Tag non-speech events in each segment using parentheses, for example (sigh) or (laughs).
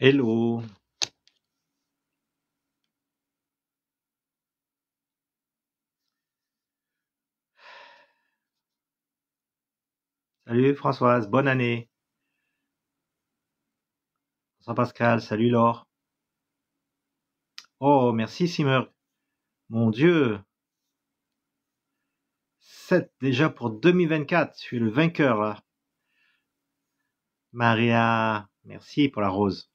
hello Salut Françoise, bonne année. François Pascal, salut Laure. Oh, merci Simmer. Mon Dieu. 7 déjà pour 2024. Je suis le vainqueur là. Maria, merci pour la rose.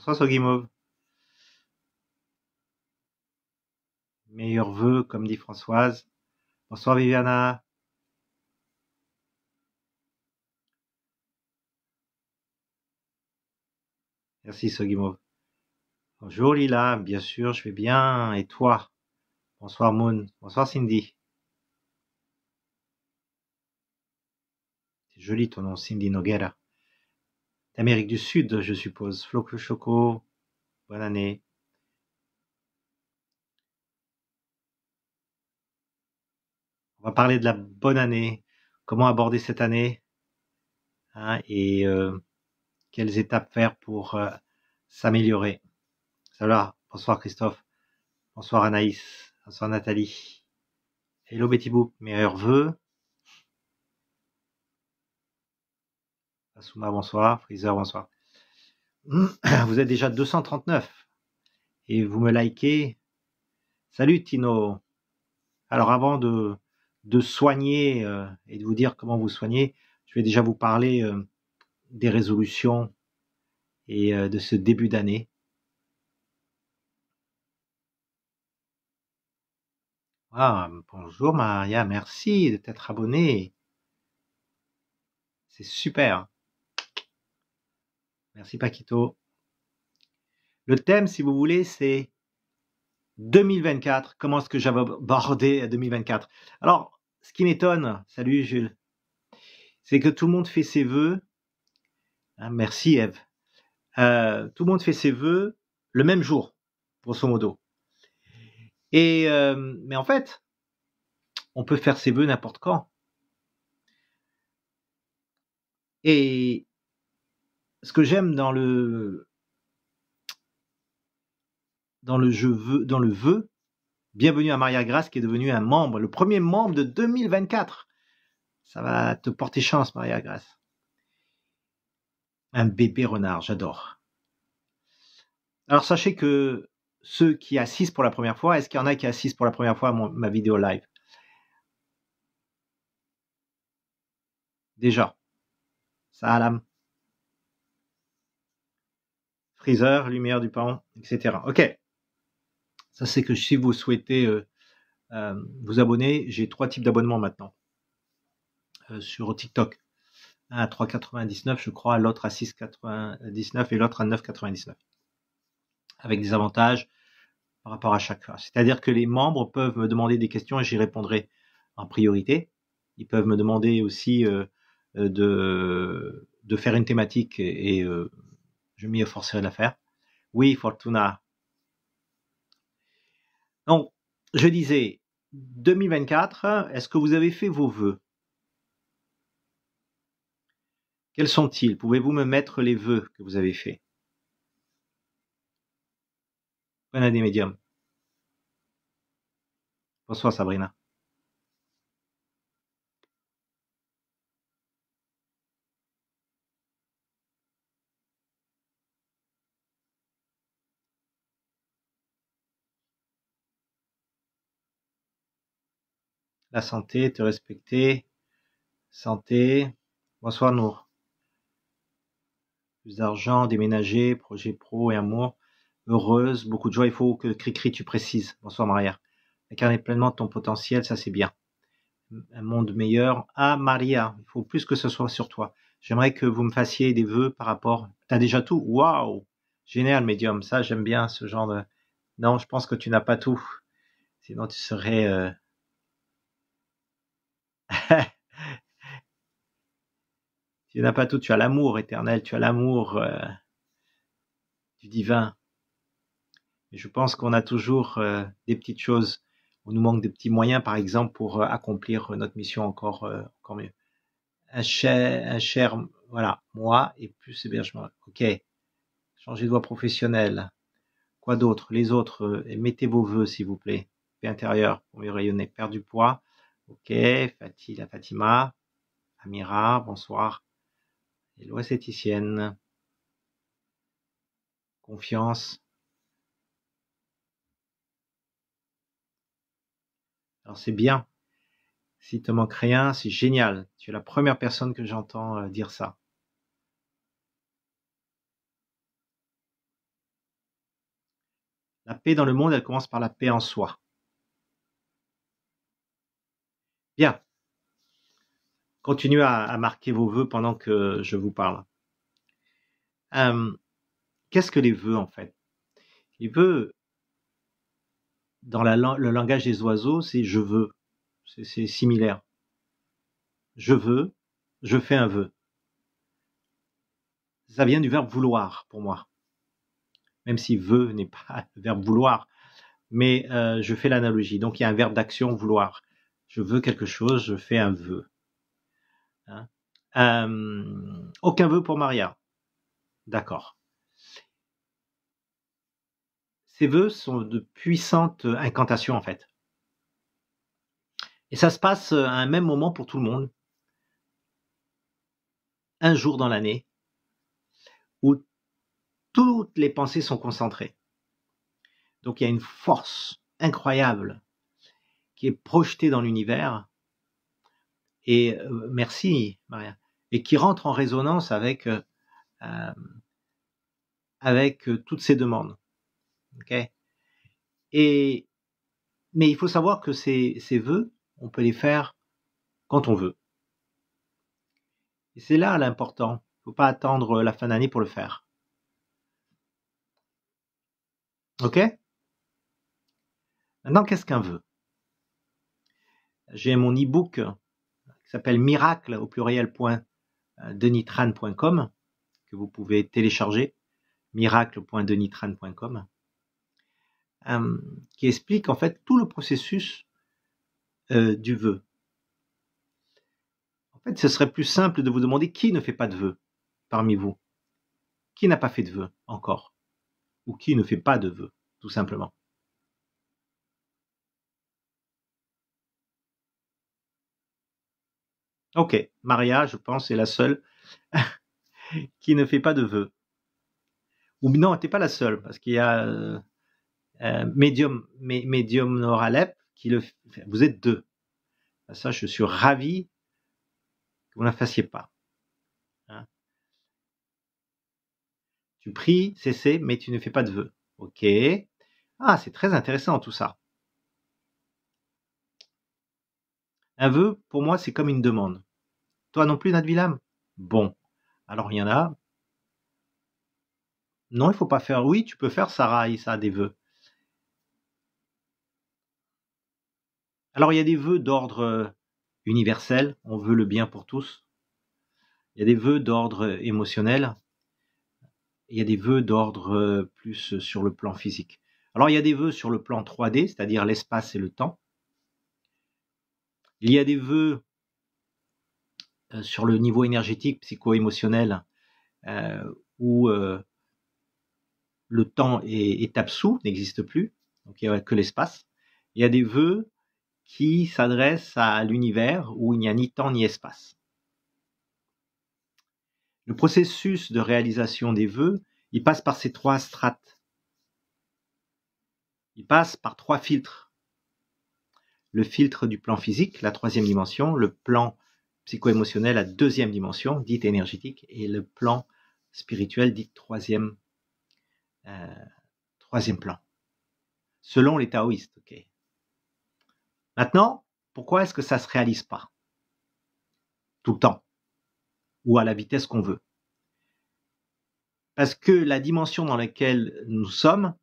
Bonsoir Sogimov. Meilleurs vœux, comme dit Françoise. Bonsoir Viviana. Merci Sogimov. Bonjour Lila, bien sûr, je vais bien. Et toi Bonsoir Moon. Bonsoir Cindy. C'est joli ton nom, Cindy Noguera. Amérique du Sud, je suppose. le Choco, bonne année. On va parler de la bonne année, comment aborder cette année hein, et euh, quelles étapes faire pour euh, s'améliorer. Salut, bonsoir Christophe, bonsoir Anaïs, bonsoir Nathalie. Hello Betty Boop, meilleurs vœux. bonsoir. Freezer, bonsoir. (clears throat) Vous êtes déjà 239 et vous me likez. Salut Tino. Alors avant de, de soigner euh, et de vous dire comment vous soignez, je vais déjà vous parler euh, des résolutions et euh, de ce début d'année. Ah, bonjour Maria, merci de t'être abonnée. C'est super. Merci Paquito. Le thème, si vous voulez, c'est 2024. Comment est-ce que j'avais abordé 2024 Alors, ce qui m'étonne, salut Jules, c'est que tout le monde fait ses voeux. Hein, merci Eve. Euh, tout le monde fait ses voeux le même jour, grosso modo. Et euh, mais en fait, on peut faire ses voeux n'importe quand. Et ce que j'aime dans le dans le je veux dans le vœu, bienvenue à Maria Grasse qui est devenue un membre, le premier membre de 2024. Ça va te porter chance, Maria Grasse. Un bébé renard, j'adore. Alors sachez que ceux qui assistent pour la première fois, est-ce qu'il y en a qui assistent pour la première fois à ma vidéo live Déjà, salam freezer, lumière du pan, etc. Ok. Ça, c'est que si vous souhaitez euh, euh, vous abonner, j'ai trois types d'abonnements maintenant euh, sur TikTok. Un à 3,99, je crois, l'autre à 6,99 et l'autre à 9,99. Avec des avantages par rapport à chaque C'est-à-dire que les membres peuvent me demander des questions et j'y répondrai en priorité. Ils peuvent me demander aussi de, de, faire une thématique et je m'y efforcerai de la faire. Oui, Fortuna. Donc, je disais, 2024, est-ce que vous avez fait vos vœux Quels sont-ils Pouvez-vous me mettre les vœux que vous avez faits Bonne année, médium. Bonsoir, Sabrina. la santé, te respecter, santé. Bonsoir Nour. Plus d'argent, déménager, projet pro et amour, heureuse, beaucoup de joie. Il faut que Cricri, tu précises. Bonsoir Maria. Incarner pleinement ton potentiel, ça c'est bien. Un monde meilleur. Ah Maria, il faut plus que ce soit sur toi. J'aimerais que vous me fassiez des vœux par rapport. T'as déjà tout Waouh Génial, médium. Ça, j'aime bien ce genre de. Non, je pense que tu n'as pas tout. Sinon, tu serais euh, tu n'as pas tout, tu as l'amour éternel, tu as l'amour euh, du divin. je pense qu'on a toujours euh, des petites choses. On nous manque des petits moyens, par exemple, pour euh, accomplir notre mission encore, encore mieux. Un cher, un cher, voilà, moi et plus hébergement. Ok. changer de voie professionnelle. Quoi d'autre Les autres, et mettez vos voeux, s'il vous plaît. Paix intérieure pour mieux rayonner. Perdre du poids. Ok, la Fatima, Amira, bonsoir. Hello esthéticienne. Confiance. Alors c'est bien. Si te manque rien, c'est génial. Tu es la première personne que j'entends euh, dire ça. La paix dans le monde, elle commence par la paix en soi. Bien. Continuez à, marquer vos vœux pendant que je vous parle. Euh, qu'est-ce que les voeux en fait Les voeux, dans la, le langage des oiseaux, c'est je veux. C'est similaire. Je veux, je fais un vœu. Ça vient du verbe vouloir pour moi. Même si veut n'est pas (laughs) le verbe vouloir, mais euh, je fais l'analogie. Donc il y a un verbe d'action vouloir je veux quelque chose, je fais un vœu. Hein. Euh, aucun vœu pour Maria. D'accord. Ces vœux sont de puissantes incantations en fait. Et ça se passe à un même moment pour tout le monde. Un jour dans l'année où toutes les pensées sont concentrées. Donc il y a une force incroyable qui est projeté dans l'univers. Et euh, merci, Maria. Et qui rentre en résonance avec, euh, euh, avec toutes ces demandes. ok Et, mais il faut savoir que ces, ces vœux, on peut les faire quand on veut. Et c'est là l'important. Il ne faut pas attendre la fin d'année pour le faire. OK Maintenant, qu'est-ce qu'un vœu j'ai mon e-book euh, qui s'appelle Miracle au pluriel.denitrane.com euh, que vous pouvez télécharger, miracle.denitrane.com, euh, qui explique en fait tout le processus du vœu. En fait, ce serait plus simple de vous demander qui ne fait pas de vœu parmi vous, qui n'a pas fait de vœu encore, ou qui ne fait pas de vœu, tout simplement. Ok, Maria, je pense, est la seule (laughs) qui ne fait pas de vœux. Ou non, n'es pas la seule, parce qu'il y a euh, euh Medium, Noralep qui le fait. Vous êtes deux. Bah, ça, je suis ravi que vous ne la fassiez pas. Hein. tu pries, c'est, mais tu ne fais pas de vœux. Ok. Ah, c'est très intéressant tout ça. Un vœu, pour moi, c'est comme une demande. Toi non plus, Nadvilam Bon. Alors, il y en a. Non, il faut pas faire. Oui, tu peux faire Sarah et ça, des vœux. Alors, il y a des vœux d'ordre euh, universel. On veut le bien pour tous. Il y a des vœux d'ordre euh, émotionnel. Il y a des vœux d'ordre euh, plus sur le plan physique. Alors, il y a des vœux sur le plan 3D, c'est-à-dire l'espace et le temps. Il y a des vœux euh, sur le niveau énergétique, psycho-émotionnel, euh, où euh, le temps est, est absous, n'existe plus, donc il n'y a que l'espace. Il y a des vœux qui s'adressent à l'univers où il n'y a ni temps ni espace. Le processus de réalisation des vœux, il passe par ces trois strates. Il passe par trois filtres le filtre du plan physique, la troisième dimension, le plan psycho-émotionnel, la deuxième dimension, dite énergétique, et le plan spirituel, dite troisième, euh, plan, selon les taoïstes. Maintenant, pourquoi est-ce que ça ne se réalise pas tout le temps ou à la vitesse qu'on veut Parce que la dimension dans laquelle nous sommes,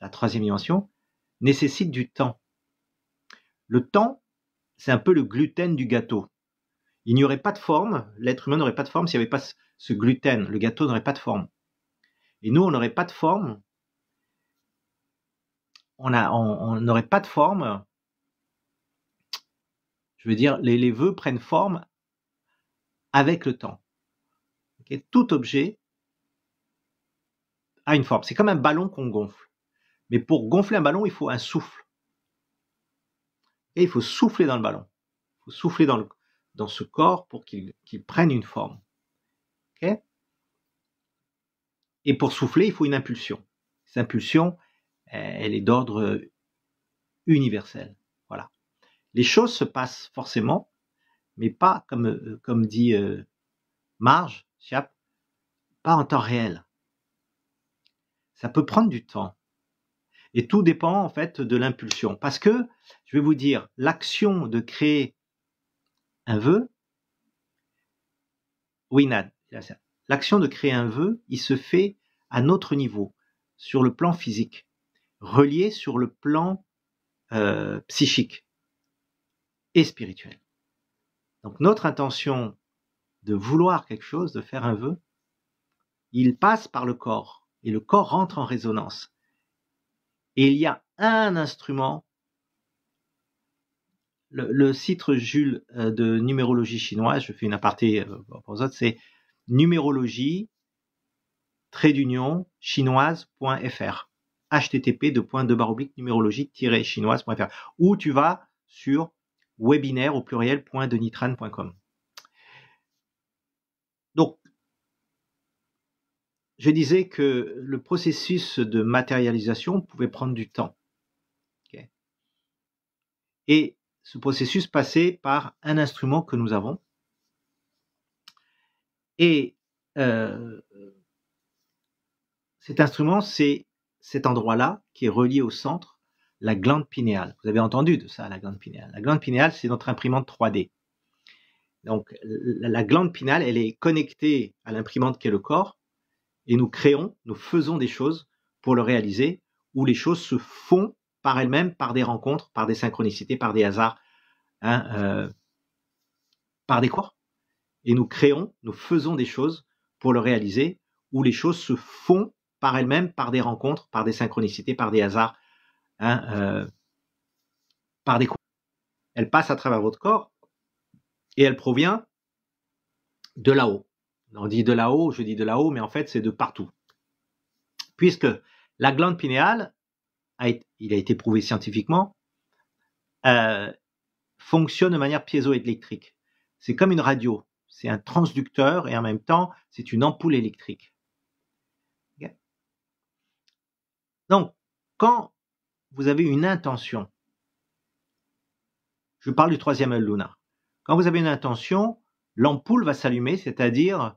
la troisième dimension, nécessite du temps le temps, c'est un peu le gluten du gâteau. Il n'y aurait pas de forme, l'être humain n'aurait pas de forme s'il n'y avait pas ce gluten, le gâteau n'aurait pas de forme. Et nous, on n'aurait pas de forme, on n'aurait on, pas de forme, je veux dire, les, vœux prennent forme avec le temps. Tout objet a une forme. C'est comme un ballon qu'on gonfle. Mais pour gonfler un ballon, il faut un souffle. Et il faut souffler dans le ballon. Il faut souffler dans, ce corps pour qu'il prenne une forme. et pour souffler, il faut une impulsion. Cette impulsion, euh, elle est d'ordre universel. Voilà. Les choses se passent forcément, mais pas comme, euh, dit euh, Marge, Marge, pas en temps réel. Ça peut prendre du temps. Et tout dépend en fait de l'impulsion. Parce que, je vais vous dire, l'action de créer un vœu, oui l'action de créer un vœu, il se fait à notre niveau, sur le plan physique, relié sur le plan euh, psychique et spirituel. Donc notre intention de vouloir quelque chose, de faire un vœu, il passe par le corps et le corps rentre en résonance. Et il y a un instrument, le, site Jules euh, de numérologie chinoise, je fais une aparté euh, pour autres, c'est numérologie trait d'union chinoise.fr http de point de barre oblique numérologie chinoise.fr ou tu vas sur webinaire au pluriel Donc je disais que le processus de matérialisation pouvait prendre du temps. Et ce processus passait par un instrument que nous avons. Et euh, cet instrument, c'est cet endroit-là qui est relié au centre, la glande pinéale. Vous avez entendu de ça, la glande pinéale. La glande pinéale, c'est notre imprimante 3D. Donc, la glande pinéale, elle est connectée à l'imprimante qui est le corps et nous créons, nous faisons des choses pour le réaliser, où les choses se font par elles-mêmes, par des rencontres, par des synchronicités, par des hasards, hein, euh, par des quoi Et nous créons, nous faisons des choses pour le réaliser, où les choses se font par elles-mêmes, par des rencontres, par des synchronicités, par des hasards, hein, euh, par des quoi Elle passe à travers votre corps et elle provient de là-haut on dit de là-haut, je dis de là-haut, mais en fait, c'est de partout. Puisque la glande pinéale, il a été prouvé scientifiquement, euh, fonctionne de manière piézoélectrique. C'est comme une radio. C'est un transducteur et en même temps, c'est une ampoule électrique. Donc, quand vous avez une intention, je parle du troisième luna. Quand vous avez une intention, l'ampoule va s'allumer, c'est-à-dire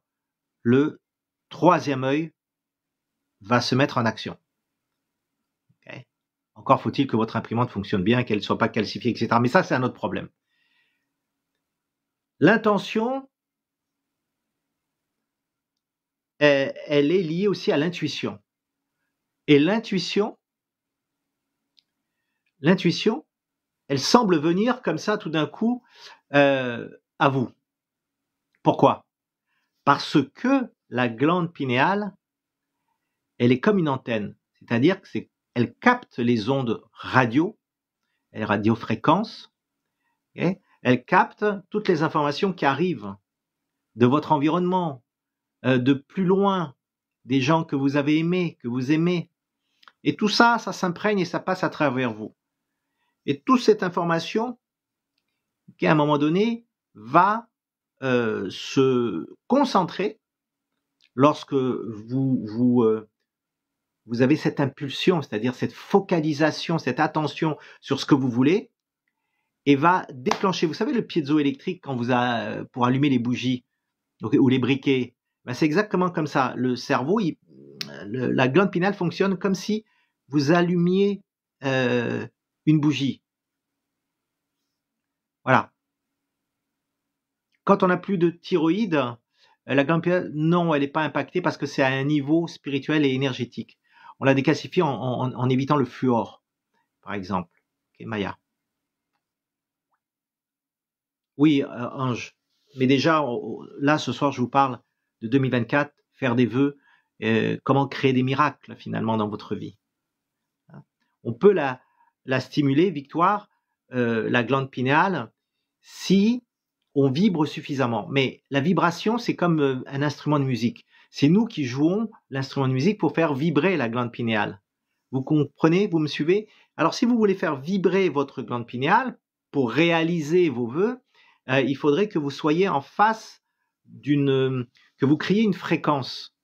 le troisième œil va se mettre en action. Encore faut-il que votre imprimante fonctionne bien, qu'elle ne soit pas calcifiée, etc. Mais ça, c'est un autre problème. L'intention, elle est liée aussi à l'intuition. Et l'intuition, l'intuition, elle semble venir comme ça tout d'un coup euh, à vous. Pourquoi parce que la glande pinéale, elle est comme une antenne, c'est-à-dire que qu'elle capte les ondes radio, les radiofréquences, elle capte toutes les informations qui arrivent de votre environnement, euh, de plus loin, des gens que vous avez aimés, que vous aimez. Et tout ça, ça s'imprègne et ça passe à travers vous. Et toute cette information, qui à un moment donné, va euh, se concentrer lorsque vous, vous, euh, vous avez cette impulsion, c'est-à-dire cette focalisation, cette attention sur ce que vous voulez, et va déclencher, vous savez, le piezoélectrique quand vous euh, pour allumer les bougies ou les briquets, ben c'est exactement comme ça. Le cerveau, la glande pinale fonctionne comme si vous allumiez une bougie. Voilà. Quand on n'a plus de thyroïde, euh, la glande pinéale, non, elle n'est pas impactée parce que c'est à un niveau spirituel et énergétique. On la décalcifie en, évitant le fluor, par exemple. Okay, Maya. Oui, euh, Ange. Mais déjà, là, ce soir, je vous parle de 2024, faire des vœux, euh, comment créer des miracles finalement dans votre vie. Hein. On peut la, la stimuler, Victoire, la glande pinéale, si on vibre suffisamment. Mais la vibration, c'est comme euh, un instrument de musique. C'est nous qui jouons l'instrument de musique pour faire vibrer la glande pinéale. Vous comprenez Vous me suivez Alors, si vous voulez faire vibrer votre glande pinéale pour réaliser vos voeux, euh, il faudrait que vous soyez en face d'une, euh, que vous criez une fréquence.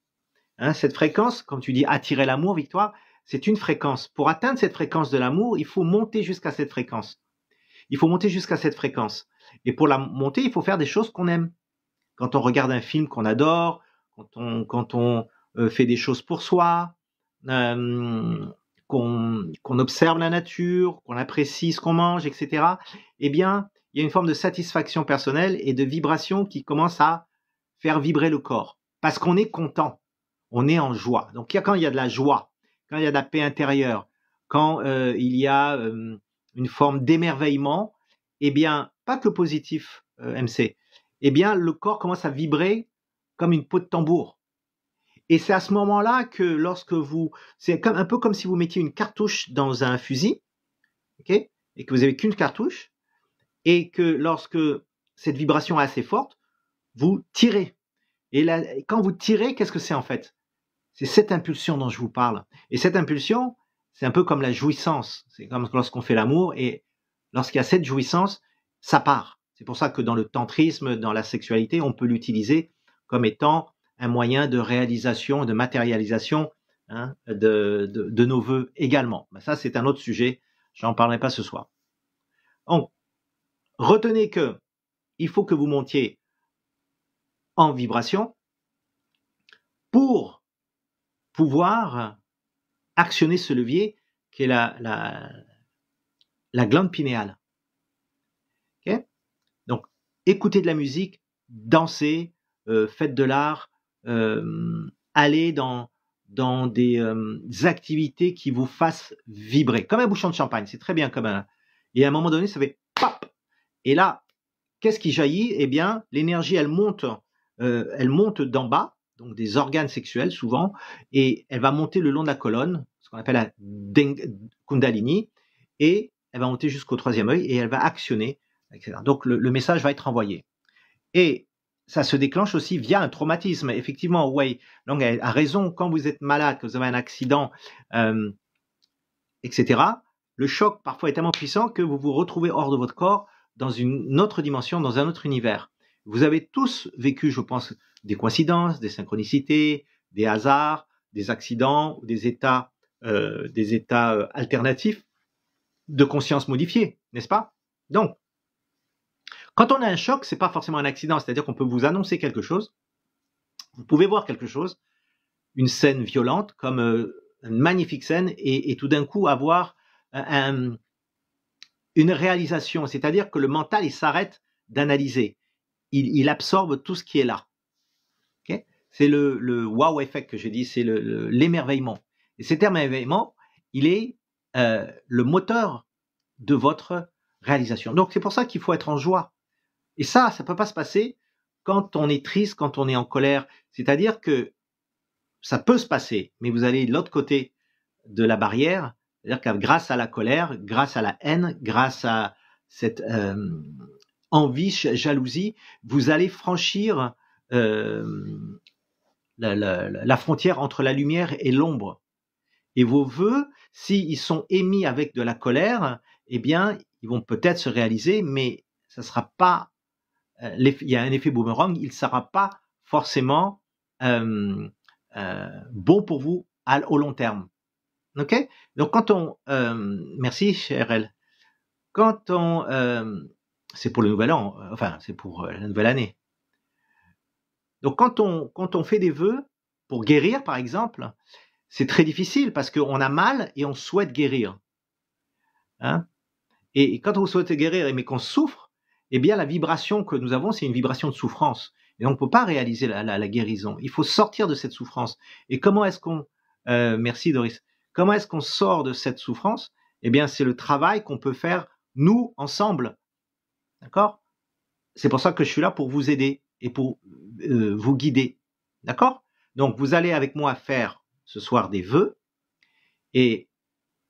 Hein, cette fréquence, comme tu dis, attirer l'amour, Victoire, c'est une fréquence. Pour atteindre cette fréquence de l'amour, il faut monter jusqu'à cette fréquence. Il faut monter jusqu'à cette fréquence. Et pour la monter, il faut faire des choses qu'on aime. Quand on regarde un film qu'on adore, quand on, quand on euh, fait des choses pour soi, euh, qu'on observe la nature, qu'on apprécie qu'on mange, etc., eh bien, il y a une forme de satisfaction personnelle et de vibration qui commence à faire vibrer le corps. Parce qu'on est content, on est en joie. Donc, quand il y a de la joie, quand il y a de la paix intérieure, quand euh, il y a une forme d'émerveillement, eh bien, pas que positif, euh, MC, eh bien, le corps commence à vibrer comme une peau de tambour. Et c'est à ce moment-là que lorsque vous, c'est comme, un peu comme si vous mettiez une cartouche dans un fusil, et que vous n'avez qu'une cartouche, et que lorsque cette vibration est assez forte, vous tirez. Et là, quand vous tirez, qu'est-ce que c'est en fait C'est cette impulsion dont je vous parle. Et cette impulsion, c'est un peu comme la jouissance. C'est comme lorsqu'on fait l'amour et lorsqu'il y a cette jouissance, ça part. C'est pour ça que dans le tantrisme, dans la sexualité, on peut l'utiliser comme étant un moyen de réalisation, de matérialisation hein, de, de, de, nos voeux également. Mais ben, ça, c'est un autre sujet, j'en parlerai pas ce soir. Donc, retenez que il faut que vous montiez en vibration pour pouvoir actionner ce levier qui est la, la, la glande pinéale écoutez de la musique, dansez, euh, faites de l'art, euh, allez dans, dans des euh, activités qui vous fassent vibrer, comme un bouchon de champagne, c'est très bien comme un... Et à un moment donné, ça fait pop Et là, qu'est-ce qui jaillit Eh bien, l'énergie, elle monte, elle monte d'en bas, donc des organes sexuels souvent, et elle va monter le long de la colonne, ce qu'on appelle la Kundalini, et elle va monter jusqu'au troisième œil et elle va actionner donc le, message va être envoyé. Et ça se déclenche aussi via un traumatisme. Effectivement, Wei Long a raison, quand vous êtes malade, que vous avez un accident, euh, etc., le choc parfois est tellement puissant que vous vous retrouvez hors de votre corps, dans une autre dimension, dans un autre univers. Vous avez tous vécu, je pense, des coïncidences, des synchronicités, des hasards, des accidents, des états, euh, des états euh, alternatifs de conscience modifiée, n'est-ce pas Donc, quand on a un choc, c'est pas forcément un accident, c'est-à-dire qu'on peut vous annoncer quelque chose. Vous pouvez voir quelque chose, une scène violente, comme euh, une magnifique scène, et, tout d'un coup avoir une réalisation, c'est-à-dire que le mental, il s'arrête d'analyser. Il, absorbe tout ce qui est là. c'est le, wow effect que j'ai dit, c'est l'émerveillement. et cet émerveillement, il est euh, le moteur de votre réalisation. Donc c'est pour ça qu'il faut être en joie. Et ça, ça peut pas se passer quand on est triste, quand on est en colère. C'est-à-dire que ça peut se passer, mais vous allez de l'autre côté de la barrière, c'est-à-dire que grâce à la colère, grâce à la haine, grâce à cette euh, envie, jalousie, vous allez franchir euh, la, la, frontière entre la lumière et l'ombre. Et vos voeux, s'ils sont émis avec de la colère, eh bien, ils vont peut-être se réaliser, mais ça ne sera pas euh, il y a un effet boomerang, il ne sera pas forcément euh, bon pour vous au long terme. Ok Donc quand on, euh, merci Elle Quand on, c'est pour le nouvel an, euh, enfin c'est pour la nouvelle année. Donc quand on quand on fait des vœux pour guérir par exemple, c'est très difficile parce qu'on a mal et on souhaite guérir. Hein et quand on souhaite guérir mais qu'on souffre eh bien la vibration que nous avons, c'est une vibration de souffrance. Et on ne peut pas réaliser la, guérison. Il faut sortir de cette souffrance. Et comment est-ce qu'on... Euh, merci Doris. Comment est-ce qu'on sort de cette souffrance Eh bien, c'est le travail qu'on peut faire, nous, ensemble. D'accord C'est pour ça que je suis là pour vous aider et pour euh, vous guider. D'accord Donc, vous allez avec moi faire ce soir des vœux. Et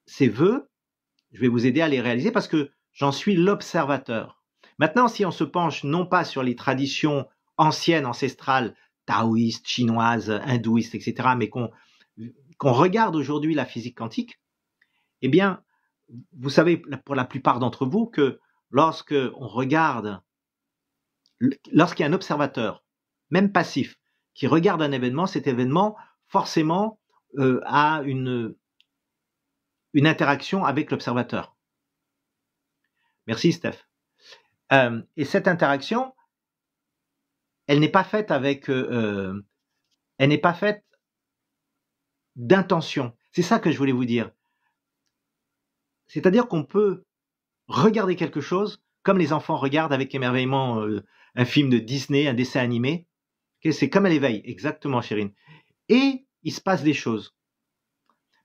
ces vœux, je vais vous aider à les réaliser parce que j'en suis l'observateur. Maintenant, si on se penche non pas sur les traditions anciennes, ancestrales, taoïstes, chinoises, hindouistes, etc., mais qu'on regarde aujourd'hui la physique quantique, eh bien, vous savez pour la plupart d'entre vous que lorsque on regarde, lorsqu'il y a un observateur, même passif, qui regarde un événement, cet événement forcément euh, a une interaction avec l'observateur. Merci Steph. Euh, et cette interaction, elle n'est pas faite avec, euh, euh, elle n'est pas faite d'intention. C'est ça que je voulais vous dire. C'est-à-dire qu'on peut regarder quelque chose comme les enfants regardent avec émerveillement un film de Disney, un dessin animé. c'est comme à l'éveil, exactement, Chérine. Et il se passe des choses.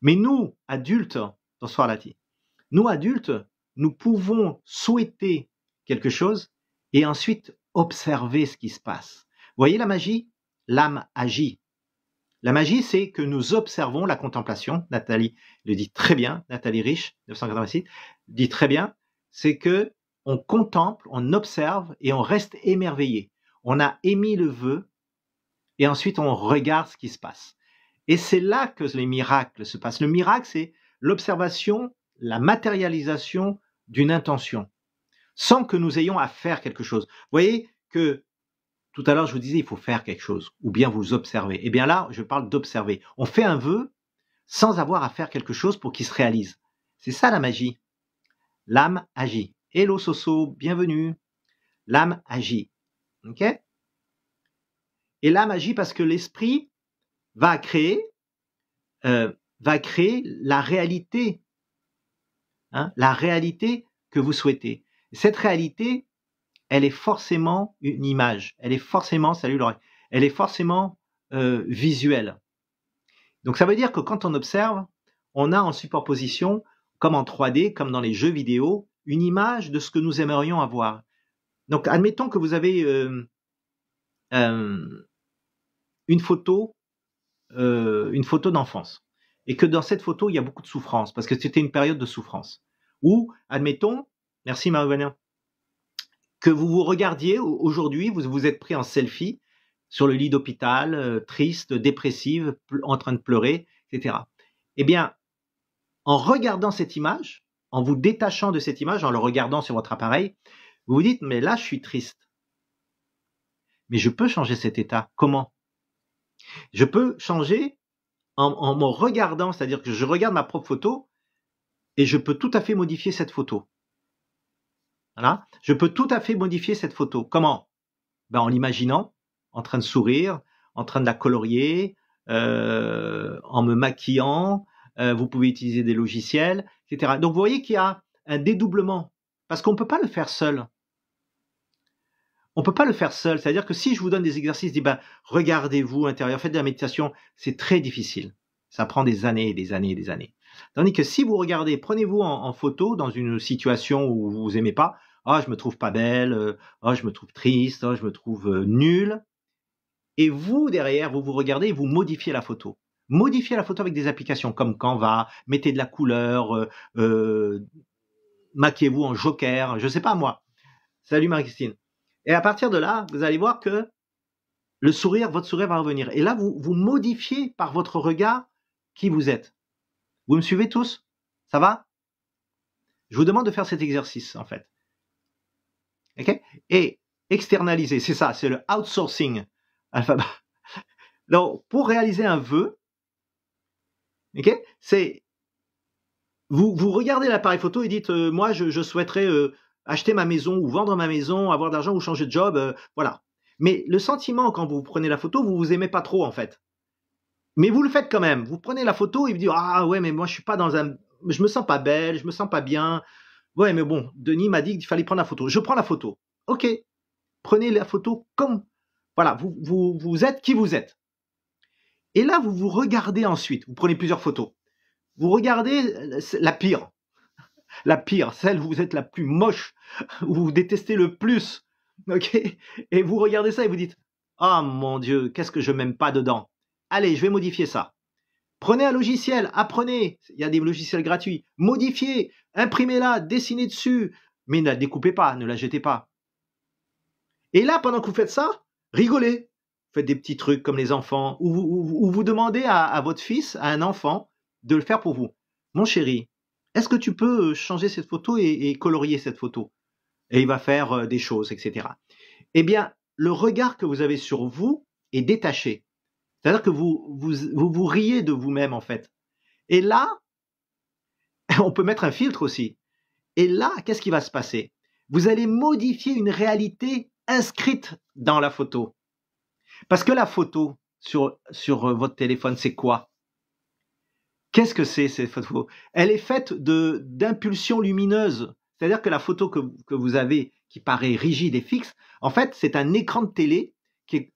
Mais nous, adultes, bonsoir Lati, nous adultes, nous pouvons souhaiter quelque chose et ensuite observer ce qui se passe. Voyez la magie L'âme agit. La magie, c'est que nous observons la contemplation. Nathalie le dit très bien, Nathalie Rich, 986, dit très bien, c'est que on contemple, on observe et on reste émerveillé. On a émis le vœu et ensuite on regarde ce qui se passe. Et c'est là que les miracles se passent. Le miracle, c'est l'observation, la matérialisation d'une intention sans que nous ayons à faire quelque chose. Vous voyez que tout à l'heure, je vous disais, il faut faire quelque chose, ou bien vous observez. Eh bien là, je parle d'observer. On fait un vœu sans avoir à faire quelque chose pour qu'il se réalise. C'est ça la magie. L'âme agit. Hello Soso, bienvenue. L'âme agit. OK Et l'âme agit parce que l'esprit va créer, euh, va créer la réalité, hein, la réalité que vous souhaitez. Cette réalité, elle est forcément une image, elle est forcément, salut elle est forcément euh, visuelle. Donc ça veut dire que quand on observe, on a en superposition, comme en 3D, comme dans les jeux vidéo, une image de ce que nous aimerions avoir. Donc admettons que vous avez euh, euh, une photo, une photo d'enfance, et que dans cette photo, il y a beaucoup de souffrance, parce que c'était une période de souffrance. Ou, admettons, Merci marie Que vous vous regardiez aujourd'hui, vous vous êtes pris en selfie sur le lit d'hôpital, euh, triste, dépressive, en train de pleurer, etc. Eh bien, en regardant cette image, en vous détachant de cette image, en le regardant sur votre appareil, vous vous dites, mais là, je suis triste. Mais je peux changer cet état. Comment Je peux changer en me regardant, c'est-à-dire que je regarde ma propre photo et je peux tout à fait modifier cette photo. Je peux tout à fait modifier cette photo. Comment ben, En l'imaginant, en train de sourire, en train de la colorier, euh, en me maquillant. Euh, vous pouvez utiliser des logiciels, etc. Donc vous voyez qu'il y a un dédoublement, parce qu'on ne peut pas le faire seul. On ne peut pas le faire seul. C'est-à-dire que si je vous donne des exercices, dis, ben, regardez-vous intérieur, faites de la méditation, c'est très difficile. Ça prend des années et des années et des années. Tandis que si vous regardez, prenez-vous en, photo dans une situation où vous aimez pas, « Oh, je me trouve pas belle. Oh, je me trouve triste. Oh, je me trouve euh, nul. Et vous, derrière, vous vous regardez et vous modifiez la photo. Modifiez la photo avec des applications comme Canva, mettez de la couleur, euh, euh, maquillez-vous en joker, je sais pas moi. Salut Marie-Christine. Et à partir de là, vous allez voir que le sourire, votre sourire va revenir. Et là, vous, vous modifiez par votre regard qui vous êtes. Vous me suivez tous Ça va Je vous demande de faire cet exercice, en fait et externaliser, c'est ça, c'est le outsourcing Alphabet. (laughs) Donc, pour réaliser un vœu, c'est vous, vous regardez l'appareil photo et dites euh, moi je, souhaiterais euh, acheter ma maison ou vendre ma maison, avoir d'argent ou changer de job, euh, voilà. Mais le sentiment quand vous prenez la photo, vous vous aimez pas trop en fait. Mais vous le faites quand même. Vous prenez la photo et vous dites ah ouais mais moi je suis pas dans un, je me sens pas belle, je me sens pas bien, Ouais, mais bon, Denis m'a dit qu'il fallait prendre la photo. Je prends la photo. Ok, prenez la photo comme. Voilà, vous, vous, êtes qui vous êtes. Et là, vous vous regardez ensuite. Vous prenez plusieurs photos. Vous regardez euh, la pire. La pire, celle où vous êtes la plus moche, où vous détestez le plus. Ok Et vous regardez ça et vous dites Ah oh, mon Dieu, qu'est-ce que je m'aime pas dedans Allez, je vais modifier ça. Prenez un logiciel, apprenez. Il y a des logiciels gratuits. Modifiez imprimez-la, dessinez dessus, mais ne la découpez pas, ne la jetez pas. Et là, pendant que vous faites ça, rigolez. Faites des petits trucs comme les enfants, ou, vous demandez à, votre fils, à un enfant, de le faire pour vous. Mon chéri, est-ce que tu peux euh, changer cette photo et, colorier cette photo Et il va faire euh, des choses, etc. Eh bien, le regard que vous avez sur vous est détaché. C'est-à-dire que vous, vous, vous riez de vous-même, en fait. Et là, (laughs) On peut mettre un filtre aussi. Et là, qu'est-ce qui va se passer Vous allez modifier une réalité inscrite dans la photo. Parce que la photo sur, sur euh, votre téléphone, c'est quoi Qu'est-ce que c'est cette photo Elle est faite de d'impulsions lumineuses. C'est-à-dire que la photo que, vous avez, qui paraît rigide et fixe, en fait, c'est un écran de télé,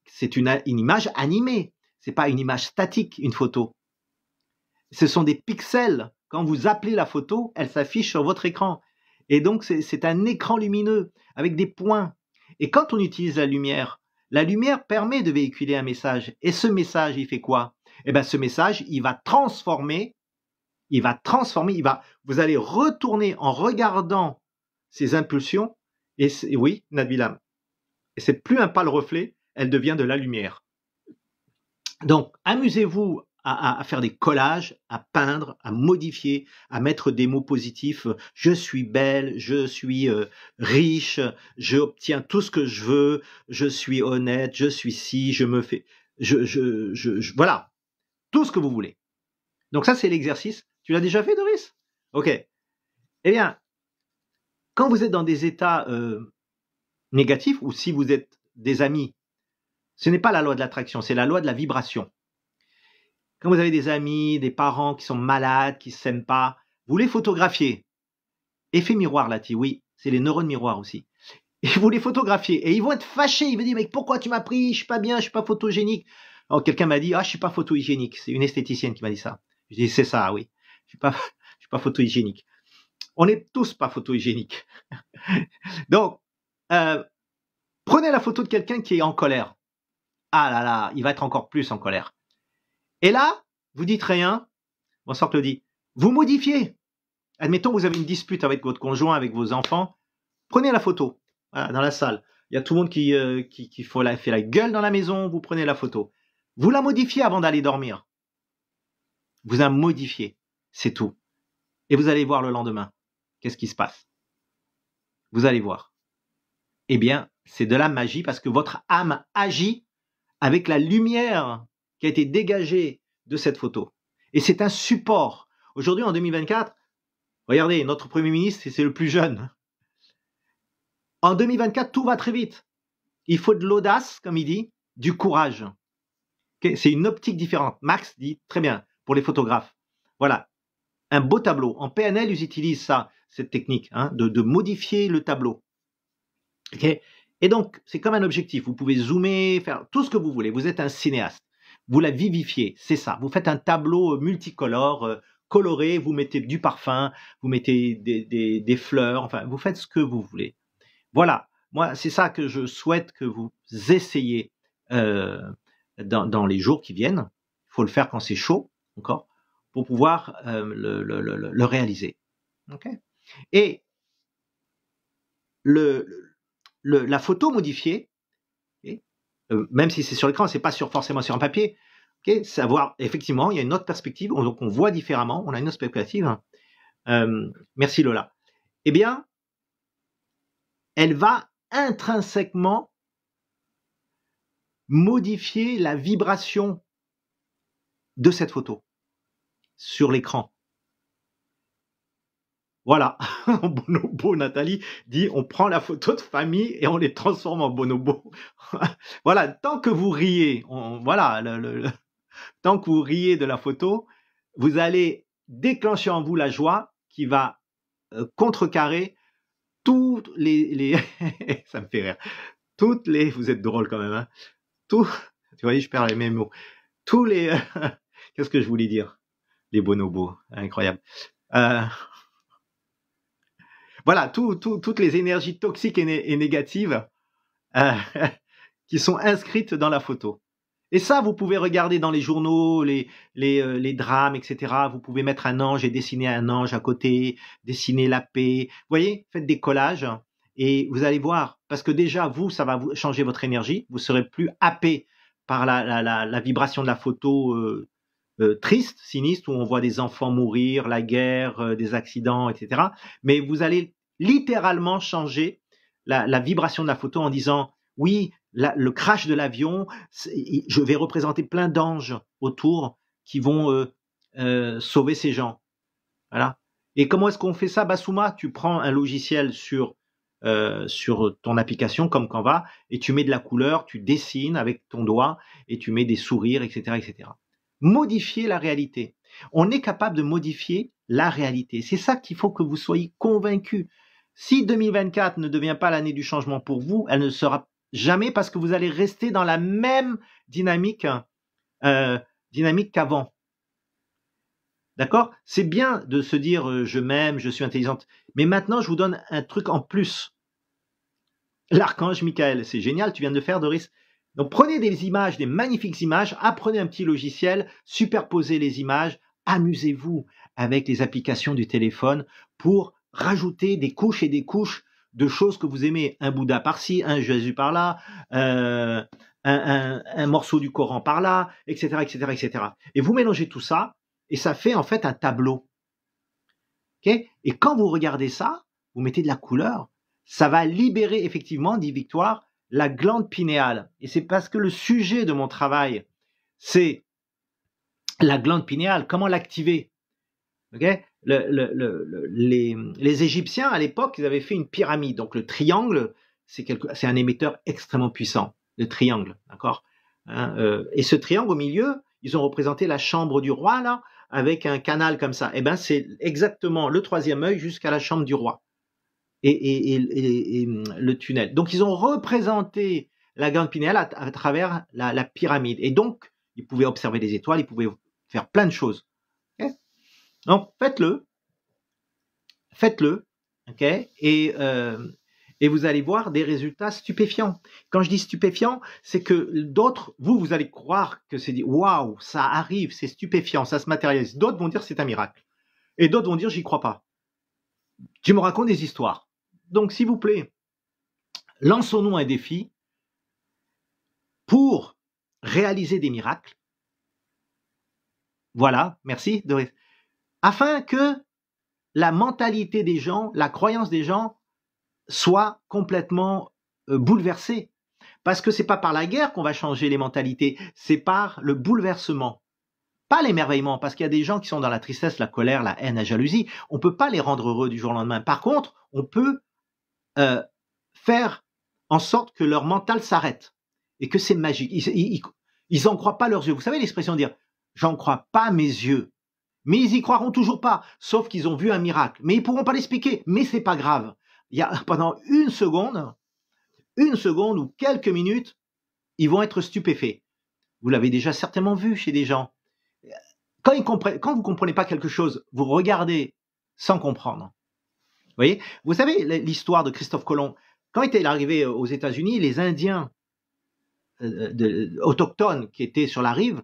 c'est une, une image animée. C'est pas une image statique, une photo. Ce sont des pixels quand vous appelez la photo, elle s'affiche sur votre écran. Et donc, c'est un écran lumineux avec des points. Et quand on utilise la lumière, la lumière permet de véhiculer un message. Et ce message, il fait quoi Eh bien, ce message, il va transformer, il va transformer, il va, vous allez retourner en regardant ces impulsions. Et oui, Nabila, Et c'est plus un pâle reflet, elle devient de la lumière. Donc, amusez-vous à, faire des collages, à peindre, à modifier, à mettre des mots positifs. Je suis belle, je suis euh, riche, je obtiens tout ce que je veux, je suis honnête, je suis si, je me fais, je, je, je, voilà, tout ce que vous voulez. Donc ça, c'est l'exercice. Tu l'as déjà fait, Doris Ok. Eh bien, quand vous êtes dans des états euh, négatifs ou si vous êtes des amis, ce n'est pas la loi de l'attraction, c'est la loi de la vibration. Quand vous avez des amis, des parents qui sont malades, qui ne s'aiment pas, vous les photographiez. Effet miroir, là, oui, c'est les neurones miroirs aussi. Et vous les photographiez. Et ils vont être fâchés. Ils vont dire, mais pourquoi tu m'as pris Je suis pas bien, je suis pas photogénique. Alors quelqu'un m'a dit, ah, je suis pas photohygiénique. C'est une esthéticienne qui m'a dit ça. Je dis, c'est ça, oui. Je suis pas, suis pas photohygiénique. On n'est tous pas photohygiéniques. (laughs) Donc, euh, prenez la photo de quelqu'un qui est en colère. Ah là là, il va être encore plus en colère. Et là, vous dites rien. Bonsoir Claudie. Vous modifiez. Admettons, vous avez une dispute avec votre conjoint, avec vos enfants. Prenez la photo. dans la salle. Il y a tout le monde qui, euh, faut fait la gueule dans la maison. Vous prenez la photo. Vous la modifiez avant d'aller dormir. Vous la modifiez. C'est tout. Et vous allez voir le lendemain. Qu'est-ce qui se passe Vous allez voir. Eh bien, c'est de la magie parce que votre âme agit avec la lumière qui a été dégagé de cette photo. Et c'est un support. Aujourd'hui, en 2024, regardez, notre Premier ministre, c'est le plus jeune. En 2024, tout va très vite. Il faut de l'audace, comme il dit, du courage. c'est une optique différente. Max dit très bien pour les photographes. Voilà, un beau tableau. En PNL, ils utilisent ça, cette technique, hein, de, modifier le tableau. et donc, c'est comme un objectif. Vous pouvez zoomer, faire tout ce que vous voulez. Vous êtes un cinéaste vous la vivifiez, c'est ça. Vous faites un tableau euh, multicolore, euh, coloré, vous mettez du parfum, vous mettez des, fleurs, enfin, vous faites ce que vous voulez. Voilà, moi, c'est ça que je souhaite que vous essayez euh, dans, les jours qui viennent. Il faut le faire quand c'est chaud, encore, pour pouvoir le, réaliser. Et le, la photo modifiée, euh, même si c'est sur l'écran, c'est pas forcément sur un papier. Savoir, effectivement, il y a une autre perspective, donc on voit différemment, on a une autre perspective. Euh, merci Lola. Eh bien, elle va intrinsèquement modifier la vibration de cette photo sur l'écran. Voilà, (laughs) bonobo, Nathalie dit, on prend la photo de famille et on les transforme en bonobo. (laughs) voilà, tant que vous riez, on, voilà, le, tant que vous riez de la photo, vous allez déclencher en vous la joie qui va euh, contrecarrer toutes les, (laughs) ça me fait rire, toutes les, vous êtes drôle quand même, hein, tout, tu vois, je perds les mêmes mots, tous les, qu'est-ce que je voulais dire, les bonobos, incroyable. Euh, voilà, toutes les énergies toxiques et, négatives euh, (laughs) qui sont inscrites dans la photo. Et ça, vous pouvez regarder dans les journaux, les, euh, drames, etc. Vous pouvez mettre un ange et dessiner un ange à côté, dessiner la paix. Vous voyez, faites des collages et vous allez voir. Parce que déjà, vous, ça va changer votre énergie. Vous serez plus happé par la, vibration de la photo euh, triste, sinistre, où on voit des enfants mourir, la guerre, des accidents, etc. Mais vous allez littéralement changer la, vibration de la photo en disant oui, le crash de l'avion, je vais représenter plein d'anges autour qui vont euh, euh, sauver ces gens. Voilà. Et comment est-ce qu'on fait ça, Basuma Tu prends un logiciel sur euh, sur ton application comme Canva et tu mets de la couleur, tu dessines avec ton doigt et tu mets des sourires, etc., etc. Modifier la réalité. On est capable de modifier la réalité. C'est ça qu'il faut que vous soyez convaincus. Si 2024 ne devient pas l'année du changement pour vous, elle ne sera jamais parce que vous allez rester dans la même dynamique, euh, dynamique qu'avant. D'accord C'est bien de se dire euh, je m'aime, je suis intelligente. Mais maintenant, je vous donne un truc en plus. L'archange Michael, c'est génial, tu viens de le faire, Doris. Donc prenez des images, des magnifiques images, apprenez un petit logiciel, superposez les images, amusez-vous avec les applications du téléphone pour rajouter des couches et des couches de choses que vous aimez. Un Bouddha par-ci, un Jésus par-là, euh, un, morceau du Coran par-là, etc., etc., etc. Et vous mélangez tout ça, et ça fait en fait un tableau. OK et quand vous regardez ça, vous mettez de la couleur, ça va libérer effectivement, dit Victoire, la glande pinéale. Et c'est parce que le sujet de mon travail, c'est la glande pinéale, comment l'activer les, Égyptiens, à l'époque, ils avaient fait une pyramide. Donc le triangle, c'est, un émetteur extrêmement puissant, le triangle, d'accord hein, euh, Et ce triangle au milieu, ils ont représenté la chambre du roi, là, avec un canal comme ça. Et eh bien, c'est exactement le troisième œil jusqu'à la chambre du roi et, hum, le tunnel. Donc ils ont représenté la Grande pinéale à, travers la, la pyramide. Et donc, ils pouvaient observer des étoiles, ils pouvaient faire plein de choses. Donc, faites-le. Faites-le. OK et, euh, et vous allez voir des résultats stupéfiants. Quand je dis stupéfiant, c'est que d'autres, vous, vous allez croire que c'est dit, waouh, ça arrive, c'est stupéfiant, ça se matérialise. D'autres vont dire c'est un miracle. Et d'autres vont dire j'y crois pas. Tu me racontes des histoires. Donc, s'il vous plaît, lançons-nous un défi pour réaliser des miracles. Voilà, merci Doris afin que la mentalité des gens, la croyance des gens soit complètement euh, bouleversée. Parce que c'est pas par la guerre qu'on va changer les mentalités, c'est par le bouleversement. Pas l'émerveillement, parce qu'il y a des gens qui sont dans la tristesse, la colère, la haine, la jalousie. On peut pas les rendre heureux du jour au lendemain. Par contre, on peut euh, faire en sorte que leur mental s'arrête et que c'est magique. Ils, n'en en croient pas leurs yeux. Vous savez l'expression dire, j'en crois pas mes yeux. Mais ils y croiront toujours pas, sauf qu'ils ont vu un miracle. Mais ils pourront pas l'expliquer. Mais c'est pas grave. Il y a (laughs) pendant une seconde, une seconde ou quelques minutes, ils vont être stupéfaits. Vous l'avez déjà certainement vu chez des gens. Quand, ils quand vous comprenez pas quelque chose, vous regardez sans comprendre. Vous voyez Vous savez l'histoire de Christophe Colomb. Quand il est arrivé aux États-Unis, les Indiens euh, autochtones qui étaient sur la rive,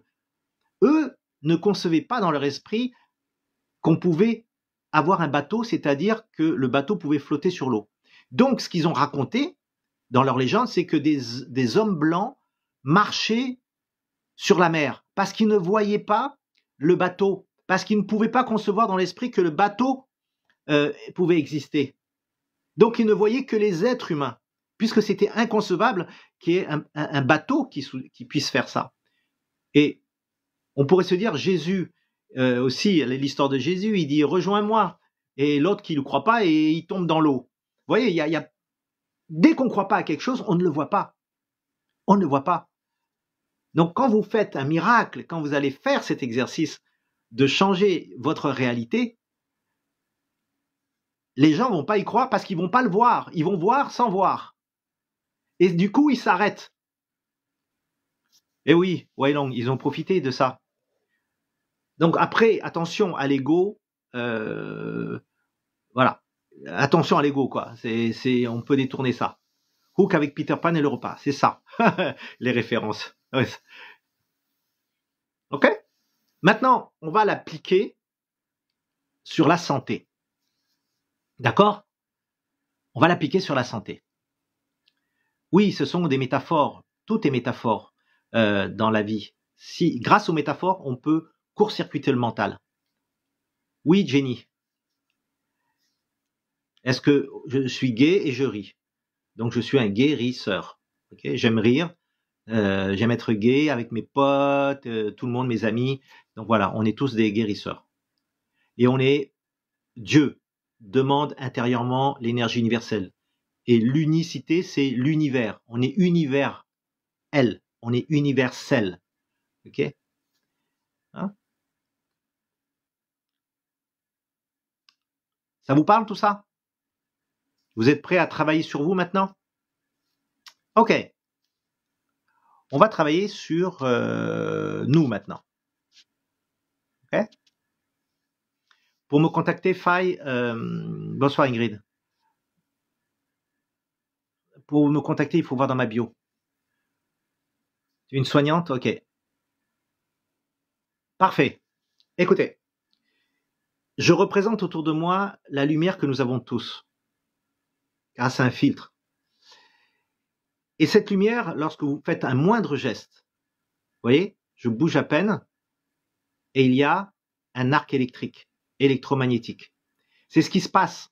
eux, ne concevaient pas dans leur esprit qu'on pouvait avoir un bateau, c'est-à-dire que le bateau pouvait flotter sur l'eau. Donc, ce qu'ils ont raconté dans leur légende, c'est que des, hommes blancs marchaient sur la mer parce qu'ils ne voyaient pas le bateau, parce qu'ils ne pouvaient pas concevoir dans l'esprit que le bateau euh, pouvait exister. Donc, ils ne voyaient que les êtres humains, puisque c'était inconcevable qu'il y ait un, bateau qui, qui puisse faire ça. Et on pourrait se dire Jésus euh, aussi, l'histoire de Jésus, il dit rejoins-moi, et l'autre qui ne croit pas et il tombe dans l'eau. Vous voyez, il y a, dès qu'on ne croit pas à quelque chose, on ne le voit pas. On ne le voit pas. Donc quand vous faites un miracle, quand vous allez faire cet exercice de changer votre réalité, les gens vont pas y croire parce qu'ils vont pas le voir. Ils vont voir sans voir. Et du coup, ils s'arrêtent. Et eh oui, Wailong, ils ont profité de ça. Donc après, attention à l'ego. Euh, voilà, attention à l'ego quoi. C'est, on peut détourner ça. Hook avec Peter Pan et le repas, c'est ça. (laughs) les références. Ok. Maintenant, on va l'appliquer sur la santé. D'accord On va l'appliquer sur la santé. Oui, ce sont des métaphores. Tout est métaphore euh, dans la vie. Si, grâce aux métaphores, on peut court-circuiter le mental. Oui, Jenny. Est-ce que je suis gay et je ris Donc je suis un guérisseur. ok j'aime rire, euh, j'aime être gay avec mes potes, euh, tout le monde, mes amis. Donc voilà, on est tous des guérisseurs. Et on est Dieu demande intérieurement l'énergie universelle. Et l'unicité, c'est l'univers. On est univers, elle. On est universel. OK hein? Ça vous parle tout ça Vous êtes prêt à travailler sur vous maintenant Ok. On va travailler sur euh, nous maintenant. Ok Pour me contacter, faille euh, bonsoir Ingrid. Pour me contacter, il faut voir dans ma bio. Une soignante, ok. Parfait. Écoutez, je représente autour de moi la lumière que nous avons tous, grâce à un filtre. Et cette lumière, lorsque vous faites un moindre geste, vous voyez, je bouge à peine, et il y a un arc électrique, électromagnétique. C'est ce qui se passe.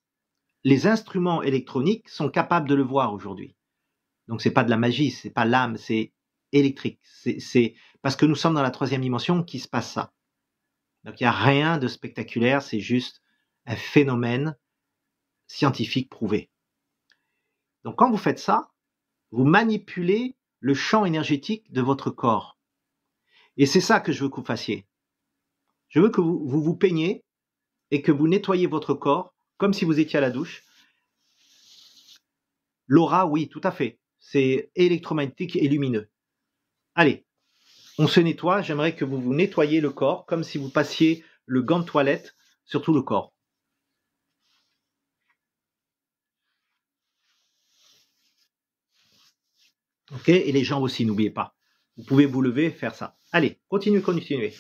Les instruments électroniques sont capables de le voir aujourd'hui. Donc c'est pas de la magie, c'est pas l'âme, c'est électrique. C'est parce que nous sommes dans la troisième dimension qui se passe ça. Donc il n'y a rien de spectaculaire, c'est juste un phénomène scientifique prouvé. Donc quand vous faites ça, vous manipulez le champ énergétique de votre corps. Et c'est ça que je veux que vous fassiez. Je veux que vous vous, peignez peigniez et que vous nettoyez votre corps comme si vous étiez à la douche. L'aura, oui, tout à fait. C'est électromagnétique et lumineux. Allez, on se nettoie, j'aimerais que vous vous nettoyiez le corps comme si vous passiez le gant de toilette sur tout le corps. Ok Et les jambes aussi, n'oubliez pas. Vous pouvez vous lever faire ça. Allez, continuez, continuez.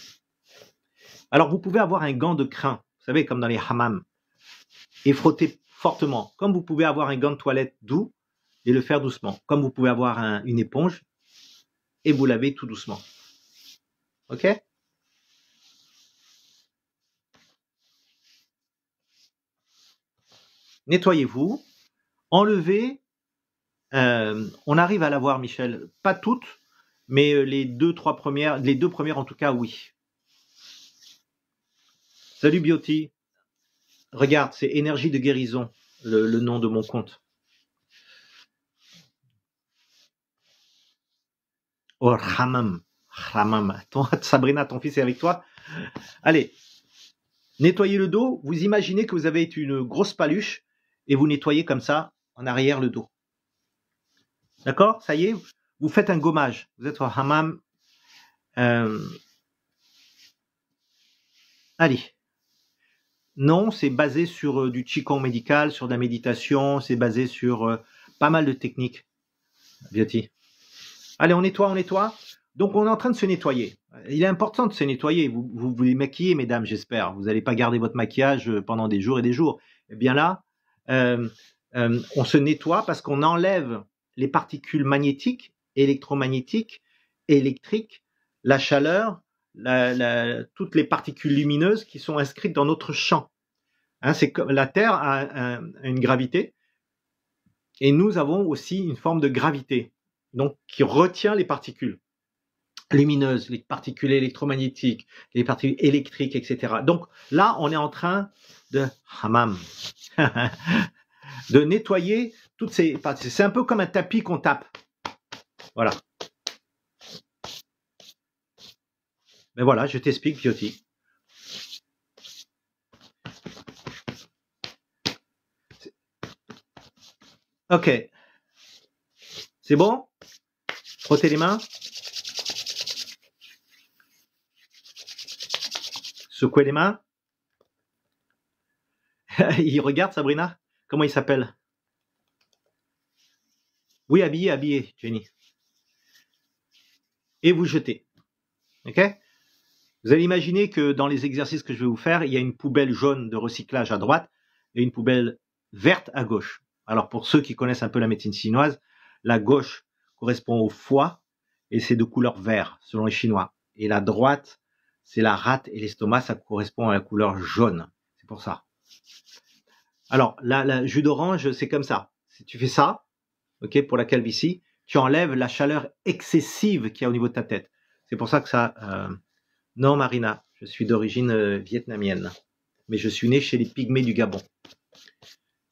Alors, vous pouvez avoir un gant de crin, vous savez, comme dans les hammams, et frotter fortement. Comme vous pouvez avoir un gant de toilette doux et le faire doucement. Comme vous pouvez avoir une éponge et vous laver tout doucement. OK Nettoyez-vous, enlevez. Euh, on arrive à la voir, Michel. Pas toutes, mais euh, les deux, trois premières, les deux premières en tout cas, oui. Salut Beauty. Regarde, c'est énergie de guérison, le, nom de mon compte. Or ah, to (laughs) Sabrina, ton fils est avec toi. Allez, nettoyez le dos. Vous imaginez que vous avez une grosse paluche et vous nettoyez comme ça en arrière le dos. D'accord Ça y est, vous faites un gommage. Vous êtes au hammam. Euh, allez. Non, c'est basé sur euh, du qigong médical, sur de la méditation, c'est basé sur euh, pas mal de techniques. Allez, on nettoie, on nettoie. Donc on est en train de se nettoyer. Il est important de se nettoyer. Vous vous, maquillez, mesdames, j'espère. Vous n'allez pas garder votre maquillage euh, pendant des jours et des jours. Eh bien là, euh, euh, on se nettoie parce qu'on enlève les particules magnétiques, électromagnétiques, électriques, la chaleur, toutes les particules lumineuses qui sont inscrites dans notre champ. Hein, c'est comme la Terre a, a, une gravité et nous avons aussi une forme de gravité, donc qui retient les particules lumineuses, les particules électromagnétiques, les particules électriques, etc. Donc là, on est en train de hamam (laughs) » de nettoyer toutes ces parties. C'est un peu comme un tapis qu'on tape. Voilà. Mais voilà, je t'explique, Pioti. Ok. C'est bon Frottez les mains. secouez les mains. il regarde Sabrina. Comment il s'appelle Oui, habillé, habillé, Jenny. Et vous jetez. OK Vous allez imaginer que dans les exercices que je vais vous faire, il y a une poubelle jaune de recyclage à droite et une poubelle verte à gauche. Alors pour ceux qui connaissent un peu la médecine chinoise, la gauche correspond au foie et c'est de couleur vert selon les Chinois. Et la droite c'est la rate et l'estomac, ça correspond à la couleur jaune. C'est pour ça. Alors, la le jus d'orange, c'est comme ça. Si tu fais ça, ok, pour la calvitie, tu enlèves la chaleur excessive qu'il y a au niveau de ta tête. C'est pour ça que ça. Euh, non, Marina, je suis d'origine euh, vietnamienne, mais je suis né chez les pygmées du Gabon.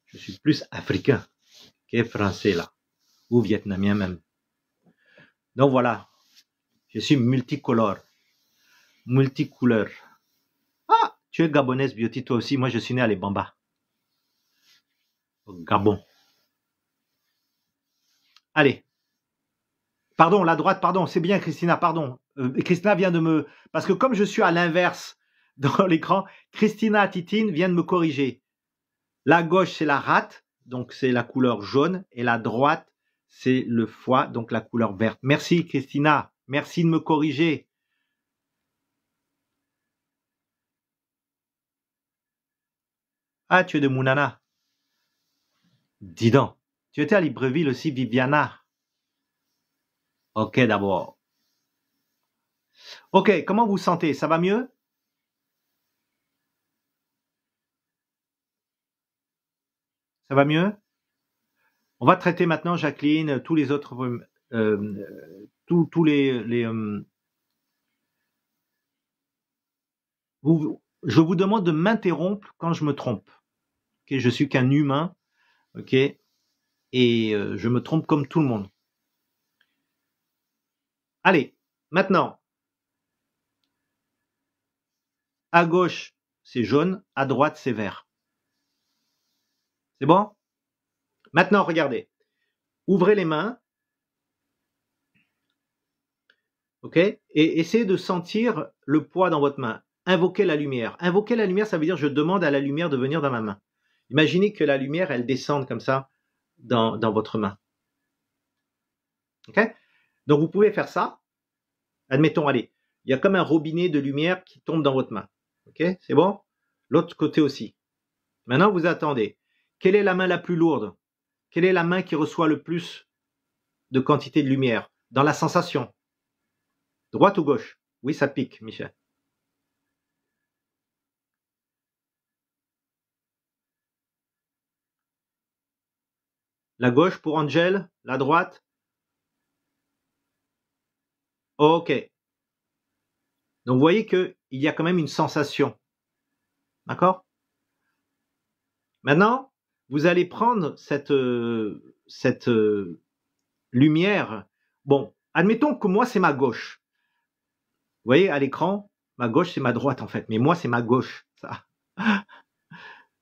Je suis plus africain que français là, ou vietnamien même. Donc voilà, je suis multicolore multicouleur. Ah, tu es gabonaise, beauty toi aussi. Moi, je suis né à Les Au Gabon. Allez. Pardon, la droite, pardon. C'est bien, Christina, pardon. Euh, Christina vient de me... Parce que comme je suis à l'inverse (laughs) dans l'écran, Christina Titine vient de me corriger. La gauche, c'est la rate, donc c'est la couleur jaune. Et la droite, c'est le foie, donc la couleur verte. Merci, Christina. Merci de me corriger. Ah, tu es de Mounana. Dis donc, tu étais à Libreville aussi, Viviana. Ok, d'abord. Ok, comment vous sentez Ça va mieux Ça va mieux On va traiter maintenant, Jacqueline, tous les autres, euh, euh, tous, les, les euh, je vous demande de m'interrompre quand je me trompe. Je je suis qu'un humain, ok, et euh, je me trompe comme tout le monde. Allez, maintenant, à gauche c'est jaune, à droite c'est vert. C'est bon Maintenant, regardez. Ouvrez les mains. OK Et essayez de sentir le poids dans votre main. Invoquez la lumière. Invoquer la lumière, ça veut dire je demande à la lumière de venir dans ma main. Imaginez que la lumière, elle descende comme ça dans, votre main. Okay Donc vous pouvez faire ça. Admettons, allez, il y a comme un robinet de lumière qui tombe dans votre main. Ok, c'est bon L'autre côté aussi. Maintenant, vous attendez. Quelle est la main la plus lourde Quelle est la main qui reçoit le plus de quantité de lumière dans la sensation Droite ou gauche Oui, ça pique, Michel. La gauche pour Angel La droite Ok. Donc vous voyez qu'il y a quand même une sensation. D'accord Maintenant, vous allez prendre cette, euh, cette euh, lumière. Bon, admettons que moi, c'est ma gauche. Vous voyez, à l'écran, ma gauche, c'est ma droite, en fait. Mais moi, c'est ma gauche. Ça. (laughs)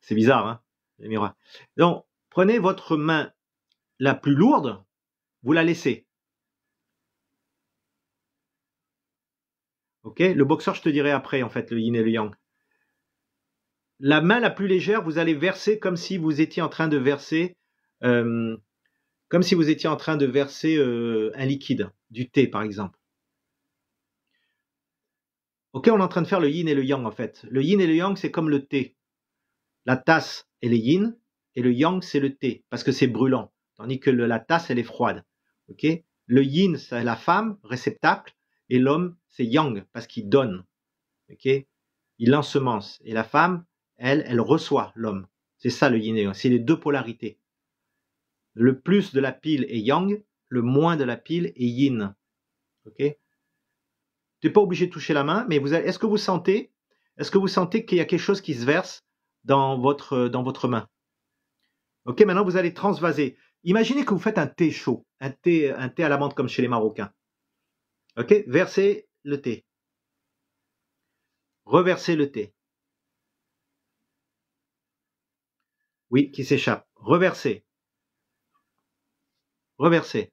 c'est bizarre, hein, les miroirs. Donc, prenez votre main la plus lourde, vous la laissez. Ok Le boxeur, je te dirai après, en fait, le yin et le yang. La main la plus légère, vous allez verser comme si vous étiez en train de verser, euh, comme si vous étiez en train de verser euh, un liquide, du thé par exemple. Ok, on est en train de faire le yin et le yang en fait. Le yin et le yang, c'est comme le thé. La tasse, elle le yin, et le yang, c'est le thé, parce que c'est brûlant tandis que le, la tasse, elle est froide. ok le yin, c'est la femme, réceptacle, et l'homme, c'est yang, parce qu'il donne. ok il ensemence. Et la femme, elle, elle reçoit l'homme. C'est ça le yin et c'est les deux polarités. Le plus de la pile est yang, le moins de la pile est yin. Ok Tu n'es pas obligé de toucher la main, mais est-ce que vous sentez est-ce que vous sentez qu'il y a quelque chose qui se verse dans votre, dans votre main Ok, maintenant vous allez transvaser. Imaginez que vous faites un thé chaud, un thé, un thé à la menthe comme chez les Marocains. Ok Versez le thé. Reversez le thé. Oui, qui s'échappe. Reversez. Reversez.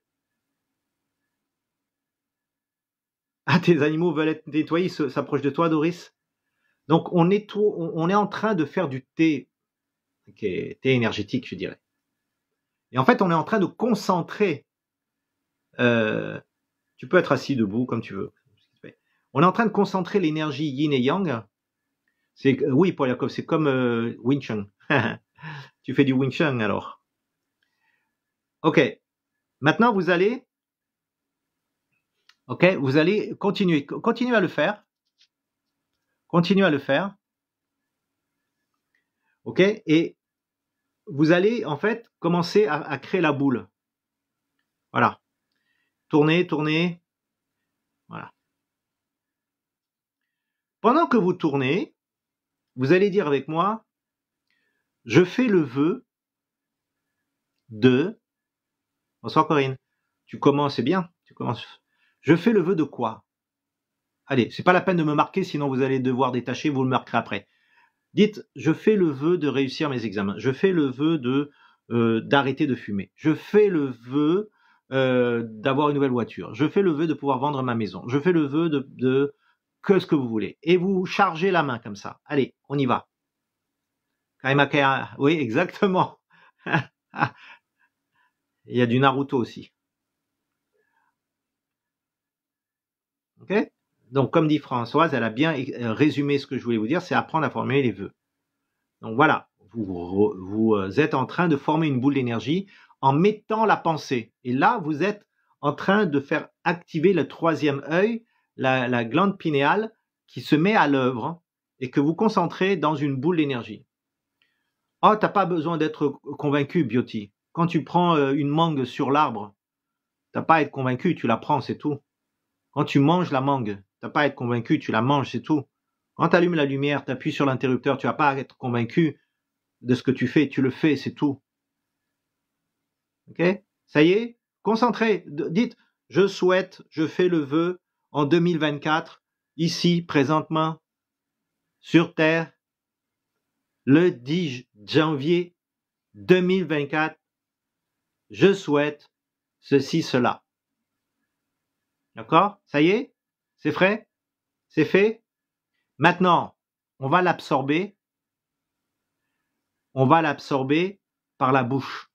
Ah, tes animaux veulent être nettoyés, ils s'approchent de toi, Doris. Donc, on est, on est en train de faire du thé, thé énergétique, je dirais. Et en fait, on est en train de concentrer. Euh, tu peux être assis debout comme tu veux. On est en train de concentrer l'énergie yin et yang. C'est oui, pour Jacob, c'est comme euh, Wing Chun. (laughs) tu fais du Wing Chun alors. Ok. Maintenant, vous allez, ok, vous allez continuer, continuez à le faire, continuez à le faire. Ok, et vous allez en fait commencer à, créer la boule. Voilà. Tournez, tournez. Voilà. Pendant que vous tournez, vous allez dire avec moi, je fais le vœu de... Bonsoir Corinne. Tu commences, c'est bien. Tu commences. Je fais le vœu de quoi Allez, c'est pas la peine de me marquer, sinon vous allez devoir détacher, vous le marquerez après. Dites, je fais le vœu de réussir mes examens. Je fais le vœu de euh, d'arrêter de fumer. Je fais le vœu euh, d'avoir une nouvelle voiture. Je fais le vœu de pouvoir vendre ma maison. Je fais le vœu de, de que ce que vous voulez. Et vous chargez la main comme ça. Allez, on y va. Oui, (laughs) exactement. Il y a du Naruto aussi. OK donc, comme dit Françoise, elle a bien euh, résumé ce que je voulais vous dire, c'est apprendre à former les vœux. Donc voilà, vous, euh, êtes en train de former une boule d'énergie en mettant la pensée. Et là, vous êtes en train de faire activer le troisième œil, la, glande pinéale, qui se met à l'œuvre et que vous concentrez dans une boule d'énergie. Oh, t'as pas besoin d'être convaincu, Beauty. Quand tu prends euh, une mangue sur l'arbre, t'as pas à être convaincu, tu la prends, c'est tout. Quand tu manges la mangue, T'as pas à être convaincu, tu la manges, c'est tout. Quand tu allumes la lumière, tu appuies sur l'interrupteur, tu vas pas à être convaincu de ce que tu fais, tu le fais, c'est tout. Ok Ça y est Concentrez. Dites, je souhaite, je fais le vœu en 2024, ici, présentement, sur Terre, le 10 janvier 2024, je souhaite ceci, cela. D'accord Ça y est c'est frais C'est fait Maintenant, on va l'absorber. On va l'absorber par la bouche.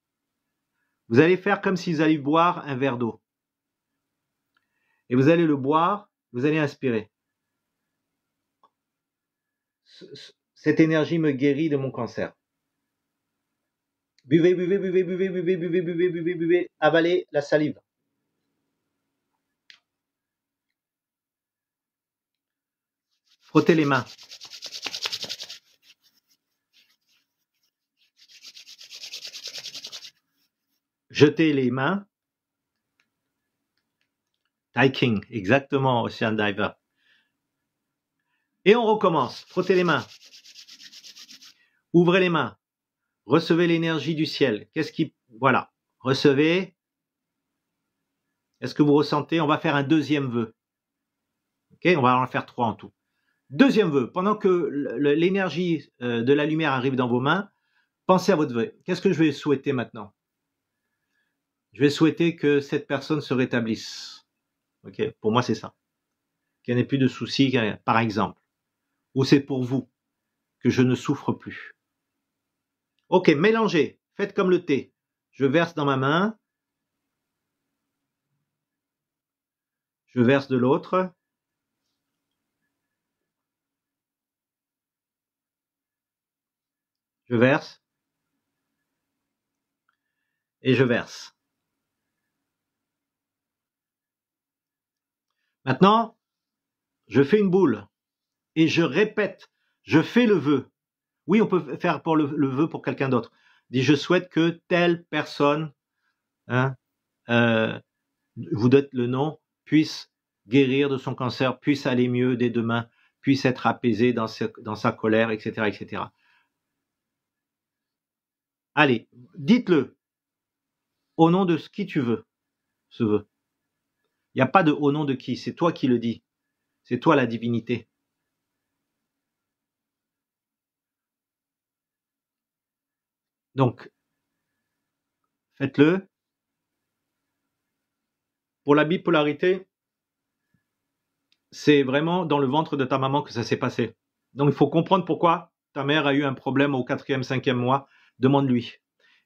Vous allez faire comme si vous alliez boire un verre d'eau. Et vous allez le boire, vous allez inspirer. Cette énergie me guérit de mon cancer. Buvez, buvez, buvez, buvez, buvez, buvez, buvez, buvez, buvez, avalez la salive. Frottez les mains. Jetez les mains. Tiking, exactement, Ocean Diver. Et on recommence. Frottez les mains. Ouvrez les mains. Recevez l'énergie du ciel. Qu'est-ce qui. Voilà. Recevez. Est-ce que vous ressentez On va faire un deuxième vœu. OK On va en faire trois en tout. Deuxième vœu, pendant que l'énergie euh, de la lumière arrive dans vos mains, pensez à votre vœu. Qu'est-ce que je vais souhaiter maintenant Je vais souhaiter que cette personne se rétablisse. Okay pour moi, c'est ça. Qu'il n'y ait plus de soucis, par exemple. Ou c'est pour vous que je ne souffre plus. Ok, mélangez. Faites comme le thé. Je verse dans ma main. Je verse de l'autre. Je verse. Et je verse. Maintenant, je fais une boule et je répète, je fais le vœu. Oui, on peut faire pour le, vœu pour quelqu'un d'autre. Dis, je souhaite que telle personne, hein, euh, vous dites le nom, puisse guérir de son cancer, puisse aller mieux dès demain, puisse être apaisé dans, dans sa colère, etc., etc. Allez, dites-le. Au nom de ce qui tu veux, ce Il n'y a pas de au nom de qui, c'est toi qui le dis. C'est toi la divinité. Donc, faites-le. Pour la bipolarité, c'est vraiment dans le ventre de ta maman que ça s'est passé. Donc, il faut comprendre pourquoi ta mère a eu un problème au quatrième, cinquième mois demande-lui.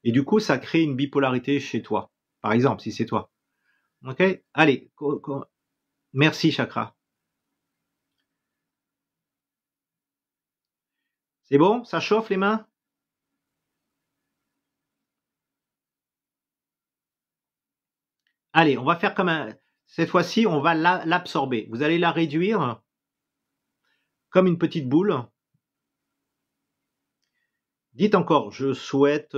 Et du coup, ça crée une bipolarité chez toi. Par exemple, si c'est toi. Ok Allez, merci Chakra. C'est bon Ça chauffe les mains Allez, on va faire comme un... Cette fois-ci, on va l'absorber. Vous allez la réduire comme une petite boule. Dites encore, je souhaite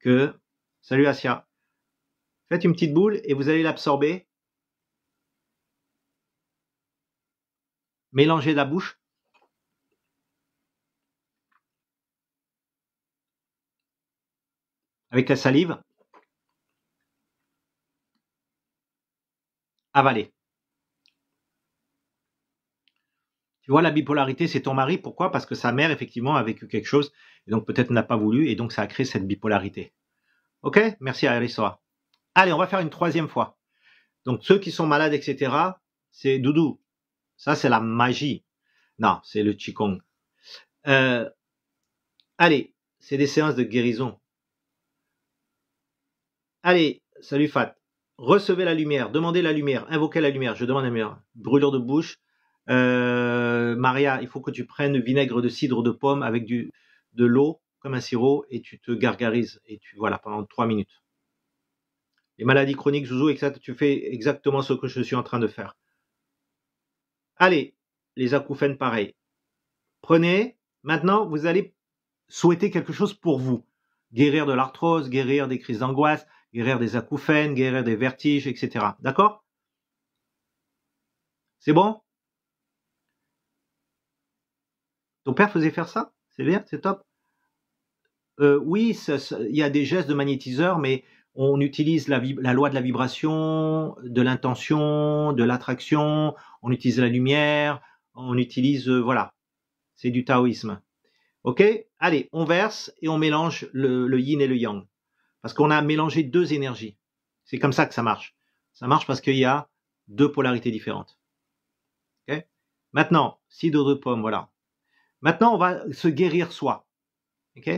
que... Salut Asia. Faites une petite boule et vous allez l'absorber. Mélangez la bouche. Avec la salive. Avaler. Tu vois, la bipolarité, c'est ton mari. Pourquoi Parce que sa mère, effectivement, a vécu quelque chose et donc peut-être n'a pas voulu et donc ça a créé cette bipolarité. Ok Merci à Allez, on va faire une troisième fois. Donc ceux qui sont malades, etc., c'est doudou. Ça, c'est la magie. Non, c'est le Qigong. Euh, allez, c'est des séances de guérison. Allez, salut Fat. Recevez la lumière, demandez la lumière, invoquez la lumière. Je demande la lumière. Brûlure de bouche, euh, Maria, il faut que tu prennes vinaigre de cidre de pomme avec du, de l'eau comme un sirop et tu te gargarises et tu voilà pendant trois minutes. Les maladies chroniques, Zouzou, ça tu fais exactement ce que je suis en train de faire. Allez, les acouphènes pareil. Prenez, maintenant vous allez souhaiter quelque chose pour vous. Guérir de l'arthrose, guérir des crises d'angoisse, guérir des acouphènes, guérir des vertiges, etc. D'accord C'est bon Ton père faisait faire ça C'est bien, c'est top. Euh, oui, il y a des gestes de magnétiseur, mais on utilise la, loi de la vibration, de l'intention, de l'attraction, on utilise la lumière, on utilise... Euh, voilà, c'est du taoïsme. OK Allez, on verse et on mélange le, yin et le yang. Parce qu'on a mélangé deux énergies. C'est comme ça que ça marche. Ça marche parce qu'il y a deux polarités différentes. OK Maintenant, si d'autres pommes... voilà. Maintenant, on va se guérir soi. OK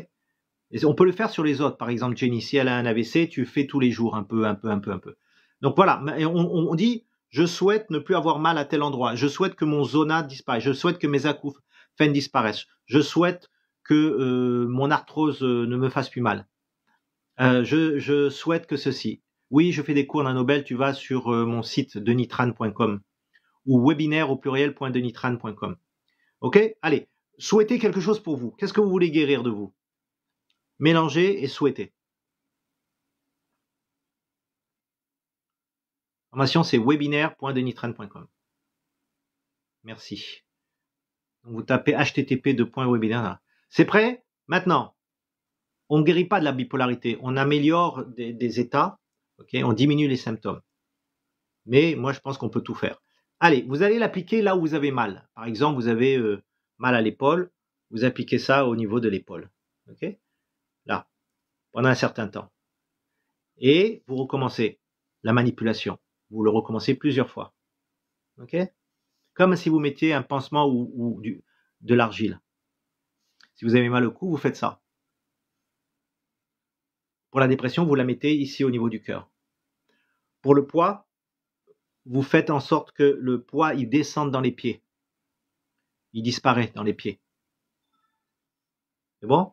on peut le faire sur les autres. Par exemple, Jenny, si elle a un AVC, tu fais tous les jours un peu, un peu, un peu, un peu. Donc voilà, on, dit, je souhaite ne plus avoir mal à tel endroit. Je souhaite que mon zona disparaisse. Je souhaite que mes acouphènes disparaissent. Je souhaite que euh, mon arthrose euh, ne me fasse plus mal. Euh, je, souhaite que ceci. Oui, je fais des cours d'un Nobel. Tu vas sur mon site denitran.com ou webinaire au pluriel.denitran.com. Ok Allez, souhaitez quelque chose pour vous. Qu'est-ce que vous voulez guérir de vous Mélangez et souhaitez. Formation, c'est webinaire.denitrane.com. Merci. vous tapez http webinaire. C'est prêt Maintenant, on ne guérit pas de la bipolarité, on améliore des, états, on diminue les symptômes. Mais moi, je pense qu'on peut tout faire. Allez, vous allez l'appliquer là où vous avez mal. Par exemple, vous avez euh, mal à l'épaule, vous appliquez ça au niveau de l'épaule. OK Là, pendant un certain temps. Et vous recommencez la manipulation. Vous le recommencez plusieurs fois. OK Comme si vous mettiez un pansement ou, du, de l'argile. Si vous avez mal au cou, vous faites ça. Pour la dépression, vous la mettez ici au niveau du cœur. Pour le poids, vous faites en sorte que le poids il descende dans les pieds. Il disparaît dans les pieds. C'est bon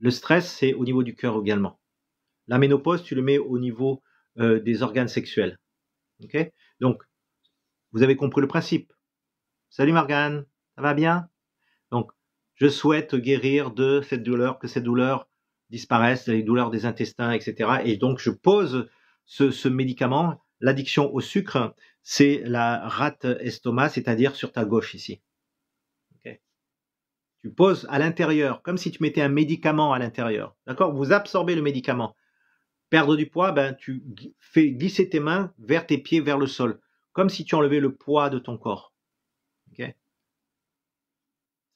Le stress, c'est au niveau du cœur également. La ménopause, tu le mets au niveau euh, des organes sexuels. Okay Donc, vous avez compris le principe. Salut Morgane, ça va bien Donc, je souhaite guérir de cette douleur, que cette douleur disparaisse, les douleurs des intestins, etc. Et donc, je pose ce médicament, l'addiction au sucre, c'est la rate estomac, c'est-à-dire sur ta gauche ici. Tu poses à l'intérieur, comme si tu mettais un médicament à l'intérieur. D'accord Vous absorbez le médicament. Perdre du poids, ben, tu fais glisser tes mains vers tes pieds, vers le sol, comme si tu enlevais le poids de ton corps.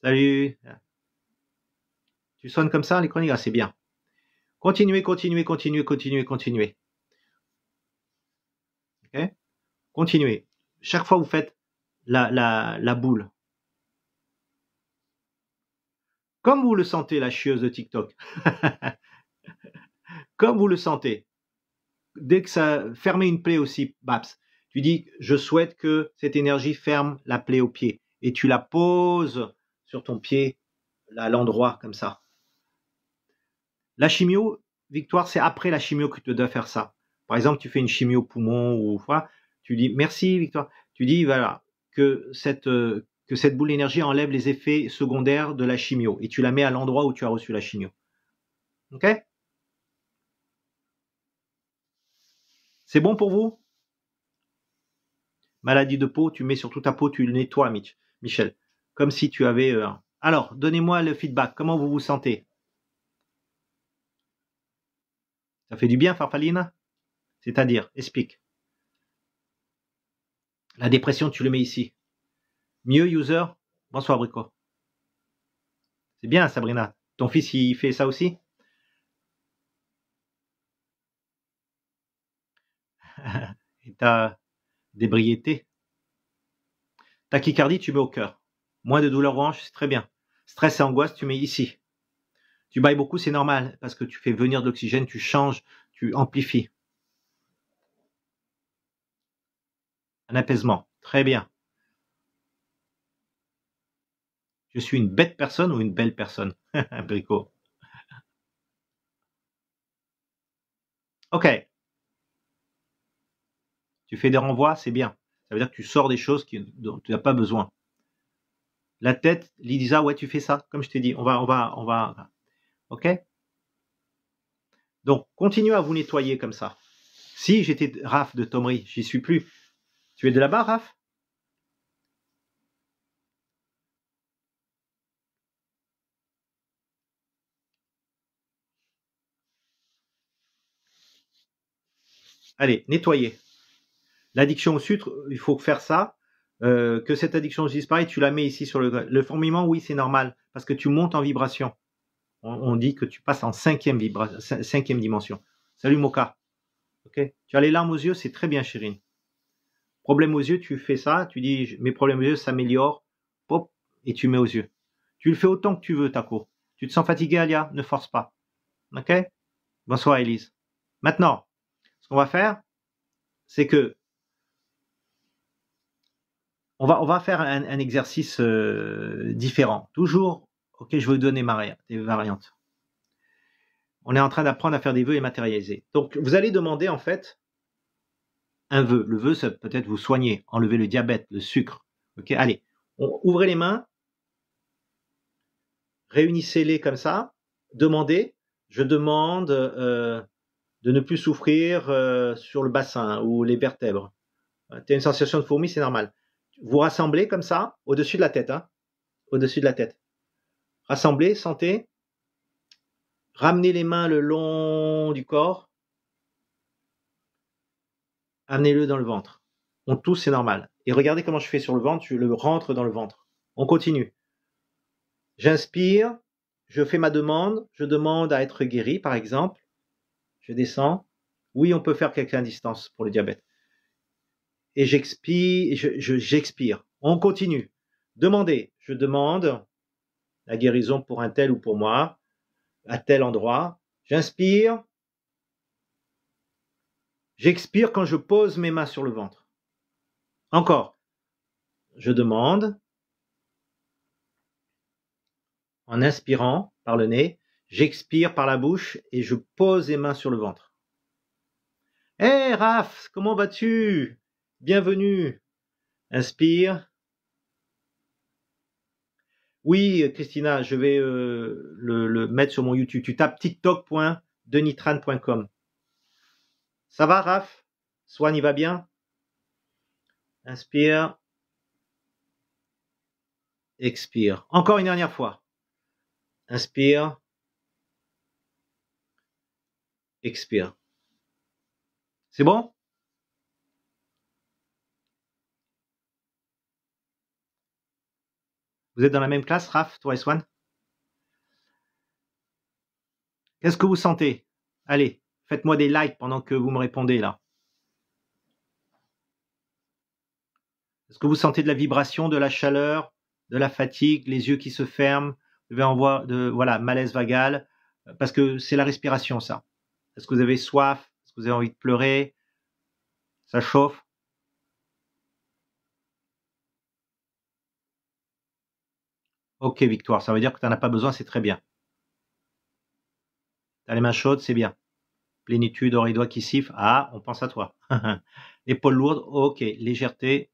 Salut ah. Tu sonnes comme ça, les chroniques ah, C'est bien. Continuez, continuez, continuez, continuez, continuez. OK Continuez. Chaque fois, vous faites la, boule. Comme vous le sentez, la chieuse de TikTok. (laughs) Comme vous le sentez. Dès que ça ferme une plaie aussi, Baps, tu dis je souhaite que cette énergie ferme la plaie au pied et tu la poses sur ton pied à l'endroit comme ça. La chimio, Victoire, c'est après la chimio que tu dois faire ça. Par exemple, tu fais une chimio poumon ou quoi tu dis merci Victoire, tu dis voilà que cette euh, que cette boule d'énergie enlève les effets secondaires de la chimio et tu la mets à l'endroit où tu as reçu la chimio. OK C'est bon pour vous Maladie de peau, tu mets sur toute ta peau, tu le nettoies, Michel. Comme si tu avais. Euh, alors, donnez-moi le feedback. Comment vous vous sentez Ça fait du bien, Farfalina C'est-à-dire, explique. La dépression, tu le mets ici. Mieux, user Bonsoir, Brico. C'est bien, Sabrina. Ton fils, il fait ça aussi (laughs) Et ta débriété. Tachycardie, tu mets au cœur. Moins de douleur orange, c'est très bien. Stress et angoisse, tu mets ici. Tu bailles beaucoup, c'est normal, parce que tu fais venir de l'oxygène, tu changes, tu amplifies. Un apaisement. Très bien. Je suis une bête personne ou une belle personne (laughs) Bricot. Ok. Tu fais des renvois, c'est bien. Ça veut dire que tu sors des choses dont tu n'as pas besoin. La tête, Lidisa, ouais, tu fais ça, comme je t'ai dit. On va, on va, on va. Ok Donc, continue à vous nettoyer comme ça. Si j'étais Raph de Tomri, j'y suis plus. Tu es de là-bas, Raph Allez, nettoyer. L'addiction au sucre, il faut faire ça. Euh, que cette addiction disparaisse, tu la mets ici sur le... Le fourmillement, oui, c'est normal, parce que tu montes en vibration. On, dit que tu passes en cinquième, dimension. Salut Moka. tu as les larmes aux yeux, c'est très bien, Chérine. Problème aux yeux, tu fais ça, tu dis mes problèmes aux yeux s'améliorent, et tu mets aux yeux. Tu le fais autant que tu veux, ta cour. Tu te sens fatigué, Alia Ne force pas. Ok Bonsoir, Elise. Maintenant, ce qu'on va faire, c'est que on va, on va faire un, exercice euh, différent. Toujours, ok, je veux donner des variantes. On est en train d'apprendre à faire des vœux et matérialiser. Donc, vous allez demander, en fait, un vœu. Le vœu, ça peut être vous soigner, enlever le diabète, le sucre. Ok, allez, ouvrez les mains, réunissez-les comme ça, demandez. Je demande euh, de ne plus souffrir euh, sur le bassin ou les vertèbres. Tu une sensation de fourmi, c'est normal. Vous rassemblez comme ça, au-dessus de la tête. Hein. au-dessus de la tête. Rassemblez, sentez. Ramenez les mains le long du corps amenez-le dans le ventre. On tousse, c'est normal. Et regardez comment je fais sur le ventre, je le rentre dans le ventre. On continue. J'inspire, je fais ma demande, je demande à être guéri, par exemple. Je descends. Oui, on peut faire quelqu'un à distance pour le diabète. Et j'expire, on continue. Demandez. Je demande la guérison pour un tel ou pour moi, à tel endroit. J'inspire, J'expire quand je pose mes mains sur le ventre. Encore. Je demande. En inspirant par le nez, j'expire par la bouche et je pose mes mains sur le ventre. Hé eh, hey, Raph, comment vas-tu Bienvenue. Inspire. Oui, Christina, je vais euh, le, le, mettre sur mon YouTube. Tu tapes tiktok.denitran.com. Ça va, Raph Swan, il va bien Inspire. Expire. Encore une dernière fois. Inspire. Expire. C'est bon Vous êtes dans la même classe, Raph, toi et Swan Qu'est-ce que vous sentez Allez, Faites-moi des likes pendant que vous me répondez là. Est-ce que vous sentez de la vibration, de la chaleur, de la fatigue, les yeux qui se ferment, vous en voir de voilà malaise vagal, parce que c'est la respiration ça. Est-ce que vous avez soif Est-ce que vous avez envie de pleurer Ça chauffe. Ok Victoire, ça veut dire que tu n'en as pas besoin, c'est très bien. as les mains chaudes, c'est bien. Plénitude, oreille doigt qui siffle. Ah, on pense à toi. (laughs) Épaules lourdes. Ok. Légèreté.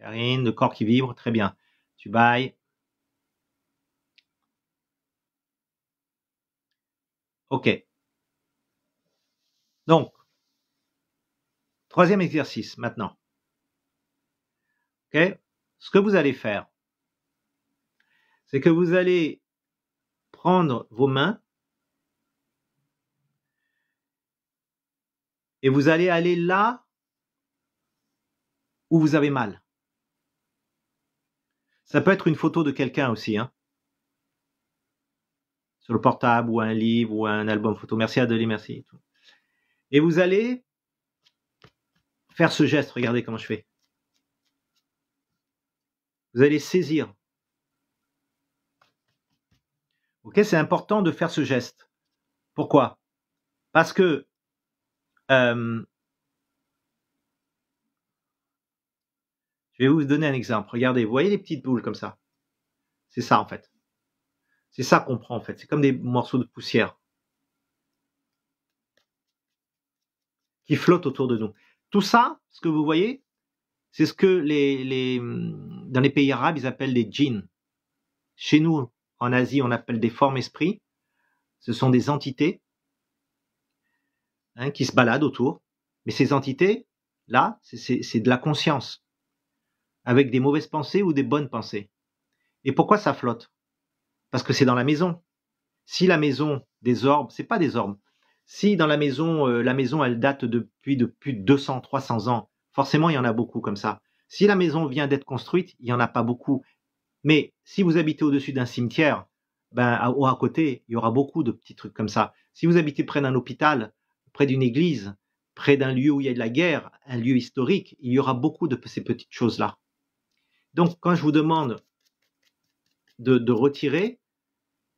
Karine, le corps qui vibre. Très bien. Tu bailles. Ok. Donc, troisième exercice maintenant. Ok. Ce que vous allez faire, c'est que vous allez prendre vos mains et vous allez aller là où vous avez mal. Ça peut être une photo de quelqu'un aussi, hein. Sur le portable ou un livre ou un album photo. Merci Adelie, merci. Et vous allez faire ce geste. Regardez comment je fais. Vous allez saisir c'est important de faire ce geste. Pourquoi Parce que euh, je vais vous donner un exemple. Regardez, vous voyez les petites boules comme ça C'est ça en fait. C'est ça qu'on prend en fait. C'est comme des morceaux de poussière qui flottent autour de nous. Tout ça, ce que vous voyez, c'est ce que dans les pays arabes, ils appellent des djinns. Chez nous, en Asie, on appelle des formes esprits. Ce sont des entités hein, qui se baladent autour. Mais ces entités, là, c'est de la conscience, avec des mauvaises pensées ou des bonnes pensées. Et pourquoi ça flotte Parce que c'est dans la maison. Si la maison des orbes, c'est pas des orbes. Si dans la maison, euh, la maison, elle date depuis plus de 200, 300 ans, forcément, il y en a beaucoup comme ça. Si la maison vient d'être construite, il n'y en a pas beaucoup. Mais si vous habitez au-dessus d'un cimetière, ben, à, à côté, il y aura beaucoup de petits trucs comme ça. Si vous habitez près d'un hôpital, près d'une église, près d'un lieu où il y a de la guerre, un lieu historique, il y aura beaucoup de ces petites choses-là. Donc, quand je vous demande de, de retirer,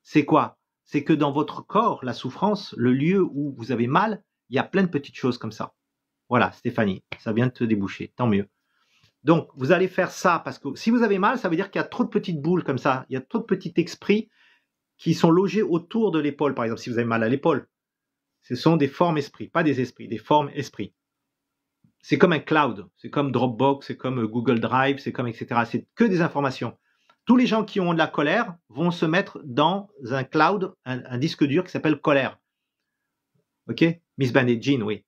c'est quoi C'est que dans votre corps, la souffrance, le lieu où vous avez mal, il y a plein de petites choses comme ça. Voilà, Stéphanie, ça vient de te déboucher, tant mieux. Donc, vous allez faire ça parce que si vous avez mal, ça veut dire qu'il y a trop de petites boules comme ça. Il y a trop de petits esprits qui sont logés autour de l'épaule, par exemple, si vous avez mal à l'épaule. Ce sont des formes esprits, pas des esprits, des formes esprits. C'est comme un cloud, c'est comme Dropbox, c'est comme euh, Google Drive, c'est comme etc. C'est que des informations. Tous les gens qui ont de la colère vont se mettre dans un cloud, un, disque dur qui s'appelle colère. Ok Miss Bandit Jean, oui.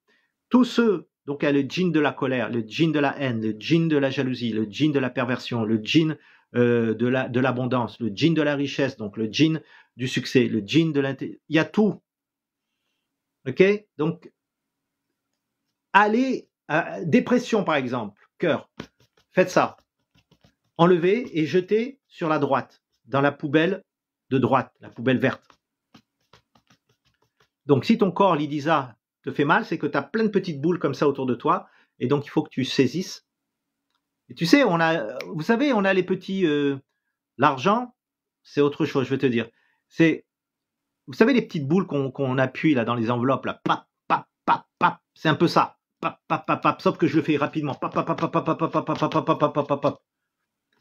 Tous ceux donc il y a le djinn de la colère, le djinn de la haine, le djinn de la jalousie, le djinn de la perversion, le djinn euh, de l'abondance, la, de le djinn de la richesse, donc le djinn du succès, le djinn de l'intérêt. Il y a tout. OK Donc, allez, à, euh, dépression par exemple, cœur, faites ça. Enlevez et jetez sur la droite, dans la poubelle de droite, la poubelle verte. Donc si ton corps, l'IDISA, te fait mal, c'est que tu as plein de petites boules comme ça autour de toi, et donc il faut que tu saisisses. Et tu sais, on a, vous savez, on a les petits, l'argent, c'est autre chose, je vais te dire. C'est, vous savez, les petites boules qu'on appuie là dans les enveloppes, là, pap, pap, pap, pap, c'est un peu ça, pap, pap, pap, pap, sauf que je le fais rapidement, pap, pap, pap, pap, pap, pap, pap, pap, pap, pap, pap.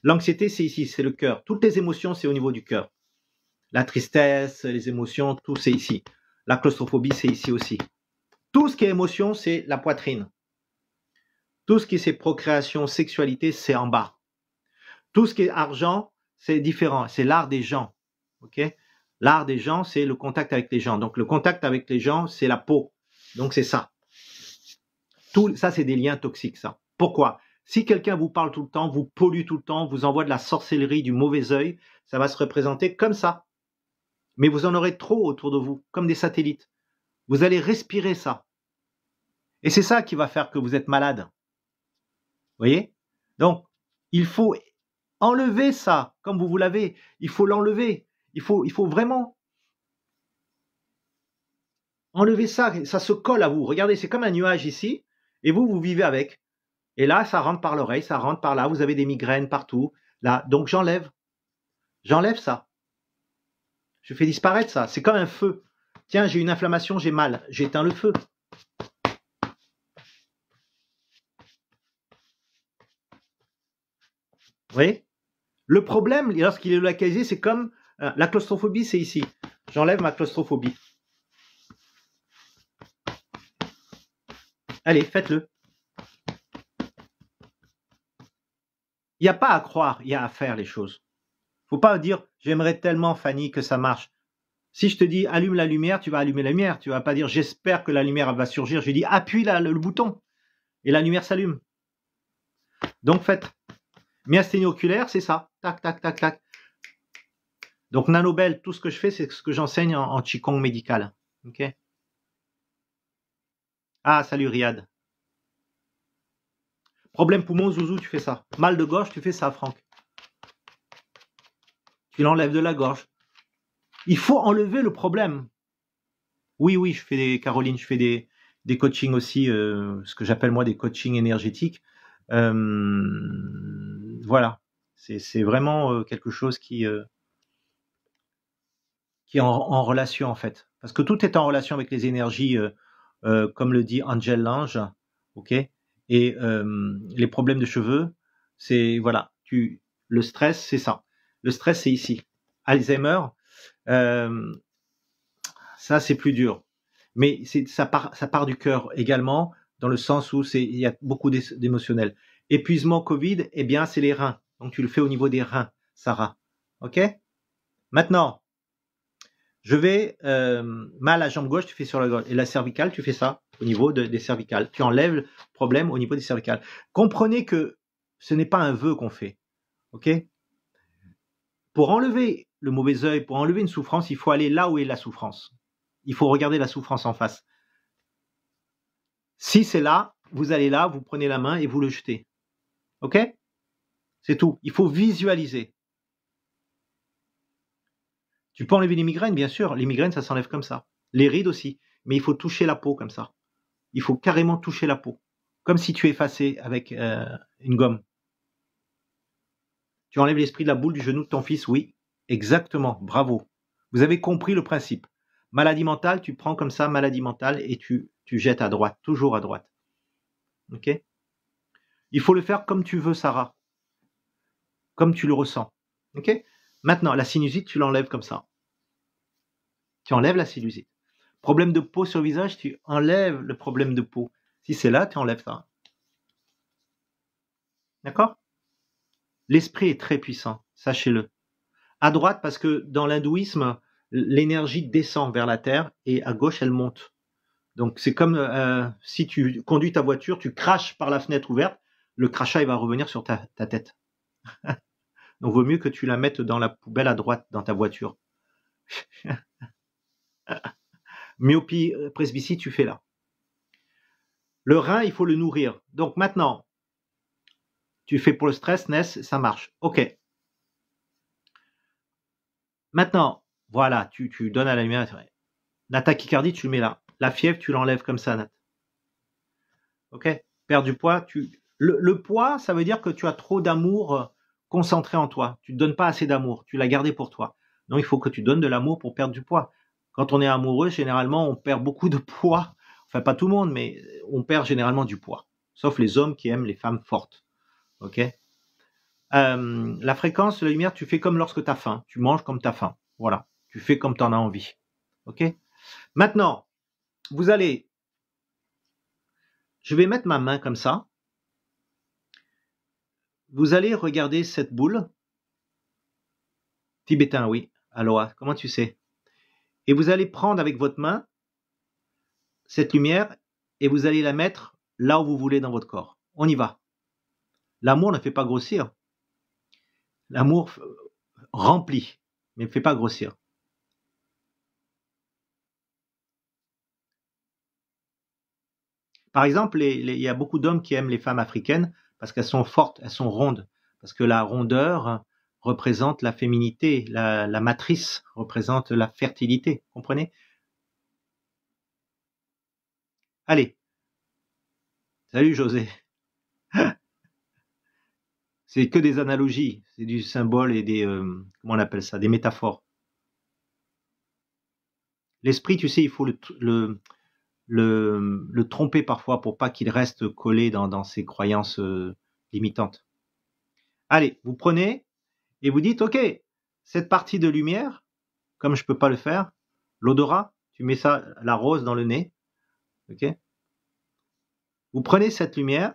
L'anxiété, c'est ici, c'est le cœur. Toutes les émotions, c'est au niveau du cœur. La tristesse, les émotions, tout, c'est ici. La claustrophobie, c'est ici aussi. Tout ce qui est émotion, c'est la poitrine. Tout ce qui est procréation, sexualité, c'est en bas. Tout ce qui est argent, c'est différent. C'est l'art des gens. ok L'art des gens, c'est le contact avec les gens. Donc le contact avec les gens, c'est la peau. Donc c'est ça. Tout ça, c'est des liens toxiques. Ça. Pourquoi Si quelqu'un vous parle tout le temps, vous pollue tout le temps, vous envoie de la sorcellerie, du mauvais œil, ça va se représenter comme ça. Mais vous en aurez trop autour de vous, comme des satellites. Vous allez respirer ça. Et c'est ça qui va faire que vous êtes malade. Vous voyez Donc, il faut enlever ça, comme vous vous l'avez. Il faut l'enlever. Il faut, il faut vraiment enlever ça. Ça se colle à vous. Regardez, c'est comme un nuage ici. Et vous, vous vivez avec. Et là, ça rentre par l'oreille, ça rentre par là. Vous avez des migraines partout. Là, donc j'enlève. J'enlève ça. Je fais disparaître ça. C'est comme un feu. Tiens, j'ai une inflammation, j'ai mal, j'éteins le feu. Vous voyez Le problème, lorsqu'il est localisé, c'est comme euh, la claustrophobie, c'est ici. J'enlève ma claustrophobie. Allez, faites-le. Il n'y a pas à croire, il y a à faire les choses. Faut pas dire j'aimerais tellement Fanny que ça marche. Si je te dis allume la lumière, tu vas allumer la lumière. Tu vas pas dire j'espère que la lumière va surgir. Je dis appuie là, le, bouton et la lumière s'allume. Donc faites. Myasthénie oculaire, c'est ça. Tac, tac, tac, tac. Donc nanobel, tout ce que je fais, c'est ce que j'enseigne en, en qigong médical. Ok. Ah, salut Riyad. Problème poumon, zouzou, tu fais ça. Mal de gorge, tu fais ça, Franck. Tu l'enlèves de la gorge. Il faut enlever le problème. Oui, oui, je fais des, Caroline, je fais des, des coachings aussi, euh, ce que j'appelle moi des coachings énergétiques. Euh, voilà, c'est vraiment euh, quelque chose qui, qui est en, relation en fait. Parce que tout est en relation avec les énergies, comme le dit Angel Lange, ok Et les problèmes de cheveux, c'est voilà, tu, le stress, c'est ça. Le stress, c'est ici. Alzheimer, euh, ça, c'est plus dur. Mais ça part, ça part du cœur également, dans le sens où il y a beaucoup d'émotionnel. Épuisement Covid, eh bien, c'est les reins. Donc, tu le fais au niveau des reins, Sarah. OK Maintenant, je vais euh, mal à jambe gauche, tu fais sur la gauche. Et la cervicale, tu fais ça au niveau des cervicales. Tu enlèves le problème au niveau des cervicales. Comprenez que ce n'est pas un vœu qu'on fait. OK Pour enlever le mauvais œil, pour enlever une souffrance, il faut aller là où est la souffrance. Il faut regarder la souffrance en face. Si c'est là, vous allez là, vous prenez la main et vous le jetez. OK C'est tout. Il faut visualiser. Tu peux enlever les migraines, bien sûr. Les migraines, ça s'enlève comme ça. Les rides aussi. Mais il faut toucher la peau comme ça. Il faut carrément toucher la peau. Comme si tu effaçais avec euh, une gomme. Tu enlèves l'esprit de la boule du genou de ton fils, oui. Exactement, bravo. Vous avez compris le principe. Maladie mentale, tu prends comme ça, maladie mentale, et tu, tu jettes à droite, toujours à droite. OK Il faut le faire comme tu veux, Sarah. Comme tu le ressens. OK Maintenant, la sinusite, tu l'enlèves comme ça. Tu enlèves la sinusite. Problème de peau sur le visage, tu enlèves le problème de peau. Si c'est là, tu enlèves ça. D'accord L'esprit est très puissant, sachez-le à droite parce que dans l'hindouisme, l'énergie descend vers la terre et à gauche, elle monte. Donc c'est comme euh, si tu conduis ta voiture, tu craches par la fenêtre ouverte, le crachat il va revenir sur ta, tête. (laughs) Donc vaut mieux que tu la mettes dans la poubelle à droite dans ta voiture. (laughs) Myopie, euh, presbytie, tu fais là. Le rein, il faut le nourrir. Donc maintenant, tu fais pour le stress, ness ça marche. Ok. Maintenant, voilà, tu, donnes à la lumière. La tachycardie, tu le mets là. La fièvre, tu l'enlèves comme ça, Nat. Ok Perdre du poids, tu. Le, le, poids, ça veut dire que tu as trop d'amour euh, concentré en toi. Tu ne donnes pas assez d'amour. Tu l'as gardé pour toi. Donc, il faut que tu donnes de l'amour pour perdre du poids. Quand on est amoureux, généralement, on perd beaucoup de poids. Enfin, pas tout le monde, mais on perd généralement du poids. Sauf les hommes qui aiment les femmes fortes. OK euh, la fréquence, la lumière, tu fais comme lorsque tu as faim. Tu manges comme tu as faim. Voilà. Tu fais comme tu en as envie. OK Maintenant, vous allez. Je vais mettre ma main comme ça. Vous allez regarder cette boule. Tibétain, oui. Aloha, comment tu sais Et vous allez prendre avec votre main cette lumière et vous allez la mettre là où vous voulez dans votre corps. On y va. L'amour ne fait pas grossir. L'amour euh, remplit, mais ne fait pas grossir. Par exemple, il y a beaucoup d'hommes qui aiment les femmes africaines parce qu'elles sont fortes, elles sont rondes, parce que la rondeur représente la féminité, la, matrice représente la fertilité, comprenez Allez, salut José. (laughs) c'est que des analogies, c'est du symbole et des euh, comment on appelle ça, des métaphores. L'esprit, tu sais, il faut le, tromper parfois pour pas qu'il reste collé dans, ses croyances euh, limitantes. Allez, vous prenez et vous dites, ok, cette partie de lumière, comme je peux pas le faire, l'odorat, tu mets ça, la rose dans le nez, ok Vous prenez cette lumière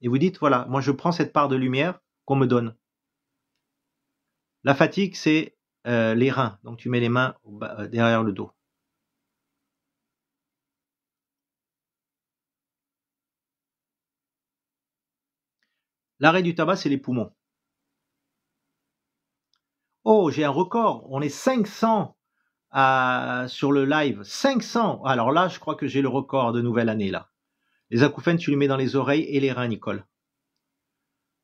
et vous dites, voilà, moi je prends cette part de lumière qu'on me donne. La fatigue, c'est euh, les reins. Donc tu mets les mains euh, derrière le dos. L'arrêt du tabac, c'est les poumons. Oh, j'ai un record. On est 500 à, euh, sur le live. 500. Alors là, je crois que j'ai le record de nouvelle année là. Les acouphènes, tu les mets dans les oreilles et les reins, Nicole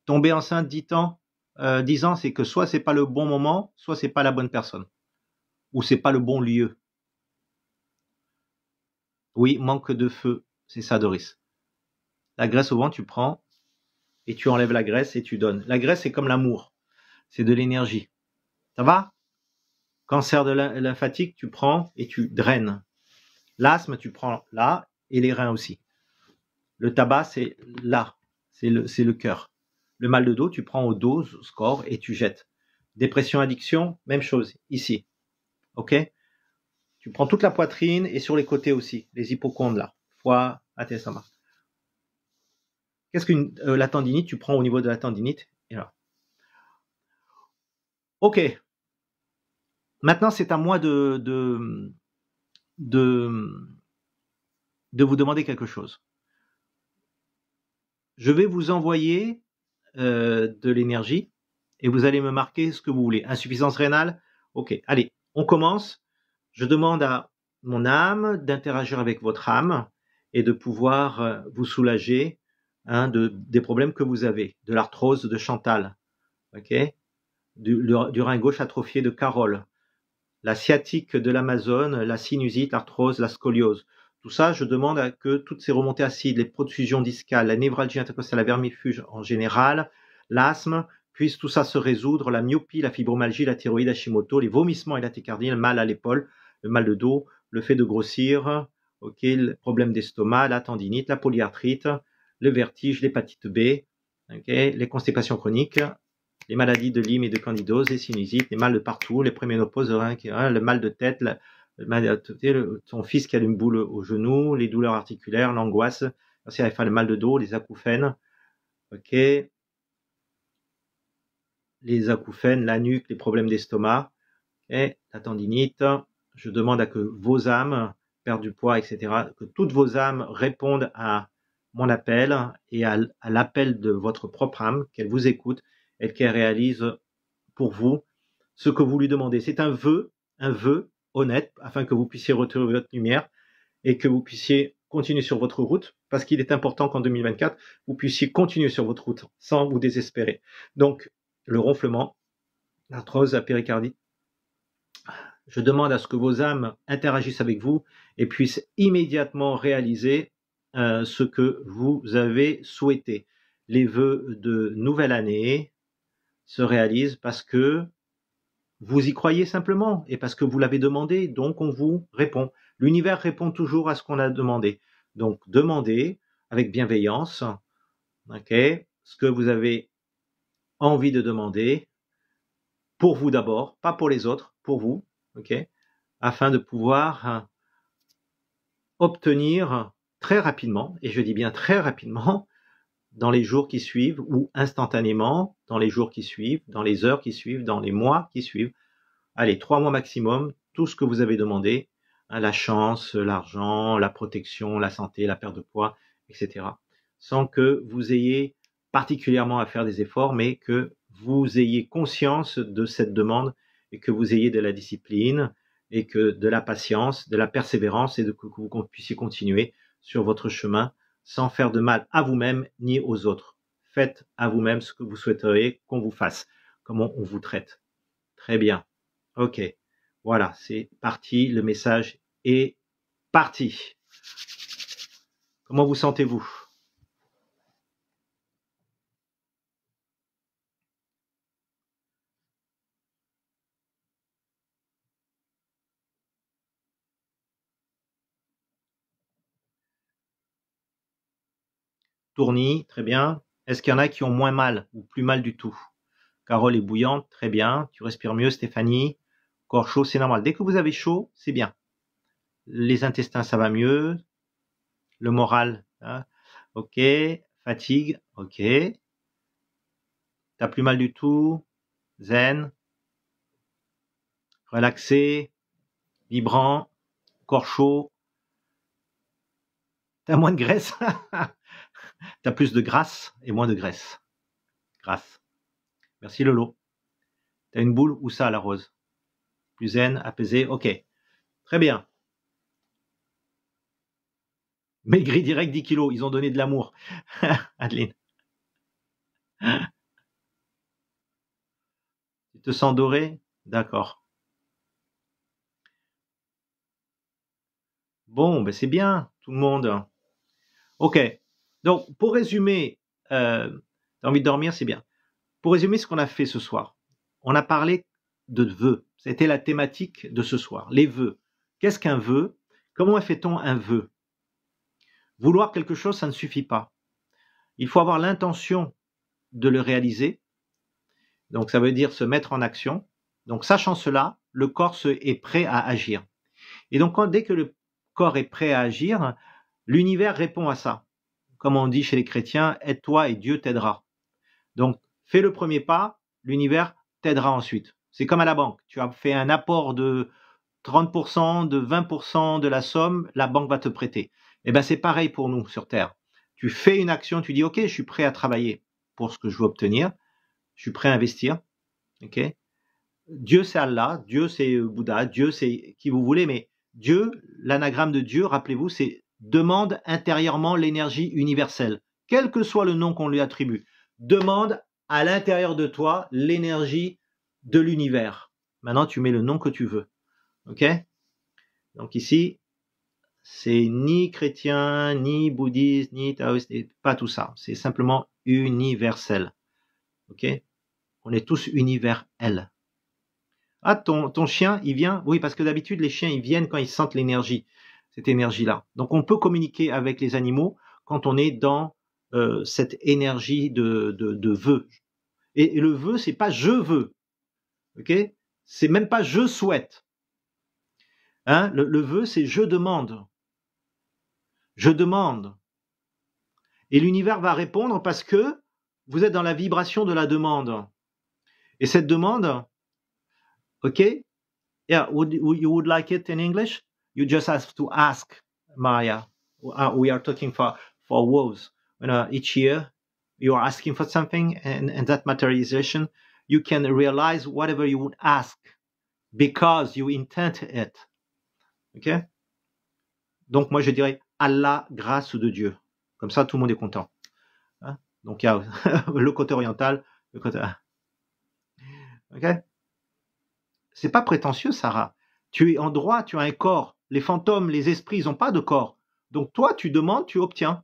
tomber enceinte dix ans, euh, ans, c'est que soit c'est pas le bon moment, soit c'est pas la bonne personne, ou c'est pas le bon lieu. Oui, manque de feu, c'est ça, Doris. La graisse au vent, tu prends et tu enlèves la graisse et tu donnes. La graisse, c'est comme l'amour, c'est de l'énergie. Ça va Cancer de la, tu prends et tu draines. L'asthme, tu prends là et les reins aussi. Le tabac, c'est là, c'est le, c'est le cœur. Le mal de dos, tu prends au dos, au score, et tu jettes. Dépression, addiction, même chose, ici. OK Tu prends toute la poitrine et sur les côtés aussi, les hypocondes là, foie, intestin. Qu'est-ce qu'une euh, la tendinite Tu prends au niveau de la tendinite OK. Maintenant, c'est à moi de, de, de vous demander quelque chose. Je vais vous envoyer euh, de l'énergie et vous allez me marquer ce que vous voulez. Insuffisance rénale Ok, allez, on commence. Je demande à mon âme d'interagir avec votre âme et de pouvoir euh, vous soulager hein, des problèmes que vous avez, de l'arthrose de Chantal, ok, du, rein gauche atrophié de Carole, la sciatique de l'Amazone, la sinusite, l'arthrose, la scoliose. Tout ça, je demande à que toutes ces remontées acides, les profusions discales, la névralgie intercostale, la vermifuge en général, l'asthme, puissent tout ça se résoudre, la myopie, la fibromyalgie, la thyroïde, Hashimoto, les vomissements et la le mal à l'épaule, le mal de dos, le fait de grossir, le problème d'estomac, la tendinite, la polyarthrite, le vertige, l'hépatite B, les constipations chroniques, les maladies de Lyme et de candidose, les sinusites, les mal de partout, les préménopauses, hein, le mal de tête, euh, son fils qui a une boule au genou, les douleurs articulaires, l'angoisse, le mal de dos, les acouphènes, ok, les acouphènes, la nuque, les problèmes d'estomac, et la tendinite. Je demande à que vos âmes perdent du poids, etc., que toutes vos âmes répondent à mon appel et à, à l'appel de votre propre âme, qu'elle vous écoute et qu'elle réalise pour vous ce que vous lui demandez. C'est un vœu, un vœu honnête afin que vous puissiez retrouver votre lumière et que vous puissiez continuer sur votre route parce qu'il est important qu'en 2024, vous puissiez continuer sur votre route sans vous désespérer. Donc, le ronflement, l'arthrose, la péricardie. Je demande à ce que vos âmes interagissent avec vous et puissent immédiatement réaliser euh, ce que vous avez souhaité. Les vœux de nouvelle année se réalisent parce que vous y croyez simplement et parce que vous l'avez demandé, donc on vous répond. L'univers répond toujours à ce qu'on a demandé. Donc demandez avec bienveillance, ok, ce que vous avez envie de demander pour vous d'abord, pas pour les autres, pour vous, ok, afin de pouvoir obtenir très rapidement, et je dis bien très rapidement, dans les jours qui suivent ou instantanément dans les jours qui suivent, dans les heures qui suivent, dans les mois qui suivent. Allez, trois mois maximum, tout ce que vous avez demandé, hein, la chance, l'argent, la protection, la santé, la perte de poids, etc. Sans que vous ayez particulièrement à faire des efforts, mais que vous ayez conscience de cette demande et que vous ayez de la discipline et que de la patience, de la persévérance et de, que vous puissiez continuer sur votre chemin sans faire de mal à vous-même ni aux autres. Faites à vous-même ce que vous souhaiteriez qu'on vous fasse, comment on vous traite. Très bien. OK. Voilà, c'est parti. Le message est parti. Comment vous sentez-vous Tourni, très bien. Est-ce qu'il y en a qui ont moins mal ou plus mal du tout Carole est bouillante, très bien. Tu respires mieux, Stéphanie. Corps chaud, c'est normal. Dès que vous avez chaud, c'est bien. Les intestins, ça va mieux. Le moral, hein ok. Fatigue, ok. T'as plus mal du tout. Zen. Relaxé. Vibrant. Corps chaud. T'as moins de graisse. (laughs) tu as plus de grâce et moins de graisse. Grâce. Merci Lolo. T'as une boule ou ça, la rose Plus zen, apaisé, ok. Très bien. Maigri direct 10 kilos, ils ont donné de l'amour. (laughs) Adeline. tu te sens doré D'accord. Bon, ben c'est bien, tout le monde. Ok, donc, pour résumer, euh, envie de dormir, c'est bien. Pour résumer ce qu'on a fait ce soir, on a parlé de vœux. C'était la thématique de ce soir, les vœux. Qu'est-ce qu'un vœu Comment fait-on un vœu Vouloir quelque chose, ça ne suffit pas. Il faut avoir l'intention de le réaliser. Donc ça veut dire se mettre en action. Donc sachant cela, le corps est prêt à agir. Et donc dès que le corps est prêt à agir, l'univers répond à ça comme on dit chez les chrétiens, aide-toi et Dieu t'aidera. Donc, fais le premier pas, l'univers t'aidera ensuite. C'est comme à la banque. Tu as fait un apport de 30%, de 20% de la somme, la banque va te prêter. Et eh ben, c'est pareil pour nous sur Terre. Tu fais une action, tu dis, OK, je suis prêt à travailler pour ce que je veux obtenir. Je suis prêt à investir. OK? Dieu, c'est Allah. Dieu, c'est Bouddha. Dieu, c'est qui vous voulez. Mais Dieu, l'anagramme de Dieu, rappelez-vous, c'est demande intérieurement l'énergie universelle, quel que soit le nom qu'on lui attribue. Demande à l'intérieur de toi l'énergie de l'univers. Maintenant, tu mets le nom que tu veux. OK Donc ici, c'est ni chrétien, ni bouddhiste, ni taoïste, pas tout ça. C'est simplement universel. OK On est tous universels. Ah, ton, ton chien, il vient Oui, parce que d'habitude, les chiens, ils viennent quand ils sentent l'énergie cette énergie-là. Donc on peut communiquer avec les animaux quand on est dans euh, cette énergie de, de, Et, le vœu, c'est pas je veux, ok C'est même pas je souhaite. Hein le, le vœu, c'est je demande. Je demande. Et l'univers va répondre parce que vous êtes dans la vibration de la demande. Et cette demande, ok Yeah, would you would like it in English? You just have to ask Maria. Uh, we are talking for for wolves. each year you are asking for something, and, and that materialization, you can realize whatever you would ask because you intend it. Ok Donc moi je dirais à la grâce de Dieu. Comme ça tout le monde est content. Hein Donc il y a (laughs) le côté oriental, le côté. Ok C'est pas prétentieux, Sarah. Tu es en droit, tu as un corps les fantômes, les esprits, ils n'ont pas de corps. Donc toi, tu demandes, tu obtiens.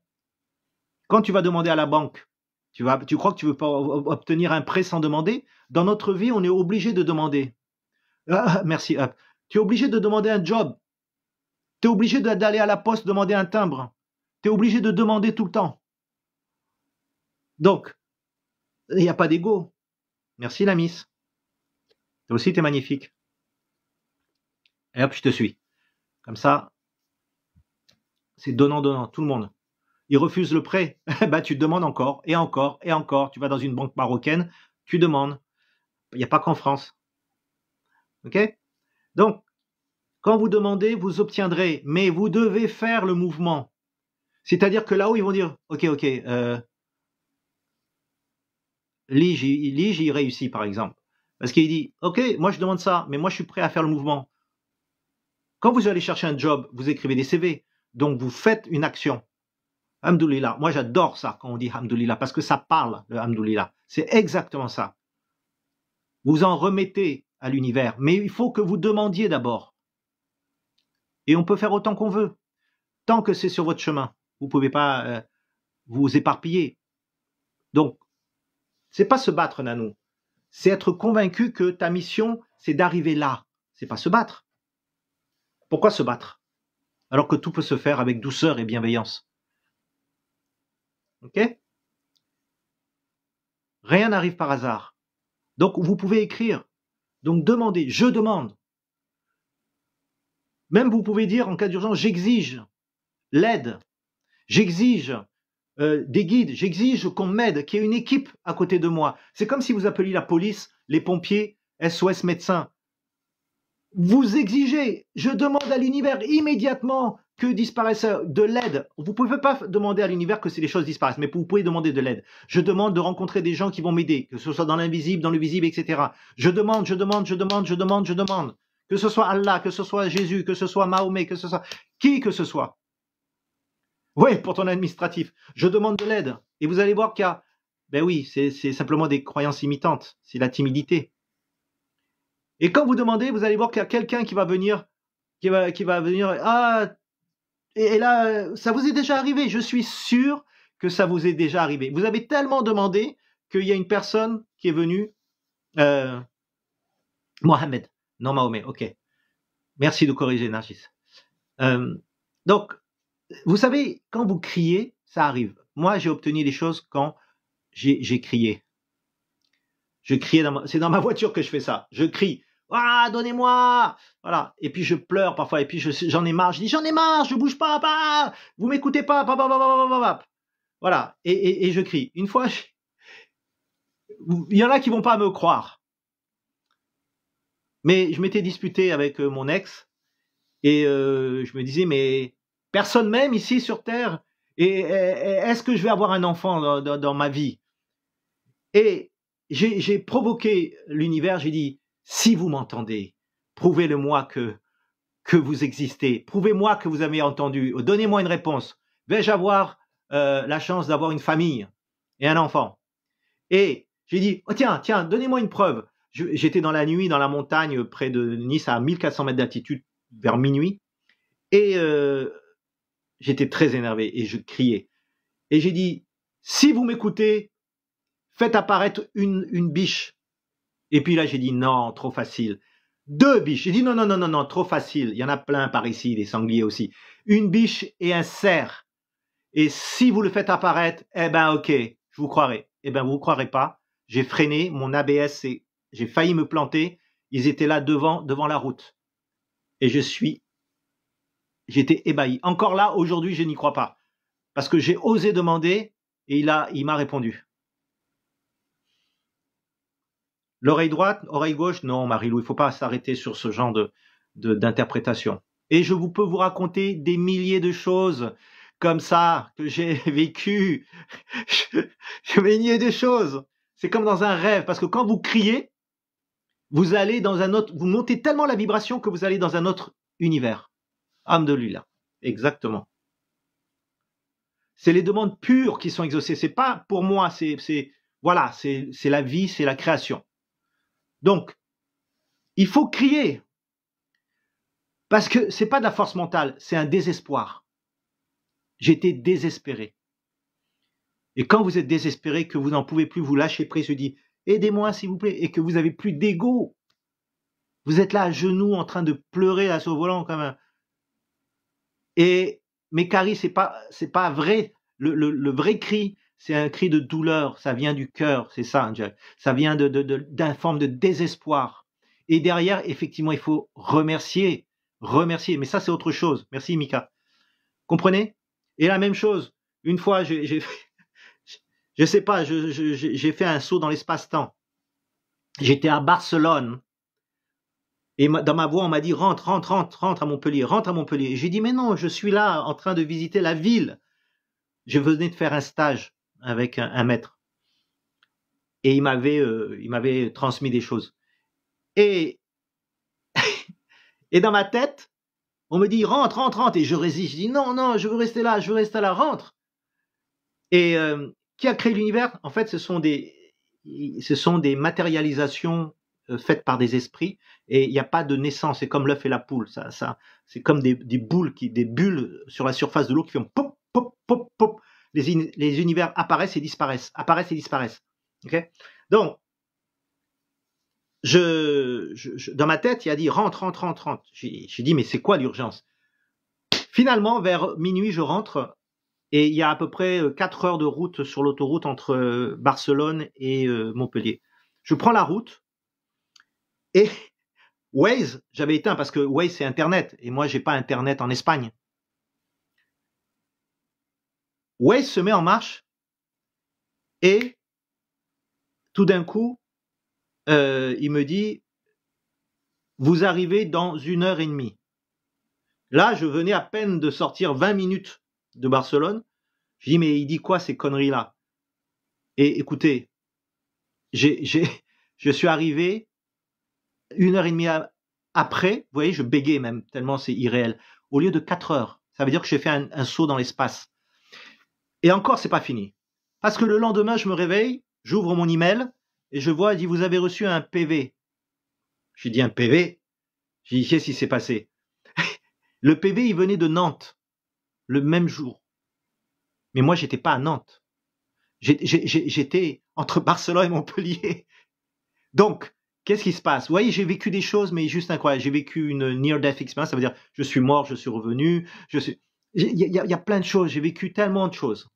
Quand tu vas demander à la banque, tu, crois que tu veux pas obtenir un prêt sans demander Dans notre vie, on est obligé de demander. Ah, ah, merci. tu es obligé de demander un job. Tu es obligé d'aller à la poste demander un timbre. Tu es obligé de demander tout le temps. Donc, il n'y a pas d'ego. Merci la miss. Toi aussi, tu es magnifique. Et hop, je te suis. Comme ça, c'est donnant-donnant, tout le monde. Il refuse le prêt. (laughs) bah, tu demandes encore et encore et encore. Tu vas dans une banque marocaine, tu demandes. Il n'y a pas qu'en France. OK Donc, quand vous demandez, vous obtiendrez, mais vous devez faire le mouvement. C'est-à-dire que là-haut, ils vont dire, OK, OK, euh, Lige, il réussit, par exemple. Parce qu'il dit, OK, moi je demande ça, mais moi je suis prêt à faire le mouvement. Quand vous allez chercher un job, vous écrivez des CV. Donc, vous faites une action. Hamdoulillah. Moi, j'adore ça quand on dit Hamdoulillah parce que ça parle, le Hamdoulillah. C'est exactement ça. Vous en remettez à l'univers, mais il faut que vous demandiez d'abord. Et on peut faire autant qu'on veut. Tant que c'est sur votre chemin, vous ne pouvez pas euh, vous éparpiller. Donc, c'est pas se battre, Nanou. C'est être convaincu que ta mission, c'est d'arriver là. C'est pas se battre. Pourquoi se battre alors que tout peut se faire avec douceur et bienveillance Ok Rien n'arrive par hasard. Donc vous pouvez écrire. Donc demander, je demande. Même vous pouvez dire en cas d'urgence, j'exige l'aide, j'exige euh, des guides, j'exige qu'on m'aide, qu'il y ait une équipe à côté de moi. C'est comme si vous appeliez la police, les pompiers, SOS médecins vous exigez, je demande à l'univers immédiatement que disparaisse euh, de l'aide. Vous pouvez pas demander à l'univers que si les choses disparaissent, mais vous pouvez demander de l'aide. Je demande de rencontrer des gens qui vont m'aider, que ce soit dans l'invisible, dans le visible, etc. Je demande, je demande, je demande, je demande, je demande. Que ce soit Allah, que ce soit Jésus, que ce soit Mahomet, que ce soit qui que ce soit. Oui, pour ton administratif. Je demande de l'aide. Et vous allez voir qu'il y a, ben oui, c'est simplement des croyances imitantes. C'est la timidité. Et quand vous demandez, vous allez voir qu'il y a quelqu'un qui va venir, qui va, qui va venir, ah, et, là, ça vous est déjà arrivé, je suis sûr que ça vous est déjà arrivé. Vous avez tellement demandé qu'il y a une personne qui est venue, euh, Mohamed, non Mahomet, ok. Merci de corriger, Nargis. Euh, donc, vous savez, quand vous criez, ça arrive. Moi, j'ai obtenu des choses quand j'ai crié. Je criais, c'est dans ma voiture que je fais ça. Je crie ah, donnez-moi, voilà. Et puis je pleure parfois, et puis j'en ai marre, je dis j'en ai marre, je bouge pas, pas, vous m'écoutez pas, pas, voilà. Et, et, je crie. Une fois, il y en a qui vont pas me croire, mais je m'étais disputé avec euh, mon ex et euh, je me disais mais personne même ici sur terre et, est-ce que je vais avoir un enfant dans, dans, dans ma vie Et j'ai provoqué l'univers, j'ai dit si vous m'entendez, prouvez-le-moi que, que vous existez, prouvez-moi que vous avez entendu, donnez-moi une réponse. Vais-je avoir euh, la chance d'avoir une famille et un enfant Et j'ai dit, oh, tiens, tiens, donnez-moi une preuve. J'étais dans la nuit, dans la montagne, près de Nice, à 1400 mètres d'altitude, vers minuit, et euh, j'étais très énervé et je criais. Et j'ai dit, si vous m'écoutez, faites apparaître une, une biche et puis là, j'ai dit non, trop facile. Deux biches. J'ai dit non, non, non, non, non, trop facile. Il y en a plein par ici, des sangliers aussi. Une biche et un cerf. Et si vous le faites apparaître, eh ben ok, je vous croirai. Eh ben vous ne croirez pas. J'ai freiné, mon ABS, et j'ai failli me planter. Ils étaient là devant, devant la route. Et je suis, j'étais ébahi. Encore là, aujourd'hui, je n'y crois pas. Parce que j'ai osé demander et il a, il m'a répondu. L'oreille droite, oreille gauche, non, Marie-Lou, il faut pas s'arrêter sur ce genre de d'interprétation. Et je vous peux vous raconter des milliers de choses comme ça que j'ai (laughs) vécu. Des milliers de choses. C'est comme dans un rêve, parce que quand vous criez, vous allez dans un autre, vous montez tellement la vibration que vous allez dans un autre univers. Âme de Lula, exactement. C'est les demandes pures qui sont exaucées. C'est pas pour moi, c'est voilà, c'est la vie, c'est la création. Donc, il faut crier. Parce que c'est pas de la force mentale, c'est un désespoir. J'étais désespéré. Et quand vous êtes désespéré, que vous n'en pouvez plus, vous lâchez prise, vous dites aidez-moi s'il vous plaît, et que vous avez plus d'ego. Vous êtes là à genoux en train de pleurer à ce volant quand même. Et mais Carrie, c'est pas pas vrai. le vrai cri, c'est un cri de douleur, ça vient du cœur, c'est ça, hein, Angel. Ça vient de, d'une forme de désespoir. Et derrière, effectivement, il faut remercier, remercier. Mais ça, c'est autre chose. Merci, Mika. Comprenez Et la même chose, une fois, j'ai, ne je sais pas, j'ai fait un saut dans l'espace-temps. J'étais à Barcelone. Et dans ma voix, on m'a dit rentre, rentre, rentre, rentre à Montpellier, rentre à Montpellier. j'ai dit mais non, je suis là en train de visiter la ville. Je venais de faire un stage avec un, maître. Et il m'avait, euh, il m'avait transmis des choses. Et, (laughs) et dans ma tête, on me dit rentre, rentre, rentre. Et je résiste. Je dis non, non, je veux rester là, je veux rester là, rentre. Et euh, qui a créé l'univers En fait, ce sont des, ce sont des matérialisations euh, faites par des esprits et il n'y a pas de naissance. C'est comme l'œuf et la poule. Ça, ça, c'est comme des, boules qui, des bulles sur la surface de l'eau qui font pop, pop, pop, pop les, univers apparaissent et disparaissent, apparaissent et disparaissent. ok Donc, dans ma tête, il a dit rentre, rentre, rentre, rentre. J'ai dit mais c'est quoi l'urgence Finalement, vers minuit, je rentre et il y a à peu près 4 euh, heures de route sur l'autoroute entre euh, Barcelone et euh, Montpellier. Je prends la route et (laughs) Waze, j'avais éteint parce que Waze c'est Internet et moi j'ai pas Internet en Espagne. Waze se met en marche et tout d'un coup, euh, il me dit, vous arrivez dans une heure et demie. Là, je venais à peine de sortir 20 minutes de Barcelone. Je dis, mais il dit quoi ces conneries-là Et écoutez, (laughs) je suis arrivé une heure et demie après. Vous voyez, je bégayais même, tellement c'est irréel. Au lieu de 4 heures. Ça veut dire que j'ai fait un saut dans l'espace. Et encore, c'est pas fini. Parce que le lendemain, je me réveille, j'ouvre mon email et je vois, il dit, vous avez reçu un PV. J'ai dit, un PV? J'ai dit, qu'est-ce qui s'est passé? (laughs) le PV, il venait de Nantes. Le même jour. Mais moi, j'étais pas à Nantes. J'étais entre Barcelone et Montpellier. (laughs) Donc, qu'est-ce qui se passe Vous voyez, j'ai vécu des choses, mais juste incroyables. J'ai vécu une near-death experience, ça veut dire je suis mort, je suis revenu, je suis. Il y, a plein de choses. J'ai vécu tellement de choses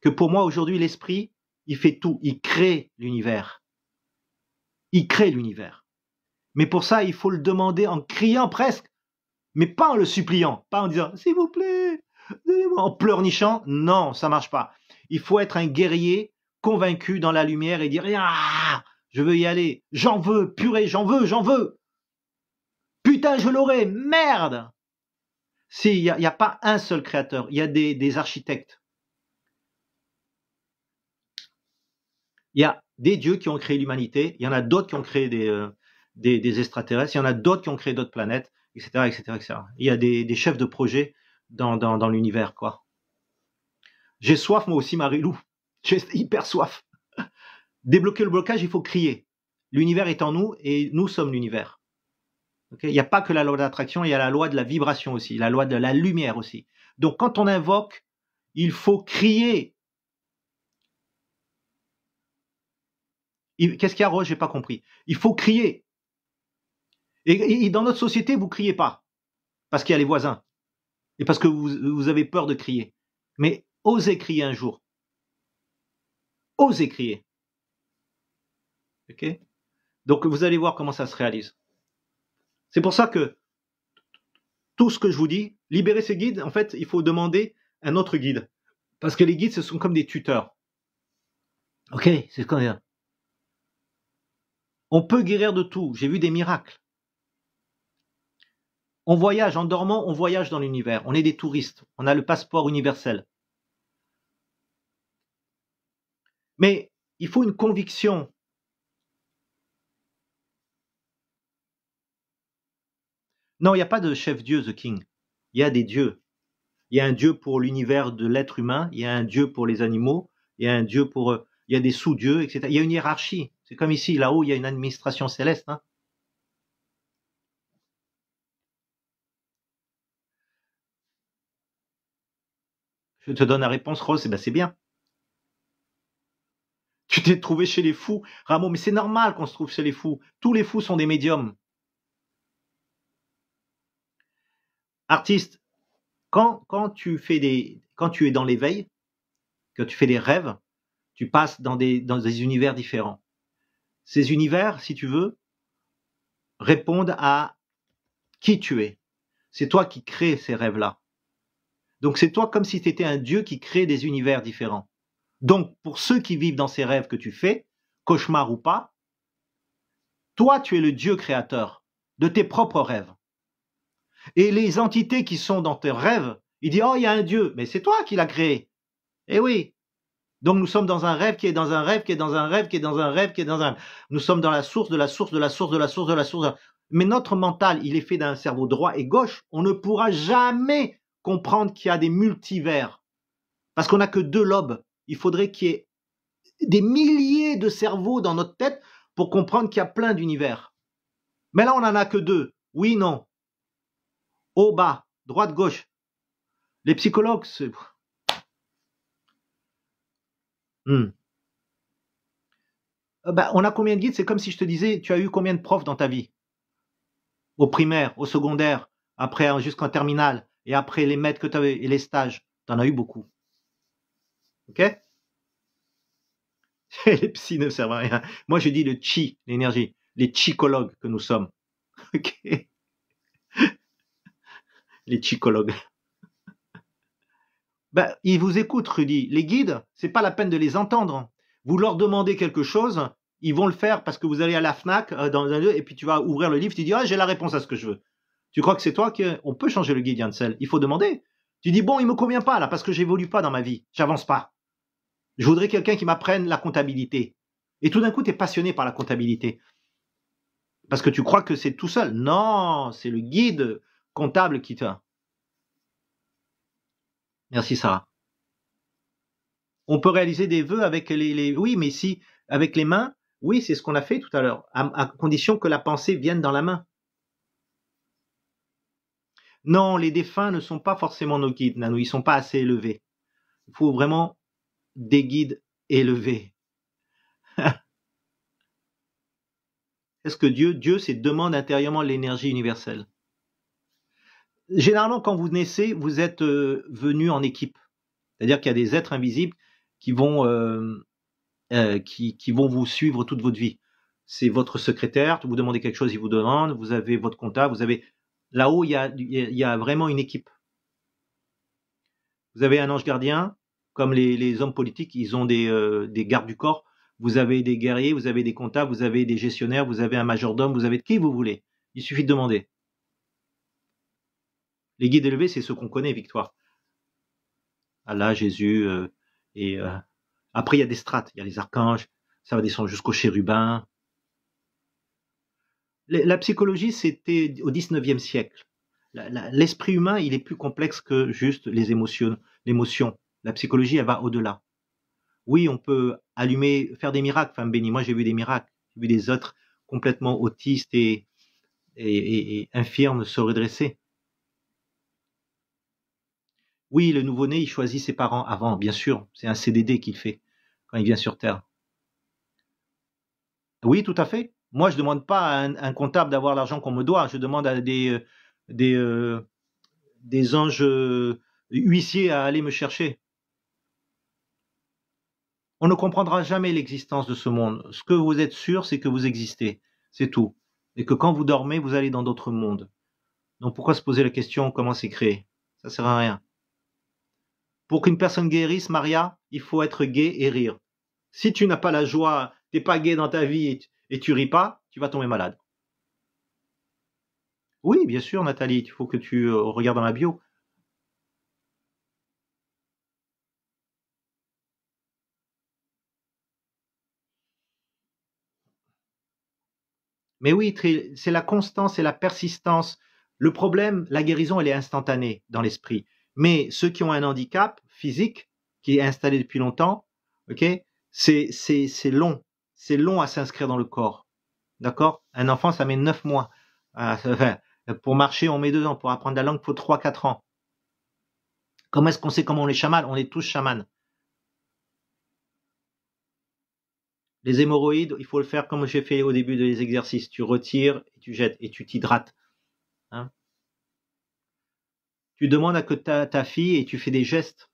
que pour moi aujourd'hui l'esprit, il fait tout. Il crée l'univers. Il crée l'univers. Mais pour ça, il faut le demander en criant presque, mais pas en le suppliant, pas en disant s'il vous plaît, en pleurnichant. Non, ça marche pas. Il faut être un guerrier convaincu dans la lumière et dire ah, je veux y aller, j'en veux, purée, j'en veux, j'en veux. Putain, je l'aurai, merde. Si, il n'y a, pas un seul créateur, il y a des, architectes. Il y a des dieux qui ont créé l'humanité, il y en a d'autres qui ont créé des, euh, des, extraterrestres, il y en a d'autres qui ont créé d'autres planètes, etc., etc., etc. Il y a des, chefs de projet dans, dans l'univers, quoi. J'ai soif, moi aussi, Marie-Lou. (laughs) J'ai hyper soif. (laughs) Débloquer le blocage, il faut crier. L'univers est en nous et nous sommes l'univers il n'y a pas que la loi d'attraction, il y a la loi de la vibration aussi, la loi de la lumière aussi. Donc quand on invoque, il faut crier. Qu'est-ce qu'il y a, Roche n'ai pas compris. Il faut crier. Et, dans notre société, vous criez pas parce qu'il y a les voisins et parce que vous, vous avez peur de crier. Mais osez crier un jour. Osez crier. Ok Donc vous allez voir comment ça se réalise. C'est pour ça que tout ce que je vous dis, libérer ses guides, en fait, il faut demander un autre guide. Parce que les guides, ce sont comme des tuteurs. Ok, c'est ce qu'on dit. On peut guérir de tout. J'ai vu des miracles. On voyage en dormant, on voyage dans l'univers. On est des touristes. On a le passeport universel. Mais il faut une conviction Non, il n'y a pas de chef-dieu, The King. Il y a des dieux. Il y a un dieu pour l'univers de l'être humain, il y a un dieu pour les animaux, il y a un dieu pour... Euh, il y a des sous-dieux, etc. Il y a une hiérarchie. C'est comme ici, là-haut, il y a une administration céleste. Hein. Je te donne la réponse, Rose, et ben c'est bien. Tu t'es trouvé chez les fous. Rameau, mais c'est normal qu'on se trouve chez les fous. Tous les fous sont des médiums. artiste, quand, tu fais des, quand tu es dans l'éveil, quand tu fais des rêves, tu passes dans des, des univers différents. Ces univers, si tu veux, répondent à qui tu es. C'est toi qui crées ces rêves-là. Donc c'est toi comme si tu étais un dieu qui crée des univers différents. Donc pour ceux qui vivent dans ces rêves que tu fais, cauchemar ou pas, toi tu es le dieu créateur de tes propres rêves. Et les entités qui sont dans tes rêves, il dit, oh, il y a un Dieu, mais c'est toi qui l'as créé. Eh oui. Donc nous sommes dans un rêve qui est dans un rêve qui est dans un rêve qui est dans un rêve qui est dans un rêve. Nous sommes dans la source de la source de la source de la source de la source. Mais notre mental, il est fait d'un cerveau droit et gauche. On ne pourra jamais comprendre qu'il y a des multivers. Parce qu'on n'a que deux lobes. Il faudrait qu'il y ait des milliers de cerveaux dans notre tête pour comprendre qu'il y a plein d'univers. Mais là, on n'en a que deux. Oui, non haut, bas, droite, gauche. Les psychologues, c'est... Hmm. Euh, bah, on a combien de guides C'est comme si je te disais, tu as eu combien de profs dans ta vie Au primaire, au secondaire, après hein, jusqu'en terminale, et après les maîtres que tu avais et les stages. Tu en as eu beaucoup. Ok (laughs) Les psy ne servent à rien. Moi, je dis le chi, l'énergie, les psychologues que nous sommes. (laughs) Ok les psychologues. (laughs) Ben, ils vous écoutent, Rudy. Les guides, c'est pas la peine de les entendre. Vous leur demandez quelque chose, ils vont le faire parce que vous allez à la Fnac euh, dans un lieu et puis tu vas ouvrir le livre, tu dis ah j'ai la réponse à ce que je veux. Tu crois que c'est toi qui on peut changer le guide Yansel. Il faut demander. Tu dis bon il me convient pas là parce que j'évolue pas dans ma vie, j'avance pas. Je voudrais quelqu'un qui m'apprenne la comptabilité. Et tout d'un coup tu es passionné par la comptabilité parce que tu crois que c'est tout seul. Non, c'est le guide comptable qui te... Merci Sarah. On peut réaliser des vœux avec les, Oui, mais si, avec les mains, oui, c'est ce qu'on a fait tout à l'heure, à, condition que la pensée vienne dans la main. Non, les défunts ne sont pas forcément nos guides, Nanou, ils ne sont pas assez élevés. Il faut vraiment des guides élevés. (laughs) Est-ce que Dieu, Dieu, c'est demande intérieurement l'énergie universelle généralement, quand vous naissez, vous êtes euh, venu en équipe. C'est-à-dire qu'il y a des êtres invisibles qui vont, euh, euh, qui, vont vous suivre toute votre vie. C'est votre secrétaire, vous demandez quelque chose, il vous demande, vous avez votre comptable, vous avez. Là-haut, il y a, il vraiment une équipe. Vous avez un ange gardien, comme les, hommes politiques, ils ont des, des gardes du corps. Vous avez des guerriers, vous avez des comptables, vous avez des gestionnaires, vous avez un majordome, vous avez qui vous voulez. Il suffit de demander. Les guides élevés, c'est ce qu'on connaît, Victoire. Allah, Jésus, euh, et euh, après il y a des strates, il y a les archanges, ça va descendre jusqu'aux chérubins. La psychologie, c'était au 19e siècle. L'esprit humain, il est plus complexe que juste les émotions. L'émotion, la psychologie, elle va au-delà. Oui, on peut allumer, faire des miracles, femme béni. Moi, j'ai vu des miracles. J'ai vu des autres complètement autistes et infirmes se redresser. Oui, le nouveau-né, il choisit ses parents avant, bien sûr. C'est un CDD qu'il fait quand il vient sur Terre. Oui, tout à fait. Moi, je ne demande pas à un, comptable d'avoir l'argent qu'on me doit. Je demande à des, euh, des, euh, des anges euh, huissiers à aller me chercher. On ne comprendra jamais l'existence de ce monde. Ce que vous êtes sûr, c'est que vous existez. C'est tout. Et que quand vous dormez, vous allez dans d'autres mondes. Donc pourquoi se poser la question comment c'est créé Ça ne sert à rien. Pour qu'une personne guérisse, Maria, il faut être gai et rire. Si tu n'as pas la joie, tu n'es pas gai dans ta vie et, tu ris pas, tu vas tomber malade. Oui, bien sûr, Nathalie, il faut que tu euh, regardes dans la bio. Mais oui, c'est la constance et la persistance. Le problème, la guérison, elle est instantanée dans l'esprit. Mais ceux qui ont un handicap physique qui est installé depuis longtemps, ok, c'est c'est long, c'est long à s'inscrire dans le corps, d'accord. Un enfant, ça met neuf mois. Ah, pour marcher, on met deux ans. Pour apprendre la langue, il faut trois quatre ans. Comment est-ce qu'on sait comment on est chaman On est tous chamanes. Les hémorroïdes, il faut le faire comme j'ai fait au début des exercices. Tu retires et tu jettes et tu t'hydrates. Hein tu demandes à que ta, fille et tu fais des gestes.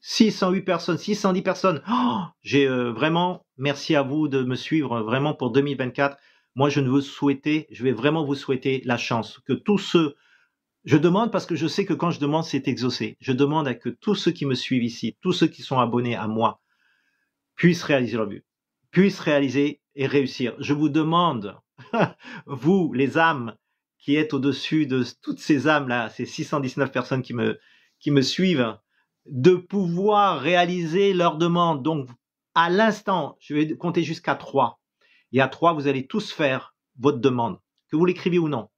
608 personnes, 610 personnes. Oh, j'ai euh, vraiment, merci à vous de me suivre vraiment pour 2024. Moi, je ne veux souhaiter, je vais vraiment vous souhaiter la chance que tous ceux, je demande parce que je sais que quand je demande, c'est exaucé. Je demande à que tous ceux qui me suivent ici, tous ceux qui sont abonnés à moi, puissent réaliser leur but, puissent réaliser et réussir. Je vous demande, (laughs) vous, les âmes qui est au-dessus de toutes ces âmes-là, ces 619 personnes qui me, qui me suivent, de pouvoir réaliser leur demande. Donc, à l'instant, je vais compter jusqu'à 3. Et à 3, vous allez tous faire votre demande, que vous l'écriviez ou non.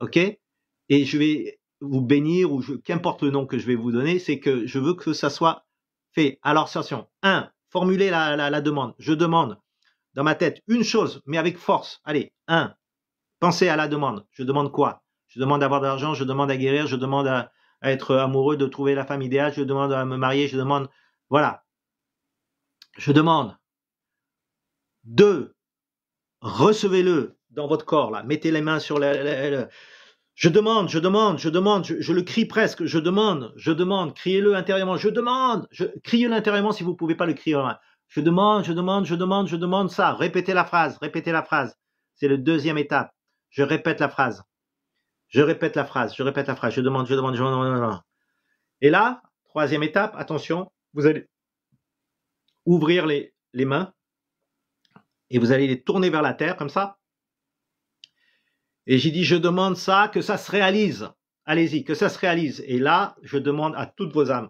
OK Et je vais vous bénir, ou qu'importe le nom que je vais vous donner, c'est que je veux que ça soit fait. Alors, attention. 1. formulez la, demande. Je demande dans ma tête une chose, mais avec force. Allez, 1. Pensez à la demande. Je demande quoi Je demande d'avoir de l'argent, je demande à guérir, je demande à, être amoureux, de trouver la femme idéale, je demande à me marier, je demande. Voilà. Je demande. Deux, recevez-le dans votre corps, là. Mettez les mains sur le. Je demande, je demande, je demande, je, le crie presque, je demande, je demande, criez-le intérieurement, je demande, je, criez-le intérieurement si vous ne pouvez pas le crier. Je demande, je demande, je demande, je demande ça. Répétez la phrase, répétez la phrase. C'est la deuxième étape. Je répète la phrase. Je répète la phrase. Je répète la phrase. Je demande, je demande, je demande. Et là, troisième étape, attention, vous allez ouvrir les, mains et vous allez les tourner vers la terre comme ça. Et j'ai dit, je demande ça, que ça se réalise. Allez-y, que ça se réalise. Et là, je demande à toutes vos âmes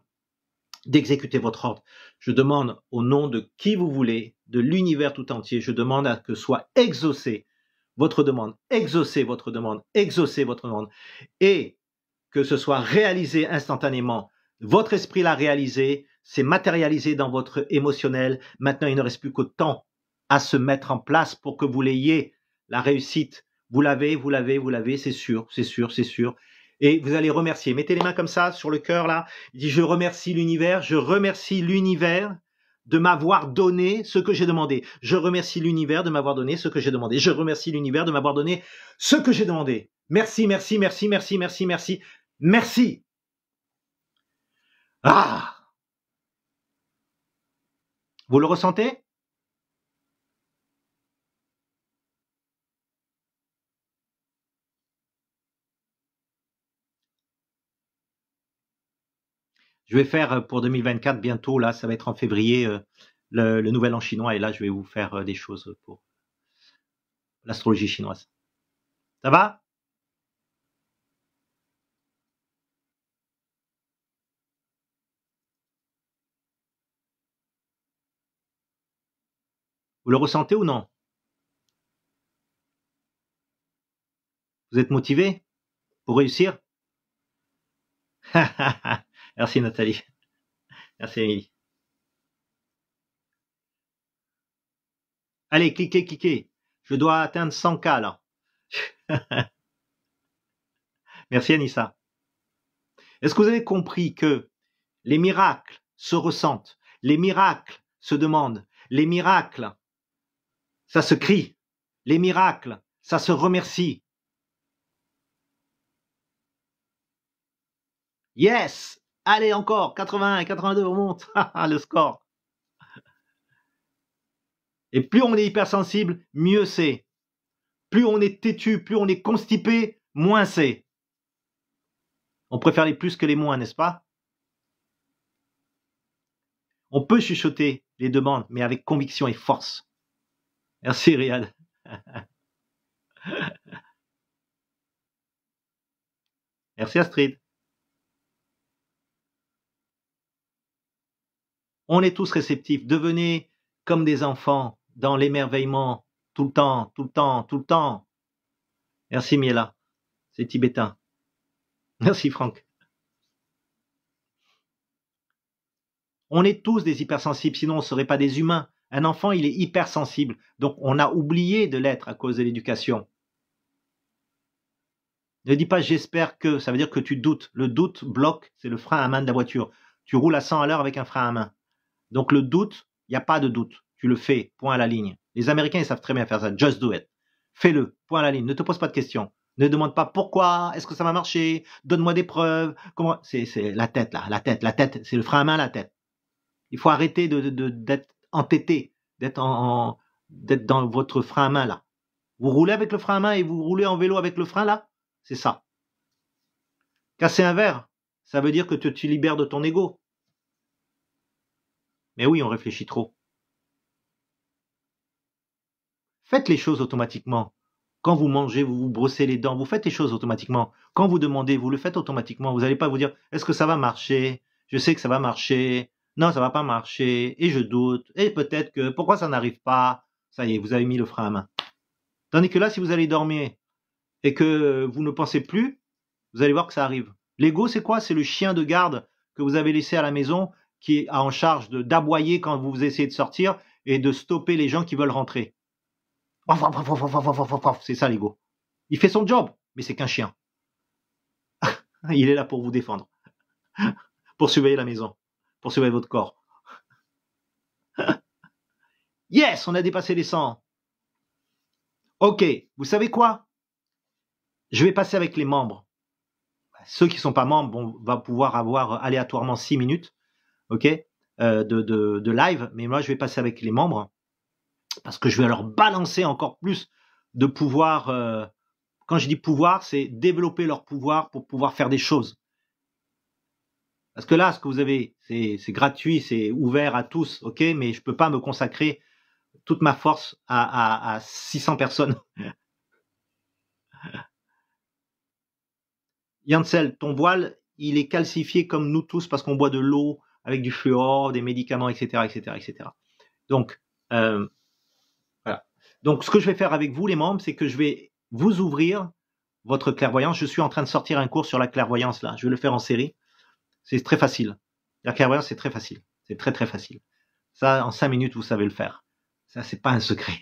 d'exécuter votre ordre. Je demande au nom de qui vous voulez, de l'univers tout entier, je demande à que soit exaucé votre demande, exaucez votre demande, exaucez votre demande, et que ce soit réalisé instantanément. Votre esprit l'a réalisé, c'est matérialisé dans votre émotionnel. Maintenant, il ne reste plus qu'au temps à se mettre en place pour que vous l'ayez, la réussite. Vous l'avez, vous l'avez, vous l'avez, c'est sûr, c'est sûr, c'est sûr. Et vous allez remercier. Mettez les mains comme ça sur le cœur là. Il dit, je remercie l'univers, je remercie l'univers de m'avoir donné ce que j'ai demandé. Je remercie l'univers de m'avoir donné ce que j'ai demandé. Je remercie l'univers de m'avoir donné ce que j'ai demandé. Merci, merci, merci, merci, merci, merci, merci. Ah Vous le ressentez je vais faire euh, pour 2024 bientôt, là, ça va être en février, euh, le, nouvel an chinois, et là, je vais vous faire euh, des choses pour l'astrologie chinoise. Ça va Vous le ressentez ou non Vous êtes motivé pour réussir (laughs) Merci Nathalie. Merci Émilie. Allez, cliquez, cliquez. Je dois atteindre 100K là. (laughs) Merci Anissa. Est-ce que vous avez compris que les miracles se ressentent, les miracles se demandent, les miracles, ça se crie, les miracles, ça se remercie. Yes, Allez, encore 81, 82, on monte (laughs) ah, le score. Et plus on est hypersensible, mieux c'est. Plus on est têtu, plus on est constipé, moins c'est. On préfère les plus que les moins, n'est-ce pas On peut chuchoter les demandes, mais avec conviction et force. Merci, Riyad. (laughs) Merci, Astrid. On est tous réceptifs. Devenez comme des enfants dans l'émerveillement tout le temps, tout le temps, tout le temps. Merci Miela, c'est tibétain. Merci Franck. On est tous des hypersensibles, sinon on ne serait pas des humains. Un enfant, il est hypersensible. Donc on a oublié de l'être à cause de l'éducation. Ne dis pas j'espère que, ça veut dire que tu doutes. Le doute bloque, c'est le frein à main de la voiture. Tu roules à 100 à l'heure avec un frein à main. Donc le doute, il n'y a pas de doute. Tu le fais, point à la ligne. Les Américains, ils savent très bien faire ça. Just do it. Fais-le, point à la ligne. Ne te pose pas de questions. Ne demande pas pourquoi, est-ce que ça va marcher, donne-moi des preuves. Comment C'est la tête là, la tête, la tête, c'est le frein à main, la tête. Il faut arrêter de d'être entêté, d'être en, d'être dans votre frein à main là. Vous roulez avec le frein à main et vous roulez en vélo avec le frein là, c'est ça. Casser un verre, ça veut dire que tu libères de ton ego. Mais oui, on réfléchit trop. Faites les choses automatiquement. Quand vous mangez, vous vous brossez les dents, vous faites les choses automatiquement. Quand vous demandez, vous le faites automatiquement. Vous n'allez pas vous dire, est-ce que ça va marcher Je sais que ça va marcher. Non, ça va pas marcher. Et je doute. Et peut-être que, pourquoi ça n'arrive pas Ça y est, vous avez mis le frein à main. Tandis que là, si vous allez dormir et que vous ne pensez plus, vous allez voir que ça arrive. L'ego, c'est quoi C'est le chien de garde que vous avez laissé à la maison qui est en charge d'aboyer quand vous essayez de sortir et de stopper les gens qui veulent rentrer. C'est ça l'ego. Il fait son job, mais c'est qu'un chien. (laughs) Il est là pour vous défendre, (laughs) pour surveiller la maison, pour surveiller votre corps. (laughs) Yes, on a dépassé les 100. Ok, vous savez quoi Je vais passer avec les membres. Ceux qui ne sont pas membres on va pouvoir avoir aléatoirement 6 minutes ok, euh, de, de, de, live. Mais moi, je vais passer avec les membres parce que je vais leur balancer encore plus de pouvoir. Euh, quand je dis pouvoir, c'est développer leur pouvoir pour pouvoir faire des choses. Parce que là, ce que vous avez, c'est gratuit, c'est ouvert à tous, ok, mais je peux pas me consacrer toute ma force à, à, à 600 personnes. (laughs) Yancel, ton voile, il est calcifié comme nous tous parce qu'on boit de l'eau, avec du fluor, des médicaments, etc., etc., etc. Donc, euh, voilà. Donc, ce que je vais faire avec vous, les membres, c'est que je vais vous ouvrir votre clairvoyance. Je suis en train de sortir un cours sur la clairvoyance là. Je vais le faire en série. C'est très facile. La clairvoyance, c'est très facile. C'est très très facile. Ça, en cinq minutes, vous savez le faire. Ça, c'est pas un secret.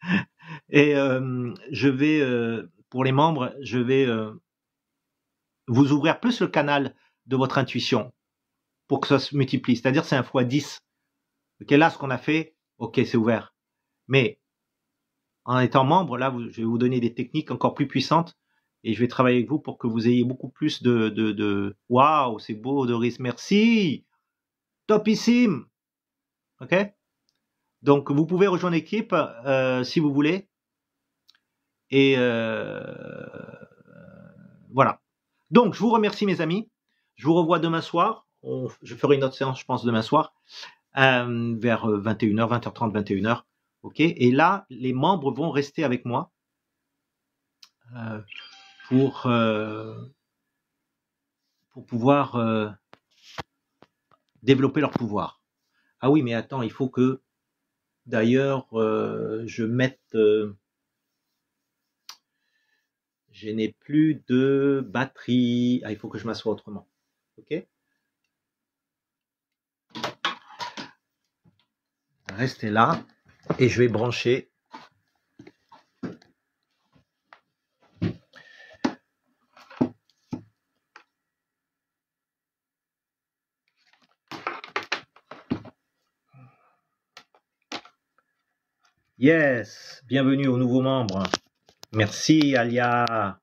(laughs) Et euh, je vais, euh, pour les membres, je vais euh, vous ouvrir plus le canal de votre intuition pour que ça se multiplie. C'est-à-dire, c'est un x 10. Ok, là, ce qu'on a fait, ok, c'est ouvert. Mais en étant membre, là, je vais vous donner des techniques encore plus puissantes et je vais travailler avec vous pour que vous ayez beaucoup plus de, de, waouh, c'est beau, Doris, merci, topissime, ok Donc, vous pouvez rejoindre l'équipe euh, si vous voulez et euh, voilà. Donc, je vous remercie, mes amis. Je vous revois demain soir. Euh, je ferai une autre séance, je pense, demain soir, euh, vers 21h, 20h30, 21h. ok et là, les membres vont rester avec moi euh, pour, pour pouvoir développer leur pouvoir. Ah oui, mais attends, il faut que, d'ailleurs, je mette... je n'ai plus de batterie. Ah, il faut que je m'assoie autrement. OK restez là et je vais brancher. Yes, bienvenue aux nouveaux membres. Merci Alia.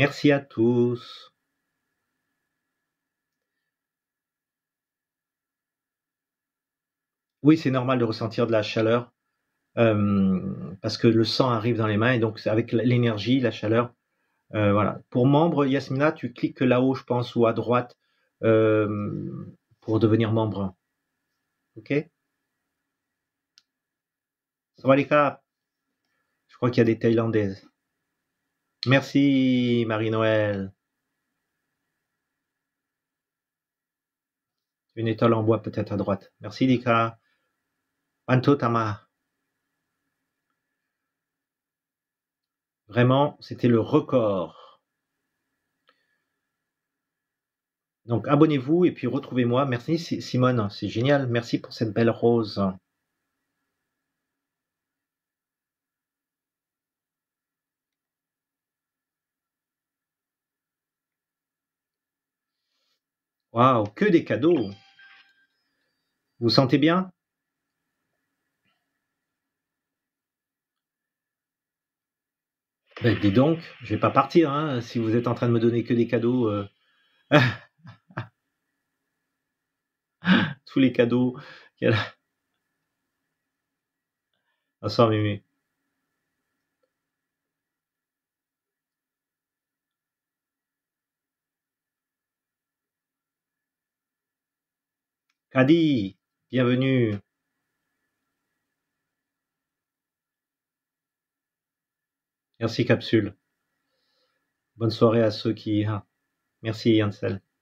Merci à tous. Oui, c'est normal de ressentir de la chaleur euh, parce que le sang arrive dans les mains et donc avec l'énergie, la chaleur. Euh, voilà. Pour membre, Yasmina, tu cliques là-haut, je pense, ou à droite euh, pour devenir membre. Ok Ça va les cas Je crois qu'il y a des Thaïlandaises. Merci, Marie-Noël. Une étoile en bois peut-être à droite. Merci, Dika. Panto. Tama. Vraiment, c'était le record. Donc abonnez-vous et puis retrouvez-moi. Merci Simone, c'est génial. Merci pour cette belle rose. Waouh, que des cadeaux. Vous sentez bien Ben, dis donc, je vais pas partir hein, si vous êtes en train de me donner que des cadeaux. Euh. (laughs) Tous les cadeaux. A... là. Bonsoir ah, Kadi, bienvenue. Merci Capsule. Bonne soirée à ceux qui... Ah, merci Ansel. (laughs)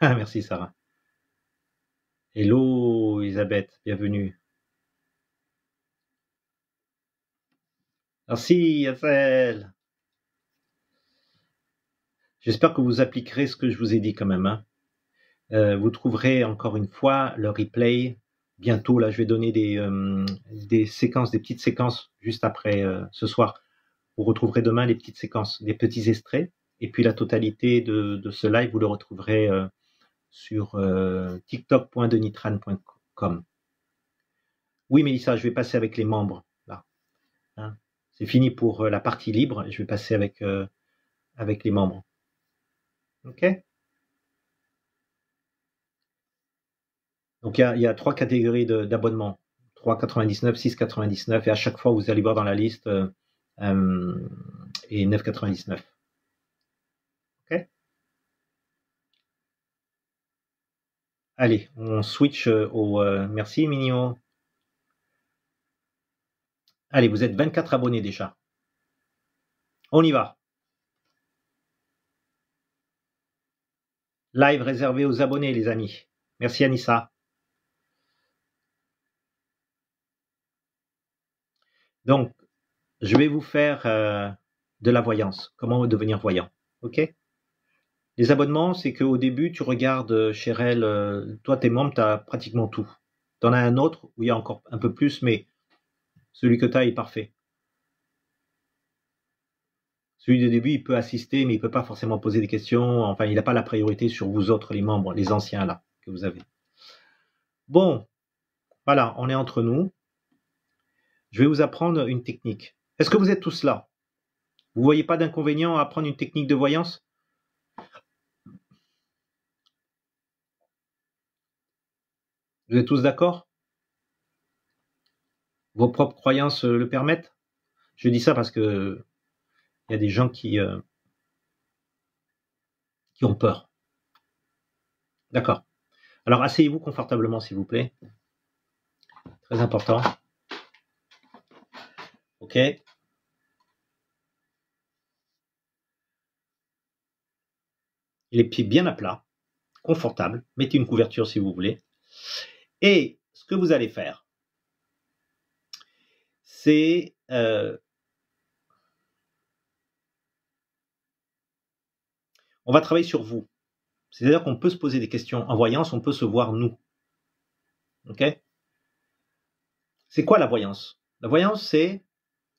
Ah, merci Sarah. Hello Elisabeth, bienvenue. Merci Ansel. J'espère que vous appliquerez ce que je vous ai dit quand même. Hein. Euh, vous trouverez encore une fois le replay bientôt. Là, je vais donner des, euh, des séquences, des petites séquences juste après euh, ce soir. Vous retrouverez demain les petites séquences, des petits extraits. Et puis la totalité de, de ce live, vous le retrouverez sur tiktok.denitran.com. Oui, Mélissa, je vais passer avec les membres. Hein? C'est fini pour la partie libre. Je vais passer avec, avec les membres. OK Donc il y a, trois catégories d'abonnements. 3,99, 6,99 et à chaque fois vous allez voir dans la liste euh, euh et 9,99. Ok Allez, on switch euh, au euh, merci Mignon. Allez, vous êtes 24 abonnés déjà. On y va. Live réservé aux abonnés, les amis. Merci Anissa. Donc, je vais vous faire euh, de la voyance. Comment devenir voyant. OK Les abonnements, c'est qu'au début, tu regardes, euh, chez elle euh, toi, tes membres, tu as pratiquement tout. Tu en as un autre où il y a encore un peu plus, mais celui que tu as est parfait. Celui de début, il peut assister, mais il ne peut pas forcément poser des questions. Enfin, il n'a pas la priorité sur vous autres, les membres, les anciens là, que vous avez. Bon, voilà, on est entre nous. Je vais vous apprendre une technique. Est-ce que vous êtes tous là Vous ne voyez pas d'inconvénient à apprendre une technique de voyance Vous êtes tous d'accord Vos propres croyances euh, le permettent Je dis ça parce que il y a des gens qui, euh, qui ont peur. D'accord. Alors asseyez-vous confortablement, s'il vous plaît. Très important. OK Les pieds bien à plat, confortable. Mettez une couverture si vous voulez. Et ce que vous allez faire, c'est euh, on va travailler sur vous. C'est-à-dire qu'on peut se poser des questions. En voyance, on peut se voir nous. OK C'est quoi la voyance La voyance, c'est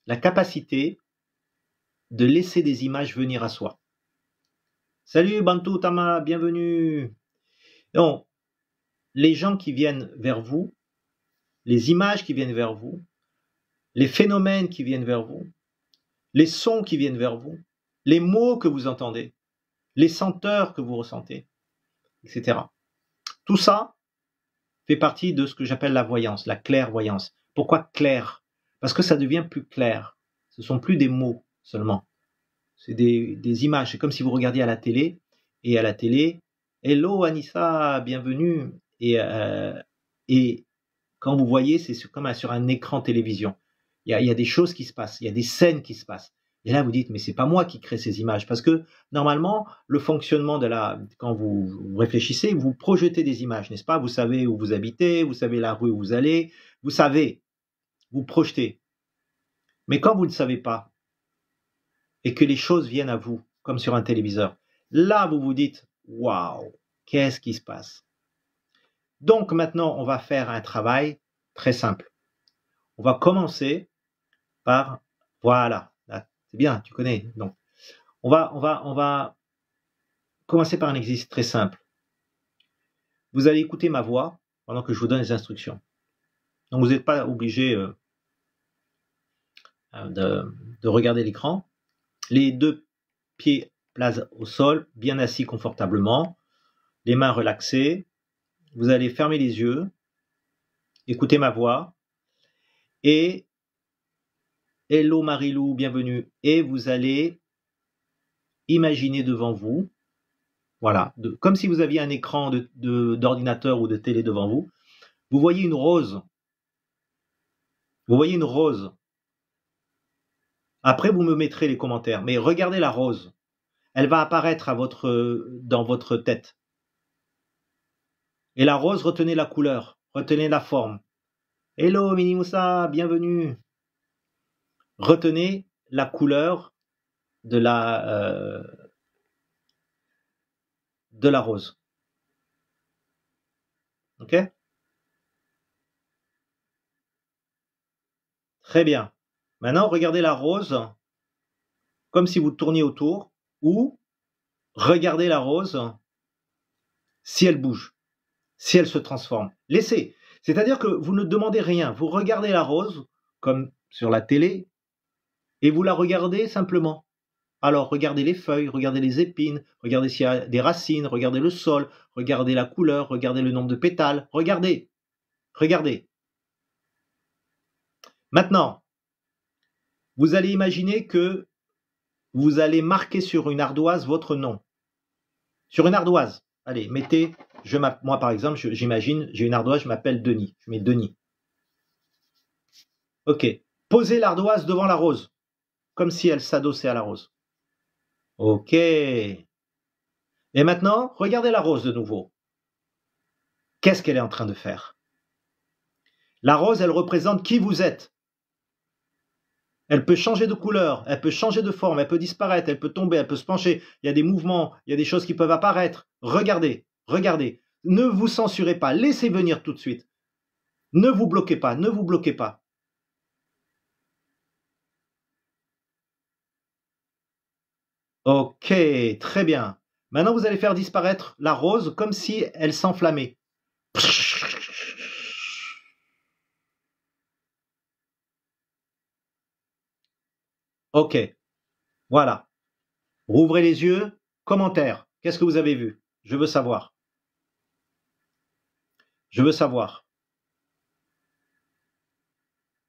la capacité de laisser des images venir à soi. Salut Bantu Tama, bienvenue. les gens qui viennent vers vous, les images qui viennent vers vous, les phénomènes qui viennent vers vous, les sons qui viennent vers vous, les mots que vous entendez, les senteurs que vous ressentez, etc. Tout ça fait partie de ce que j'appelle la voyance, la clairvoyance. Pourquoi clair parce que ça devient plus clair. Ce sont plus des mots seulement. C'est des, des images. C'est comme si vous regardiez à la télé. Et à la télé, Hello Anissa, bienvenue. Et, euh, et quand vous voyez, c'est comme sur un écran télévision. Il y, a, il y a des choses qui se passent, il y a des scènes qui se passent. Et là, vous dites, mais c'est pas moi qui crée ces images, parce que normalement, le fonctionnement de la, quand vous réfléchissez, vous projetez des images, n'est-ce pas Vous savez où vous habitez, vous savez la rue où vous allez, vous savez vous projetez. Mais quand vous ne savez pas, et que les choses viennent à vous, comme sur un téléviseur, là, vous vous dites, waouh, qu'est-ce qui se passe Donc maintenant, on va faire un travail très simple. On va commencer par, voilà, c'est bien, tu connais. Donc, on va, on va, on va commencer par un exercice très simple. Vous allez écouter ma voix pendant que je vous donne les instructions vous n'êtes pas obligé euh, euh, de, regarder l'écran. Les deux pieds placés au sol, bien assis confortablement, les mains relaxées. Vous allez fermer les yeux, écouter ma voix et Hello Marilou, bienvenue. Et vous allez imaginer devant vous, voilà, comme si vous aviez un écran d'ordinateur ou de télé devant vous, vous voyez une rose vous voyez une rose. Après, vous me mettrez les commentaires. Mais regardez la rose. Elle va apparaître à votre, dans votre tête. Et la rose, retenez la couleur, retenez la forme. Hello Moussa, bienvenue. Retenez la couleur de la, euh, de la rose. OK Très bien. Maintenant, regardez la rose comme si vous tourniez autour ou regardez la rose si elle bouge, si elle se transforme. Laissez. C'est-à-dire que vous ne demandez rien. Vous regardez la rose comme sur la télé et vous la regardez simplement. Alors regardez les feuilles, regardez les épines, regardez s'il y a des racines, regardez le sol, regardez la couleur, regardez le nombre de pétales, regardez, regardez. Maintenant, vous allez imaginer que vous allez marquer sur une ardoise votre nom. Sur une ardoise. Allez, mettez, je moi par exemple, j'imagine, j'ai une ardoise, je m'appelle Denis. Je mets Denis. Ok. Posez l'ardoise devant la rose, comme si elle s'adossait à la rose. Ok. Et maintenant, regardez la rose de nouveau. Qu'est-ce qu'elle est en train de faire La rose, elle représente qui vous êtes. Elle peut changer de couleur, elle peut changer de forme, elle peut disparaître, elle peut tomber, elle peut se pencher. Il y a des mouvements, il y a des choses qui peuvent apparaître. Regardez, regardez. Ne vous censurez pas, laissez venir tout de suite. Ne vous bloquez pas, ne vous bloquez pas. Ok, très bien. Maintenant, vous allez faire disparaître la rose comme si elle s'enflammait. Ok. Voilà. Rouvrez les yeux. Commentaire. Qu'est-ce que vous avez vu Je veux savoir. Je veux savoir.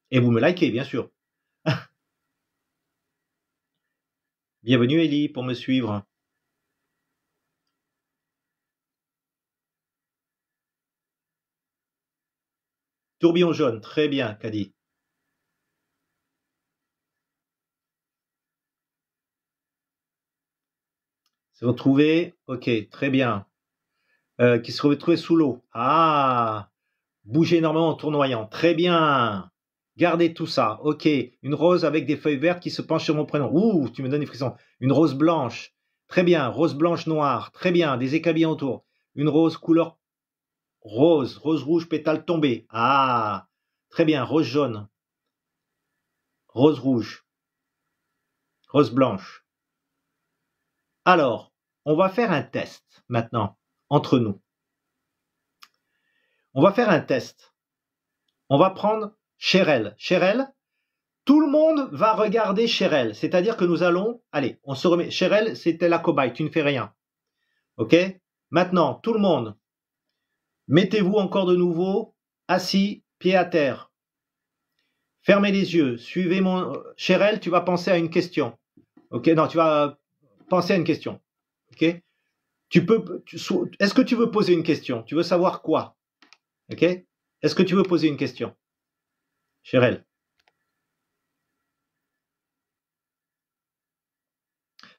Et vous me likez, bien sûr. (laughs) Bienvenue Elie, pour me suivre. Tourbillon jaune, très bien, Caddy. Se retrouver, ok, très bien. Euh, qui se retrouvait sous l'eau. Ah, Bouger énormément en tournoyant. Très bien. Gardez tout ça. Ok, une rose avec des feuilles vertes qui se penchent sur mon prénom. Ouh, tu me donnes des frissons. Une rose blanche. Très bien. Rose blanche noire. Très bien. Des écailles autour. Une rose couleur rose. Rose rouge pétale tombée. Ah, très bien. Rose jaune. Rose rouge. Rose blanche. Alors, on va faire un test maintenant, entre nous. On va faire un test. On va prendre Cheryl. Cherel, tout le monde va regarder Cherel. C'est-à-dire que nous allons, allez, on se remet. Cherel, c'était la cobaye, tu ne fais rien. OK Maintenant, tout le monde, mettez-vous encore de nouveau assis, pied à terre. Fermez les yeux, suivez mon. Cherel, tu vas penser à une question. OK Non, tu vas Pensez à une question. OK Tu peux est-ce que tu veux poser une question Tu veux savoir quoi OK Est-ce que tu veux poser une question Chérel.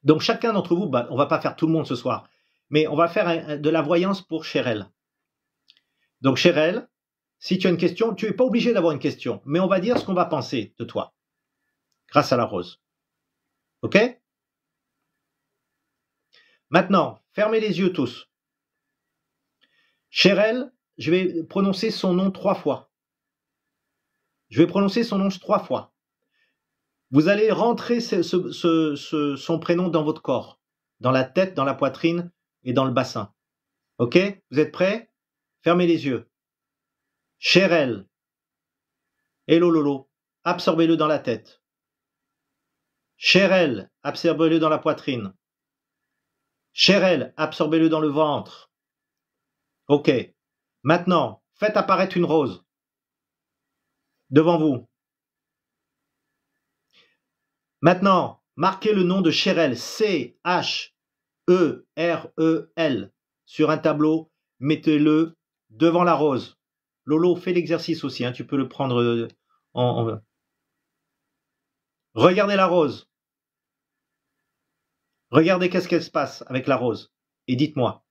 Donc chacun d'entre vous, on bah, on va pas faire tout le monde ce soir, mais on va faire de la voyance pour Cherelle. Donc Cherelle, si tu as une question, tu n'es pas obligé d'avoir une question, mais on va dire ce qu'on va penser de toi, grâce à la rose. OK Maintenant, fermez les yeux tous. Chérel, je vais prononcer son nom trois fois. Je vais prononcer son nom trois fois. Vous allez rentrer ce, son prénom dans votre corps, dans la tête, dans la poitrine et dans le bassin. OK Vous êtes prêts Fermez les yeux. Chérel. Hello Lolo. Absorbez-le dans la tête. Chérel. Absorbez-le dans la poitrine. Chérel, absorbez-le dans le ventre. Ok. Maintenant, faites apparaître une rose. Devant vous. Maintenant, marquez le nom de Chérel, C-H-E-R-E-L, e e sur un tableau. Mettez-le devant la rose. Lolo, fais l'exercice aussi. Hein. tu peux le prendre euh, en... Regardez la rose. Regardez qu'est-ce qu'elle se passe avec la rose et dites-moi.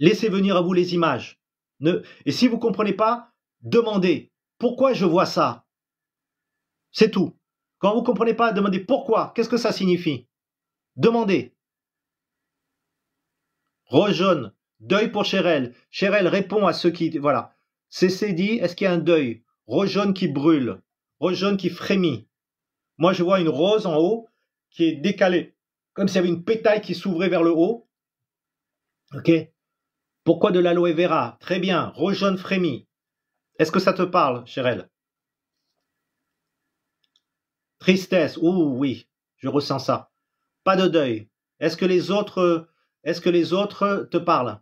Laissez venir à vous les images. Ne... Et si vous ne comprenez pas, demandez pourquoi je vois ça. C'est tout. Quand vous ne comprenez pas, demandez pourquoi, qu'est-ce que ça signifie. Demandez. Rose Deuil pour Chérel. Chérel répond à ceux qui... Voilà. C'est dit, est-ce qu'il y a un deuil Rose jaune qui brûle, rose jaune qui frémit. Moi, je vois une rose en haut qui est décalée, comme s'il y avait une pétale qui s'ouvrait vers le haut. OK Pourquoi de l'aloe vera Très bien, rose jaune frémit. Est-ce que ça te parle, Chérel Tristesse, ouh oui, je ressens ça. Pas de deuil. Est-ce que les autres, est-ce que les autres te parlent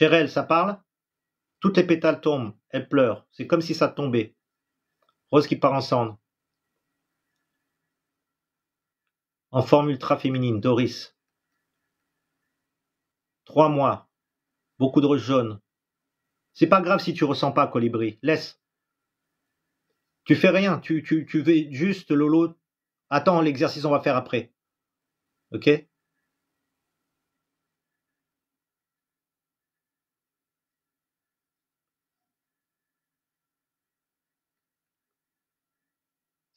Cherelle, ça parle Toutes les pétales tombent, elle pleure, c'est comme si ça tombait. Rose qui part en cendres. En forme ultra féminine, Doris. Trois mois, beaucoup de roses jaunes. C'est pas grave si tu ressens pas, colibri, laisse. Tu fais rien, tu, tu, tu veux juste, Lolo. Attends, l'exercice on va faire après. Ok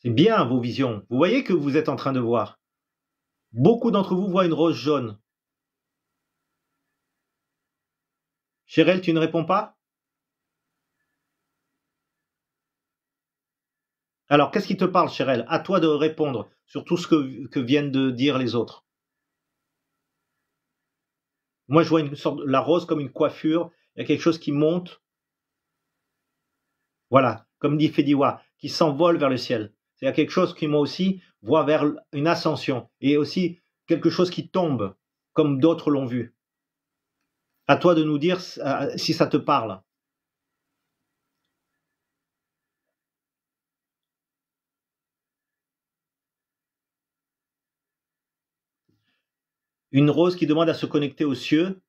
C'est bien vos visions. Vous voyez que vous êtes en train de voir. Beaucoup d'entre vous voient une rose jaune. Chérel, tu ne réponds pas Alors, qu'est-ce qui te parle, Chérel À toi de répondre sur tout ce que, viennent de dire les autres. Moi, je vois une sorte, la rose comme une coiffure. Il y a quelque chose qui monte. Voilà, comme dit Fédiwa, qui s'envole vers le ciel. Il y a quelque chose qui, moi aussi, voit vers une ascension et aussi quelque chose qui tombe, comme d'autres l'ont vu. À toi de nous dire euh, si ça te parle. Une rose qui demande à se connecter aux cieux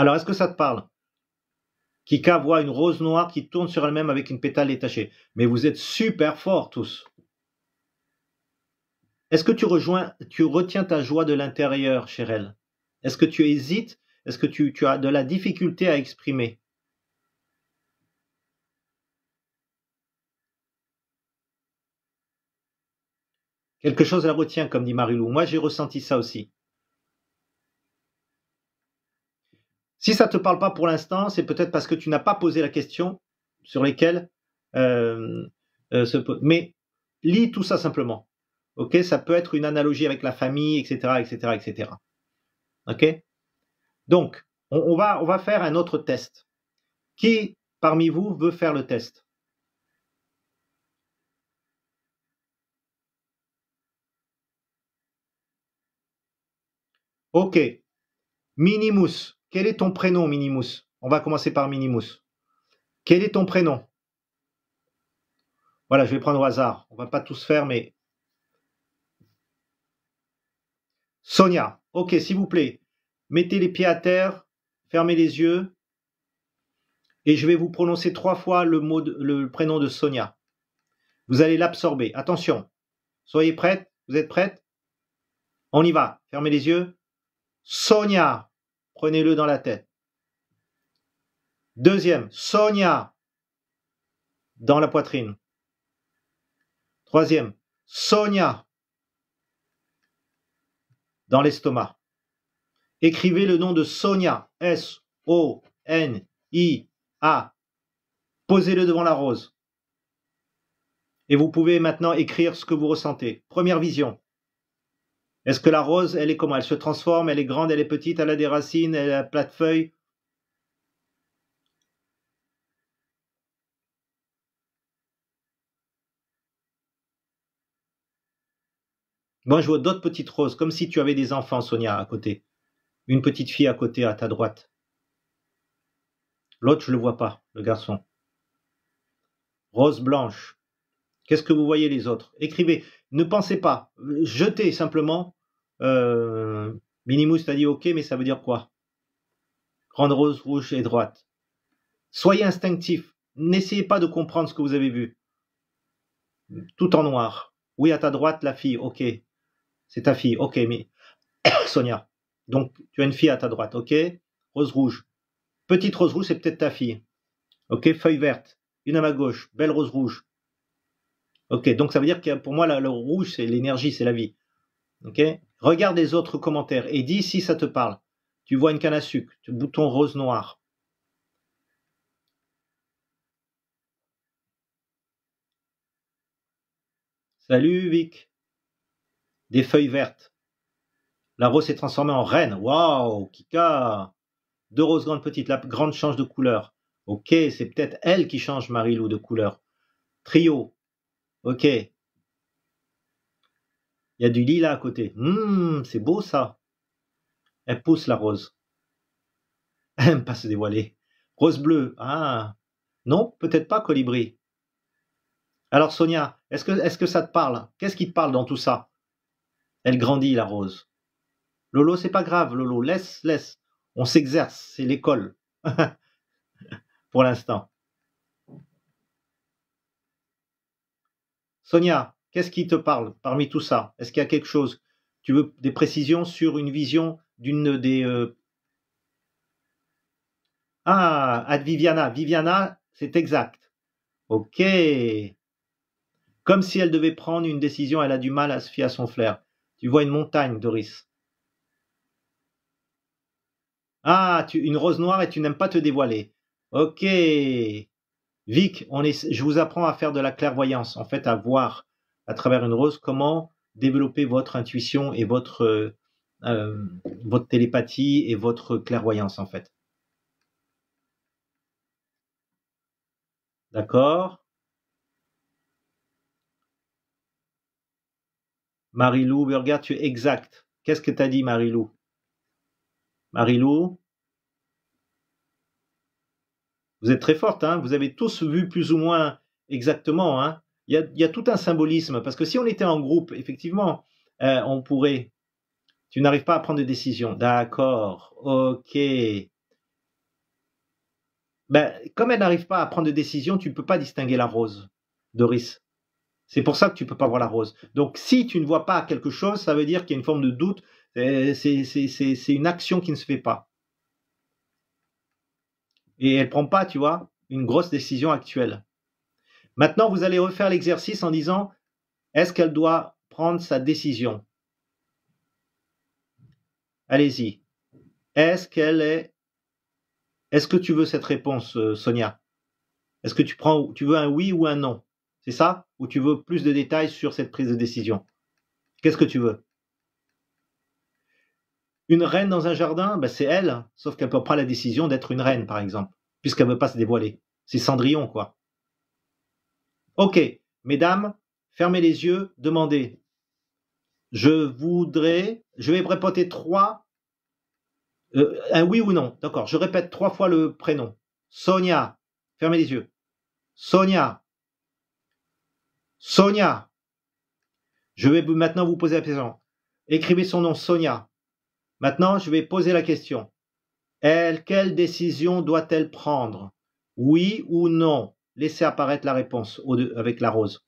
Alors, est-ce que ça te parle Kika voit une rose noire qui tourne sur elle-même avec une pétale détachée. Mais vous êtes super forts tous. Est-ce que tu, rejoins, tu retiens ta joie de l'intérieur, elle Est-ce que tu hésites Est-ce que tu, tu as de la difficulté à exprimer Quelque chose la retient, comme dit Marilou. Moi, j'ai ressenti ça aussi. Si ça ne te parle pas pour l'instant, c'est peut-être parce que tu n'as pas posé la question sur lesquelles. Euh, euh Mais lis tout ça simplement. Ok, ça peut être une analogie avec la famille, etc., etc., etc. Ok. Donc, on, va on va faire un autre test. Qui parmi vous veut faire le test Ok. Minimus. Quel est ton prénom, Minimus On va commencer par Minimus. Quel est ton prénom Voilà, je vais prendre au hasard. On va pas tous faire, mais. Sonia. Ok, s'il vous plaît. Mettez les pieds à terre, fermez les yeux. Et je vais vous prononcer trois fois le, mot le prénom de Sonia. Vous allez l'absorber. Attention. Soyez prête. Vous êtes prête On y va. Fermez les yeux. Sonia. Prenez-le dans la tête. Deuxième, Sonia dans la poitrine. Troisième, Sonia dans l'estomac. Écrivez le nom de Sonia. S-O-N-I-A. Posez-le devant la rose. Et vous pouvez maintenant écrire ce que vous ressentez. Première vision. Est-ce que la rose, elle est comment Elle se transforme, elle est grande, elle est petite, elle a des racines, elle a plate feuille feuilles Moi, je vois d'autres petites roses, comme si tu avais des enfants, Sonia, à côté. Une petite fille à côté, à ta droite. L'autre, je ne le vois pas, le garçon. Rose blanche. Qu'est-ce que vous voyez les autres Écrivez ne pensez pas, jetez simplement. Euh, Minimus t'a dit ok, mais ça veut dire quoi Grande rose, rouge et droite. Soyez instinctif. N'essayez pas de comprendre ce que vous avez vu. Tout en noir. Oui, à ta droite, la fille. Ok. C'est ta fille. Ok, mais. (coughs) Sonia. Donc, tu as une fille à ta droite. Ok. Rose rouge. Petite rose rouge, c'est peut-être ta fille. Ok. Feuille verte. Une à ma gauche. Belle rose rouge. Ok, donc ça veut dire que pour moi, le rouge, c'est l'énergie, c'est la vie. Ok Regarde les autres commentaires et dis si ça te parle. Tu vois une canne à sucre, bouton rose noir. Salut Vic. Des feuilles vertes. La rose s'est transformée en reine. Waouh, Kika. Deux roses grandes petites. La grande change de couleur. Ok, c'est peut-être elle qui change Marie-Lou, de couleur. Trio. Ok. Il y a du lilas à côté. Hum, c'est beau ça. Elle pousse la rose. (laughs) Elle n'aime pas se dévoiler. Rose bleue. Ah. Non, peut-être pas colibri. Alors Sonia, est-ce que, est que ça te parle Qu'est-ce qui te parle dans tout ça Elle grandit, la rose. Lolo, c'est pas grave, Lolo. Laisse, laisse. On s'exerce. C'est l'école. (laughs) Pour l'instant. Sonia, qu'est-ce qui te parle parmi tout ça Est-ce qu'il y a quelque chose Tu veux des précisions sur une vision d'une des... Euh, ah, ad Viviana. Viviana, c'est exact. Ok. Comme si elle devait prendre une décision, elle a du mal à se fier à son flair. Tu vois une montagne, Doris. Ah, tu, une rose noire et tu n'aimes pas te dévoiler. Ok. Vic, on est, je vous apprends à faire de la clairvoyance, en fait, à voir à travers une rose comment développer votre intuition et votre, euh, euh, votre télépathie et votre clairvoyance, en fait. D'accord Marie-Lou regarde, tu es exact. Qu'est-ce que tu as dit, Marie-Lou Marie-Lou vous êtes très forte, hein. vous avez tous vu plus ou moins exactement. Hein il, y a, tout un symbolisme, parce que si on était en groupe, effectivement, euh, on pourrait. Tu n'arrives pas à prendre de décision. D'accord, ok. Ben, comme elle n'arrive pas à prendre de décision, tu ne peux pas distinguer la rose, Doris. C'est pour ça que tu ne peux pas voir la rose. Donc, si tu ne vois pas quelque chose, ça veut dire qu'il y a une forme de doute. Euh, c'est une action qui ne se fait pas et elle prend pas, tu vois, une grosse décision actuelle. Maintenant, vous allez refaire l'exercice en disant, est-ce qu'elle doit prendre sa décision Allez-y. Est-ce qu'elle est... Est-ce que tu veux cette réponse, euh, Sonia Est-ce que tu, prends, tu veux un oui ou un non C'est ça Ou tu veux plus de détails sur cette prise de décision Qu'est-ce que tu veux une reine dans un jardin, ben, c'est elle, sauf qu'elle peut pas la décision d'être une reine, par exemple, puisqu'elle veut pas se dévoiler. C'est Cendrillon, quoi. Ok, mesdames, fermez les yeux, demandez. Je voudrais, je vais répéter trois, euh, un oui ou non. D'accord, je répète trois fois le prénom. Sonia, fermez les yeux. Sonia, Sonia. Je vais maintenant vous poser la question. Écrivez son nom, Sonia. Maintenant, je vais poser la question. Elle, quelle décision doit-elle prendre Oui ou non Laissez apparaître la réponse avec la rose.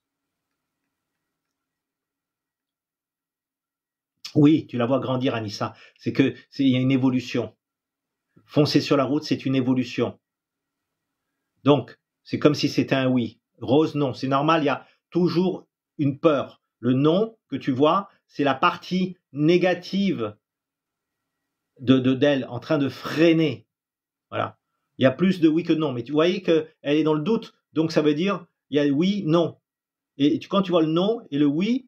Oui, tu la vois grandir, Anissa. C'est que il y a une évolution. Foncer sur la route, c'est une évolution. Donc, c'est comme si c'était un oui. Rose, non. C'est normal, il y a toujours une peur. Le non que tu vois, c'est la partie négative de d'elle en train de freiner. Voilà. Il y a plus de oui que non. Mais tu voyais qu'elle est dans le doute. Donc ça veut dire, il y a oui, non. Et quand tu vois le non et le oui,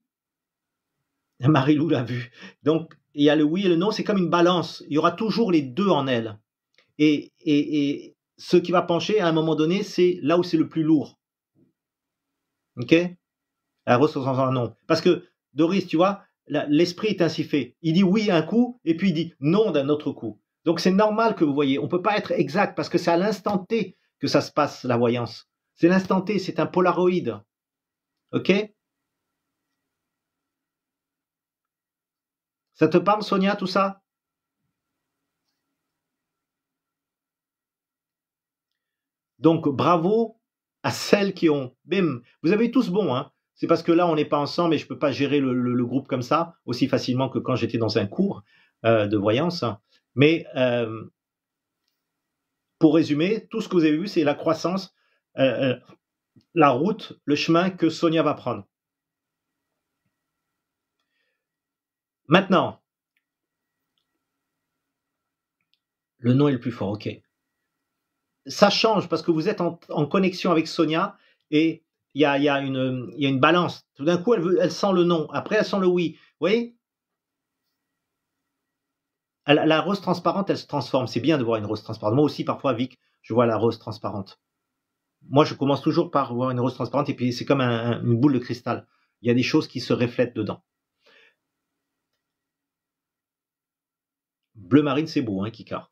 Marie-Lou l'a vu. Donc il y a le oui et le non, c'est comme une balance. Il y aura toujours les deux en elle. Et, et, ce qui va pencher à un moment donné, c'est là où c'est le plus lourd. OK Elle ressent un non. Parce que, Doris, tu vois, l'esprit est ainsi fait. Il dit oui un coup, et puis il dit non d'un autre coup. Donc c'est normal que vous voyez. On ne peut pas être exact parce que c'est à l'instant T que ça se passe, la voyance. C'est l'instant T, c'est un polaroïde. OK Ça te parle, Sonia, tout ça Donc bravo à celles qui ont. Bim Vous avez tous bon, hein c'est parce que là, on n'est pas ensemble et je peux pas gérer le, groupe comme ça aussi facilement que quand j'étais dans un cours euh, de voyance. Mais euh, pour résumer, tout ce que vous avez vu, c'est la croissance, euh, la route, le chemin que Sonia va prendre. Maintenant, le nom est le plus fort, ok. Ça change parce que vous êtes en, en connexion avec Sonia et il y a, une balance. Tout d'un coup, elle, sent le non, après elle sent le oui. Vous voyez la, rose transparente, elle se transforme. C'est bien de voir une rose transparente. Moi aussi, parfois, Vic, je vois la rose transparente. Moi, je commence toujours par voir une rose transparente et puis c'est comme une boule de cristal. Il y a des choses qui se reflètent dedans. Bleu marine, c'est beau, hein, Kikar.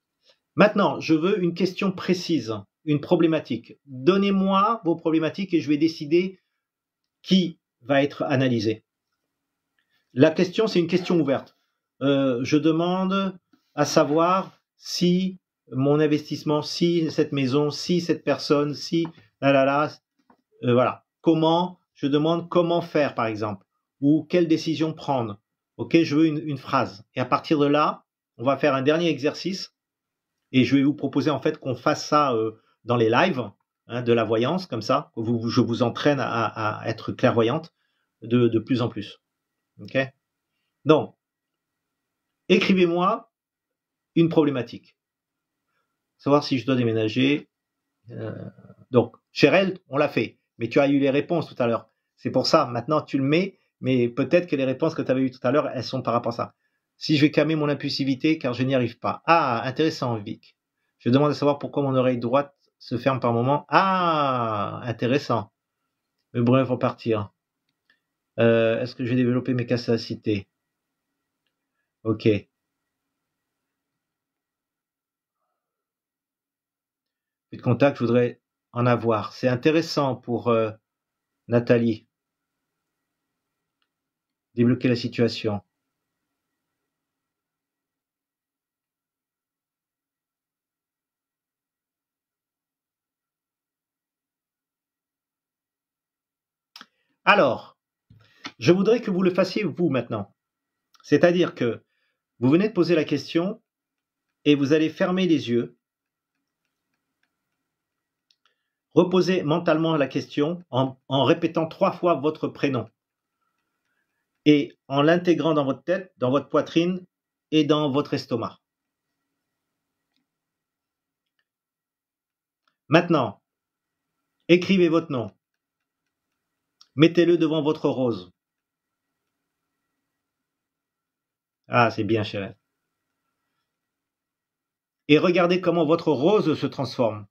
Maintenant, je veux une question précise une problématique. Donnez-moi vos problématiques et je vais décider qui va être analysé. La question, c'est une question ouverte. Euh, je demande à savoir si mon investissement, si cette maison, si cette personne, si là euh, voilà. Comment Je demande comment faire, par exemple, ou quelle décision prendre. Ok, je veux une, phrase. Et à partir de là, on va faire un dernier exercice et je vais vous proposer en fait qu'on fasse ça euh, dans les lives hein, de la voyance, comme ça, je vous entraîne à, être clairvoyante de, plus en plus. Donc, écrivez-moi une problématique. Savoir si je dois déménager. Euh, donc, Cheryl, on l'a fait, mais tu as eu les réponses tout à l'heure. C'est pour ça, maintenant tu le mets, mais peut-être que les réponses que tu avais eues tout à l'heure, elles sont par rapport à ça. Si je vais calmer mon impulsivité car je n'y arrive pas. Ah, intéressant, Vic. Je demande à savoir pourquoi mon oreille droite se ferme par moment. Ah, intéressant. Mais bref, repartir. partir. Euh, est-ce que j'ai développé mes capacités Ok. Plus de contact, je voudrais en avoir. C'est intéressant pour euh, Nathalie. Débloquer la situation. Alors, je voudrais que vous le fassiez vous maintenant. C'est-à-dire que vous venez de poser la question et vous allez fermer les yeux, reposer mentalement la question en, en répétant trois fois votre prénom et en l'intégrant dans votre tête, dans votre poitrine et dans votre estomac. Maintenant, écrivez votre nom mettez-le devant votre rose. Ah, c'est bien, chérie. Et regardez comment votre rose se transforme.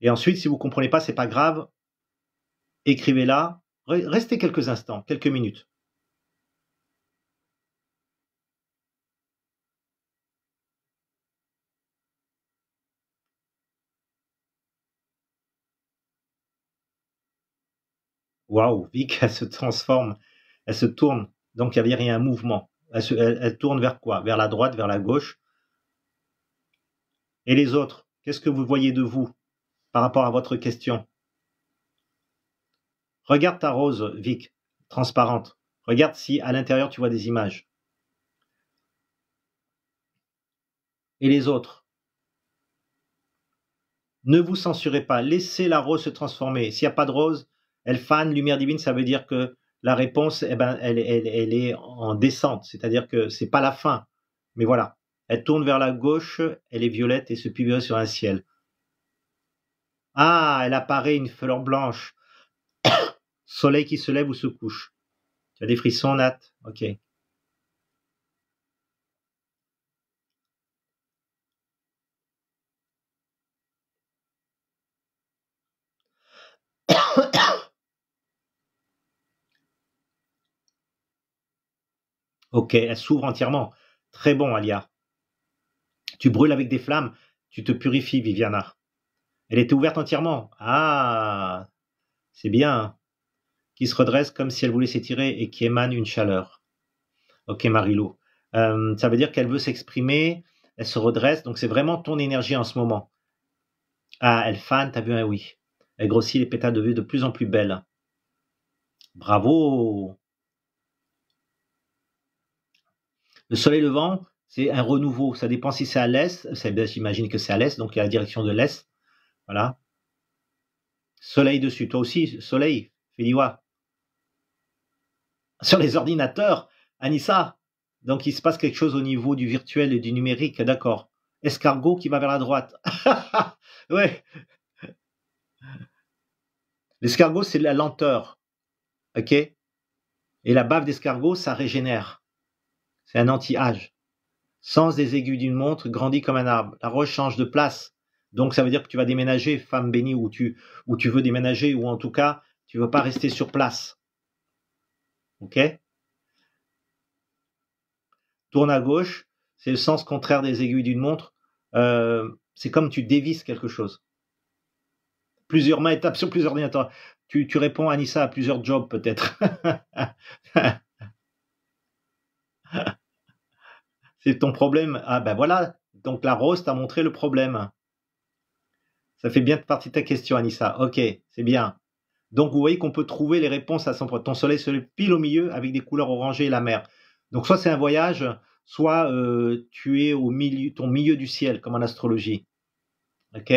Et ensuite, si vous ne comprenez pas, c'est pas grave. Écrivez-la. Restez quelques instants, quelques minutes. waouh, Vic, elle se transforme, elle se tourne. Donc, il y a un mouvement. Elle, elle tourne vers quoi Vers la droite, vers la gauche. Et les autres, qu'est-ce que vous voyez de vous par rapport à votre question Regarde ta rose, Vic, transparente. Regarde si à l'intérieur tu vois des images. Et les autres Ne vous censurez pas, laissez la rose se transformer. S'il n'y a pas de rose, elle Fan, lumière divine, ça veut dire que la réponse, eh ben, elle, est en descente, c'est-à-dire que c'est pas la fin. Mais voilà, elle tourne vers la gauche, elle est violette et se publie sur un ciel. Ah, elle apparaît une fleur blanche. (coughs) Soleil qui se lève ou se couche. Tu as des frissons, Nat Ok. Ok, elle s'ouvre entièrement. Très bon, Alia. Tu brûles avec des flammes, tu te purifies, Viviana. Elle était ouverte entièrement. Ah, c'est bien. Hein. Qui se redresse comme si elle voulait s'étirer et qui émane une chaleur. Ok, Marilo. Euh, ça veut dire qu'elle veut s'exprimer, elle se redresse, donc c'est vraiment ton énergie en ce moment. Ah, elle fane, t'as vu, hein, oui. Elle grossit les pétales de vue de plus en plus belles. Bravo Le soleil levant, c'est un renouveau. Ça dépend si c'est à l'est. Eh j'imagine que c'est à l'est, donc il y a la direction de l'est. Voilà. Soleil dessus. Toi aussi, soleil, Féliwa. Sur les ordinateurs, Anissa. Donc il se passe quelque chose au niveau du virtuel et du numérique. D'accord. Escargot qui va vers la droite. (laughs) Oui. L'escargot, c'est la lenteur. OK Et la bave d'escargot, ça régénère. C'est un anti-âge. Sens des aiguilles d'une montre, grandit comme un arbre. La roche change de place. Donc ça veut dire que tu vas déménager, femme bénie, ou tu, ou tu veux déménager, ou en tout cas, tu ne veux pas rester sur place. OK Tourne à gauche, c'est le sens contraire des aiguilles d'une montre. Euh, c'est comme tu dévises quelque chose. Plusieurs mains étapes sur plusieurs ordinateurs. Tu, tu réponds, Nissa à plusieurs jobs peut-être. (laughs) C'est ton problème. Ah ben voilà, donc la rose t'a montré le problème. Ça fait bien partie de ta question, Anissa. Ok, c'est bien. Donc vous voyez qu'on peut trouver les réponses à son problème. Ton soleil se pile au milieu avec des couleurs orangées et la mer. Donc soit c'est un voyage, soit euh, tu es au milieu, ton milieu du ciel, comme en astrologie. Ok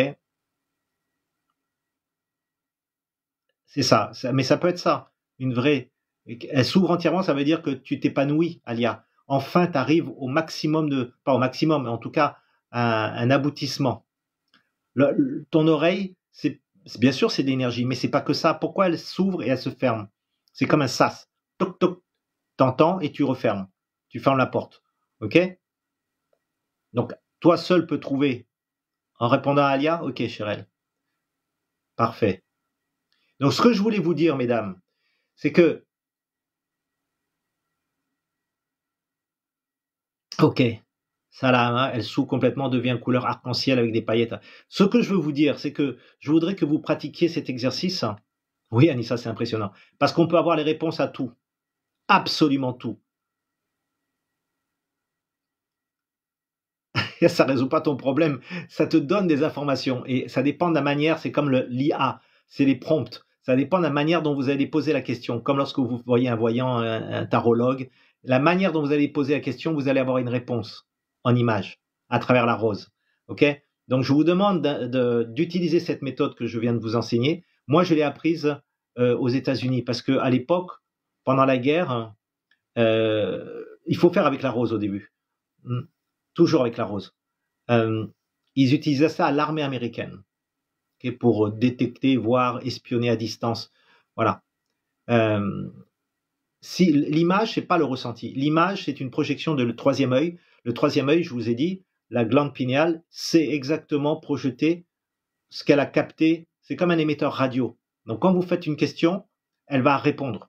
C'est ça. Mais ça peut être ça, une vraie. Elle s'ouvre entièrement, ça veut dire que tu t'épanouis, Alia enfin tu arrives au maximum de, pas au maximum, mais en tout cas un, aboutissement. ton oreille, c'est bien sûr c'est de l'énergie, mais c'est pas que ça. Pourquoi elle s'ouvre et elle se ferme C'est comme un sas. Toc toc, t'entends et tu refermes, tu fermes la porte. Ok Donc toi seul peux trouver. En répondant à Alia, ok elle Parfait. Donc ce que je voulais vous dire, mesdames, c'est que Ok, là, hein, elle sous complètement devient couleur arc-en-ciel avec des paillettes. Ce que je veux vous dire, c'est que je voudrais que vous pratiquiez cet exercice. Oui, Anissa, c'est impressionnant. Parce qu'on peut avoir les réponses à tout. Absolument tout. (laughs) ça ne résout pas ton problème. Ça te donne des informations. Et ça dépend de la manière, c'est comme l'IA, c'est les prompts. Ça dépend de la manière dont vous allez poser la question. Comme lorsque vous voyez un voyant, un tarologue, la manière dont vous allez poser la question, vous allez avoir une réponse en image à travers la rose. OK Donc, je vous demande d'utiliser cette méthode que je viens de vous enseigner. Moi, je l'ai apprise euh, aux États-Unis parce qu'à l'époque, pendant la guerre, euh, il faut faire avec la rose au début. Hmm. Toujours avec la rose. Euh, ils utilisaient ça à l'armée américaine pour détecter, voir, espionner à distance. Voilà. Si l'image, c'est pas le ressenti. L'image, c'est une projection de le troisième œil. Le troisième œil, je vous ai dit, la glande pinéale, c'est exactement projeter ce qu'elle a capté. C'est comme un émetteur radio. Donc, quand vous faites une question, elle va répondre.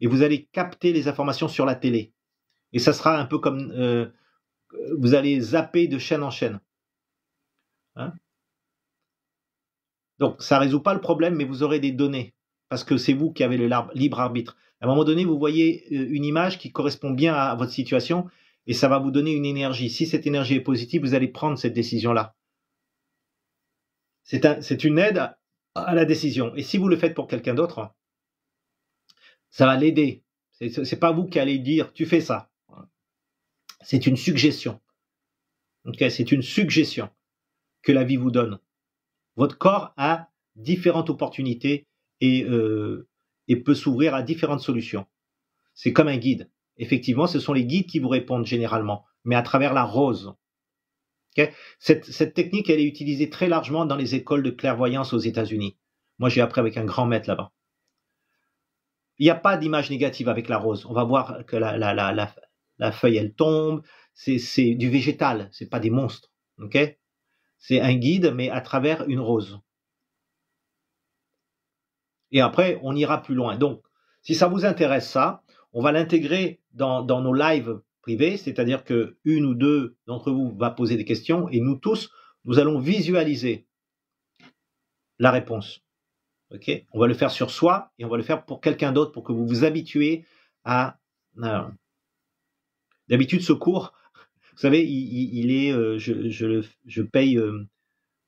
Et vous allez capter les informations sur la télé. Et ça sera un peu comme euh, vous allez zapper de chaîne en chaîne. Hein? Donc, ça ne résout pas le problème, mais vous aurez des données. Parce que c'est vous qui avez le libre arbitre. À un moment donné, vous voyez euh, une image qui correspond bien à votre situation et ça va vous donner une énergie. Si cette énergie est positive, vous allez prendre cette décision-là. C'est une aide à, la décision. Et si vous le faites pour quelqu'un d'autre, ça va l'aider. Ce n'est pas vous qui allez dire tu fais ça. C'est une suggestion. C'est une suggestion que la vie vous donne. Votre corps a différentes opportunités et euh, et peut s'ouvrir à différentes solutions. C'est comme un guide. Effectivement, ce sont les guides qui vous répondent généralement, mais à travers la rose. cette, technique, elle est utilisée très largement dans les écoles de clairvoyance aux États-Unis. Moi, j'ai appris avec un grand maître là-bas. Il n'y a pas d'image négative avec la rose. On va voir que la, la feuille, elle tombe. C'est du végétal, c'est pas des monstres. c'est un guide, mais à travers une rose. Et après, on ira plus loin. Donc, si ça vous intéresse ça, on va l'intégrer dans, nos lives privés, c'est-à-dire que une ou deux d'entre vous va poser des questions et nous tous, nous allons visualiser la réponse. ok on va le faire sur soi et on va le faire pour quelqu'un d'autre pour que vous vous habituez à. Euh, d'habitude, ce cours, vous savez, il, est, euh, je, le je, paye, euh,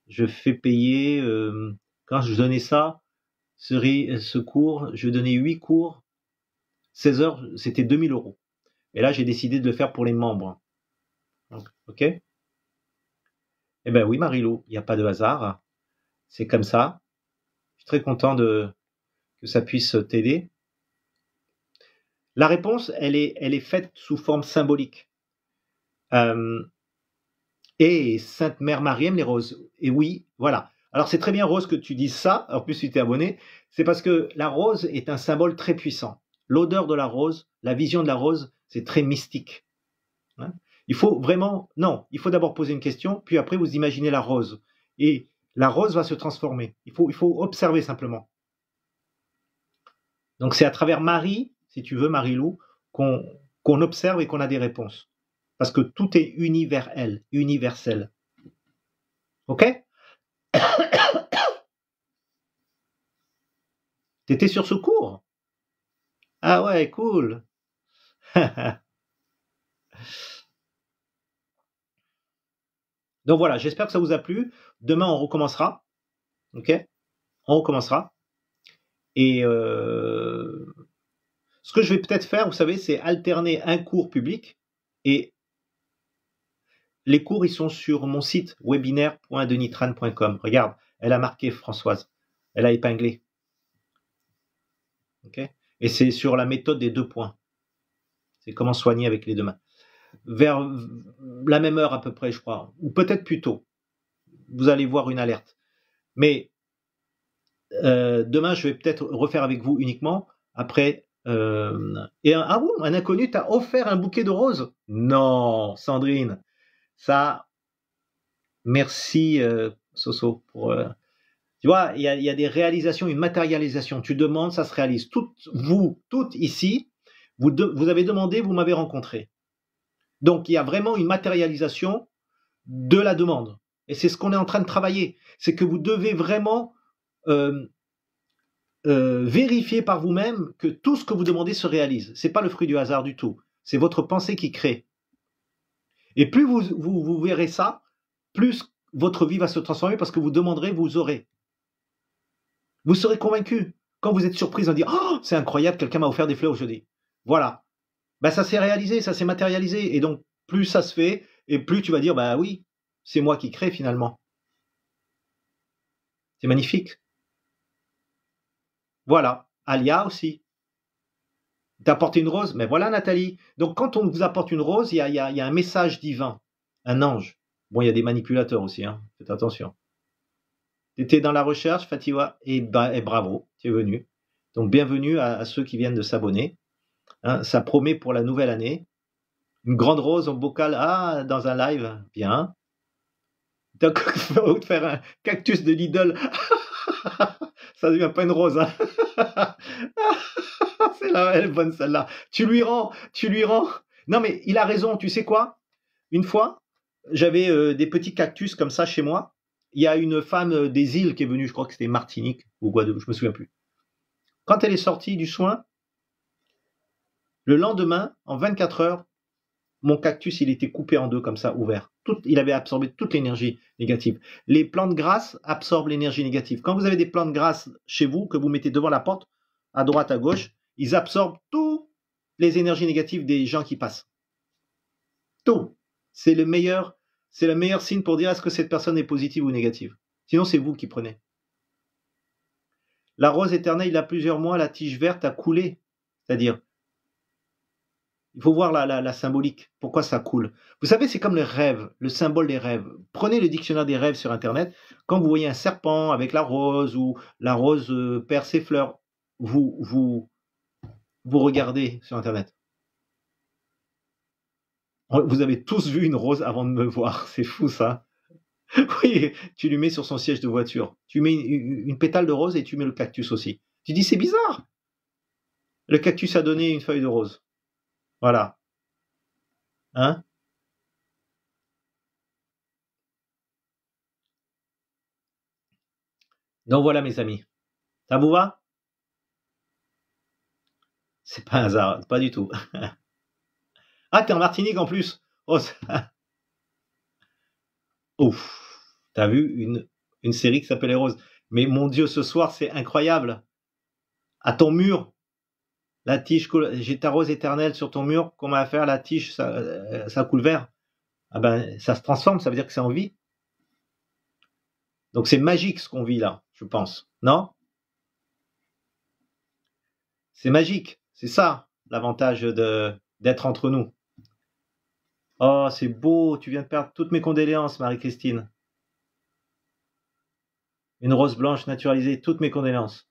je fais payer. quand je donnais ça, euh, ce, cours, je donnais 8 cours, 16 heures, c'était 2000 euros. Et là, j'ai décidé de le faire pour les membres. Ok Eh bien oui, Marilou, il n'y a pas de hasard. C'est comme ça. Je suis très content de, que ça puisse t'aider. La réponse, elle est, elle est faite sous forme symbolique. Euh, et Sainte Mère Marie aime les roses. Et oui, voilà. Alors c'est très bien Rose que tu dises ça, en plus tu es abonné, c'est parce que la rose est un symbole très puissant. L'odeur de la rose, la vision de la rose, c'est très mystique. Hein il faut vraiment, non, il faut d'abord poser une question, puis après vous imaginez la rose. Et la rose va se transformer. Il faut, il faut observer simplement. Donc c'est à travers Marie, si tu veux, Marie-Lou, qu'on observe et qu'on a des réponses. Parce que tout est universel. OK (coughs) T'étais sur ce cours Ah ouais, cool. (laughs) Donc voilà, j'espère que ça vous a plu. Demain, on recommencera. OK On recommencera. Et euh, ce que je vais peut-être faire, vous savez, c'est alterner un cours public et les cours, ils sont sur mon site webinaire.denitran.com. Regarde, elle a marqué Françoise. Elle a épinglé. Okay Et c'est sur la méthode des deux points. C'est comment soigner avec les deux mains. Vers la même heure à peu près, je crois, ou peut-être plus tôt, vous allez voir une alerte. Mais euh, demain, je vais peut-être refaire avec vous uniquement après. Euh, et ah bon, un inconnu t'a offert un bouquet de roses Non, Sandrine, ça, merci euh, Soso pour. Euh, tu vois, il y a, des réalisations, une matérialisation. Tu demandes, ça se réalise. Toutes vous, toutes ici, vous, avez demandé, vous m'avez rencontré. Donc il y a vraiment une matérialisation de la demande. Et c'est ce qu'on est en train de travailler. C'est que vous devez vraiment euh, vérifier par vous-même que tout ce que vous demandez se réalise. C'est pas le fruit du hasard du tout. C'est votre pensée qui crée. Et plus vous, vous, verrez ça, plus votre vie va se transformer parce que vous demanderez, vous aurez. Vous serez convaincu. Quand vous êtes surpris en dire, Oh, c'est incroyable, quelqu'un m'a offert des fleurs aujourd'hui. Voilà. Ben, ça s'est réalisé, ça s'est matérialisé. Et donc, plus ça se fait, et plus tu vas dire ben oui, c'est moi qui crée finalement. C'est magnifique. Voilà. Alia aussi apporté une rose Mais voilà, Nathalie. Donc, quand on vous apporte une rose, il y a, un message divin, un ange. Bon, il y a des manipulateurs aussi, hein. faites attention. Tu étais dans la recherche, Fatiwa, ben, et, bravo, tu es venu. Donc, bienvenue à, ceux qui viennent de s'abonner. Hein. ça promet pour la nouvelle année. Une grande rose en bocal, ah, dans un live, bien. Donc, (laughs) faire un cactus de Lidl, (laughs) ça devient pas une rose. Hein. (laughs) (laughs) c'est la elle bonne celle-là. Tu lui rends, tu lui rends. Non mais il a raison, tu sais quoi Une fois, j'avais euh, des petits cactus comme ça chez moi. Il y a une femme euh, des îles qui est venue, je crois que c'était Martinique ou Guadeloupe, je me souviens plus. Quand elle est sortie du soin, le lendemain, en 24 heures, mon cactus, il était coupé en deux comme ça, ouvert. il avait absorbé toute l'énergie négative. Les plantes grasses absorbent l'énergie négative. Quand vous avez des plantes grasses chez vous, que vous mettez devant la porte, à droite, à gauche, ils absorbent toutes les énergies négatives des gens qui passent. Tout. C'est le meilleur, c'est le meilleur signe pour dire est-ce que cette personne est positive ou négative. Sinon, c'est vous qui prenez. La rose éternelle, il y a plusieurs mois, la tige verte a coulé. C'est-à-dire, il faut voir la, symbolique. Pourquoi ça coule Vous savez, c'est comme le rêve, le symbole des rêves. Prenez le dictionnaire des rêves sur Internet. Quand vous voyez un serpent avec la rose ou la rose euh, perd ses fleurs, vous, vous, vous regardez sur Internet. Vous avez tous vu une rose avant de me voir, (laughs) c'est fou ça. Oui, tu lui mets sur son siège de voiture, tu mets une, pétale de rose et tu mets le cactus aussi. Tu dis c'est bizarre. Le cactus a donné une feuille de rose. Voilà. Hein Donc voilà mes amis. Ça vous va c'est pas un hasard, pas du tout. (laughs) ah, t'es en Martinique en plus. Oh, t'as vu une, une série qui s'appelle Les Roses. Mais mon Dieu, ce soir, c'est incroyable. À ton mur, la tige J'ai ta rose éternelle sur ton mur. Comment à faire la tige, ça, euh, ça coule vert. Ah ben, ça se transforme. Ça veut dire que c'est en vie. Donc c'est magique ce qu'on vit là, je pense. Non C'est magique. C'est ça l'avantage de d'être entre nous. Oh, c'est beau, tu viens de perdre toutes mes condoléances, Marie-Christine. Une rose blanche naturalisée, toutes mes condoléances.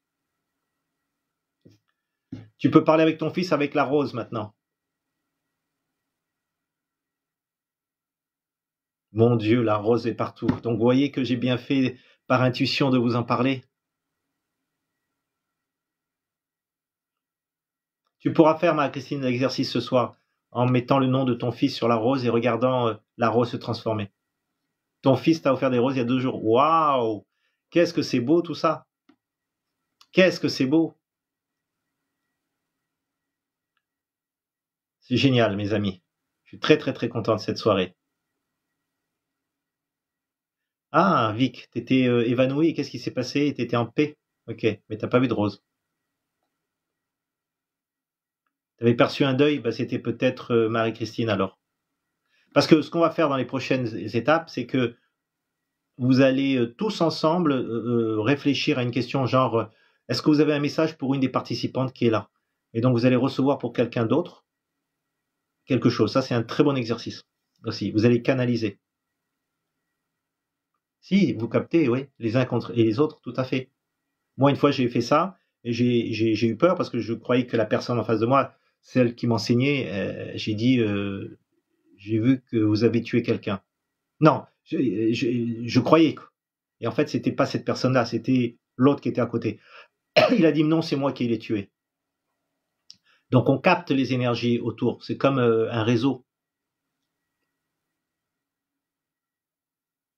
Tu peux parler avec ton fils avec la rose maintenant. Mon Dieu, la rose est partout. Donc vous voyez que j'ai bien fait par intuition de vous en parler. Tu pourras faire, ma Christine, l'exercice ce soir en mettant le nom de ton fils sur la rose et regardant euh, la rose se transformer. Ton fils t'a offert des roses il y a deux jours. Waouh Qu'est-ce que c'est beau tout ça Qu'est-ce que c'est beau C'est génial, mes amis. Je suis très très très content de cette soirée. Ah, Vic, t'étais euh, évanoui. Qu'est-ce qui s'est passé T'étais en paix. Ok, mais t'as pas vu de rose. avez perçu un deuil, bah, c'était peut-être euh, Marie-Christine alors. Parce que ce qu'on va faire dans les prochaines étapes, c'est que vous allez euh, tous ensemble euh, réfléchir à une question genre est-ce que vous avez un message pour une des participantes qui est là Et donc vous allez recevoir pour quelqu'un d'autre quelque chose. Ça, c'est un très bon exercice aussi. Vous allez canaliser. Si, vous captez, oui, les uns contre et les autres, tout à fait. Moi, une fois, j'ai fait ça et j'ai eu peur parce que je croyais que la personne en face de moi celle qui m'enseignait, euh, j'ai dit, euh, j'ai vu que vous avez tué quelqu'un. Non, je, croyais. Et en fait, c'était pas cette personne-là, c'était l'autre qui était à côté. (coughs) Il a dit non, c'est moi qui l'ai tué. Donc on capte les énergies autour. C'est comme euh, un réseau.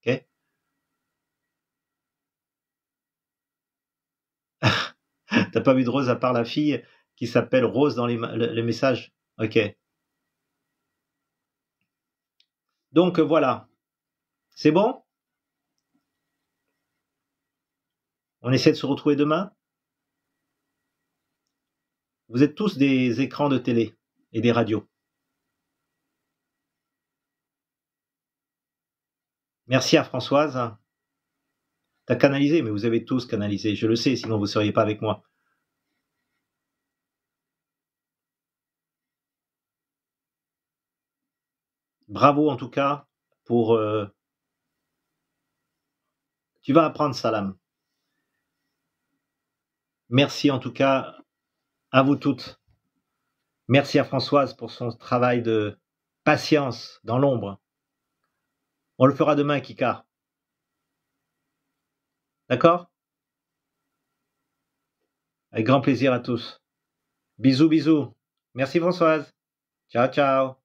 Ok (laughs) T'as pas vu de rose à part la fille qui s'appelle Rose dans les, le, message. Ok. Donc euh, voilà. C'est bon On essaie de se retrouver demain Vous êtes tous des écrans de télé et des radios. Merci à Françoise. T'as canalisé, mais vous avez tous canalisé, je le sais, sinon vous ne seriez pas avec moi. bravo en tout cas pour... Euh, tu vas apprendre, Salam. Merci en tout cas à vous toutes. Merci à Françoise pour son travail de patience dans l'ombre. On le fera demain, Kika. D'accord Avec grand plaisir à tous. Bisous, bisous. Merci Françoise. Ciao, ciao.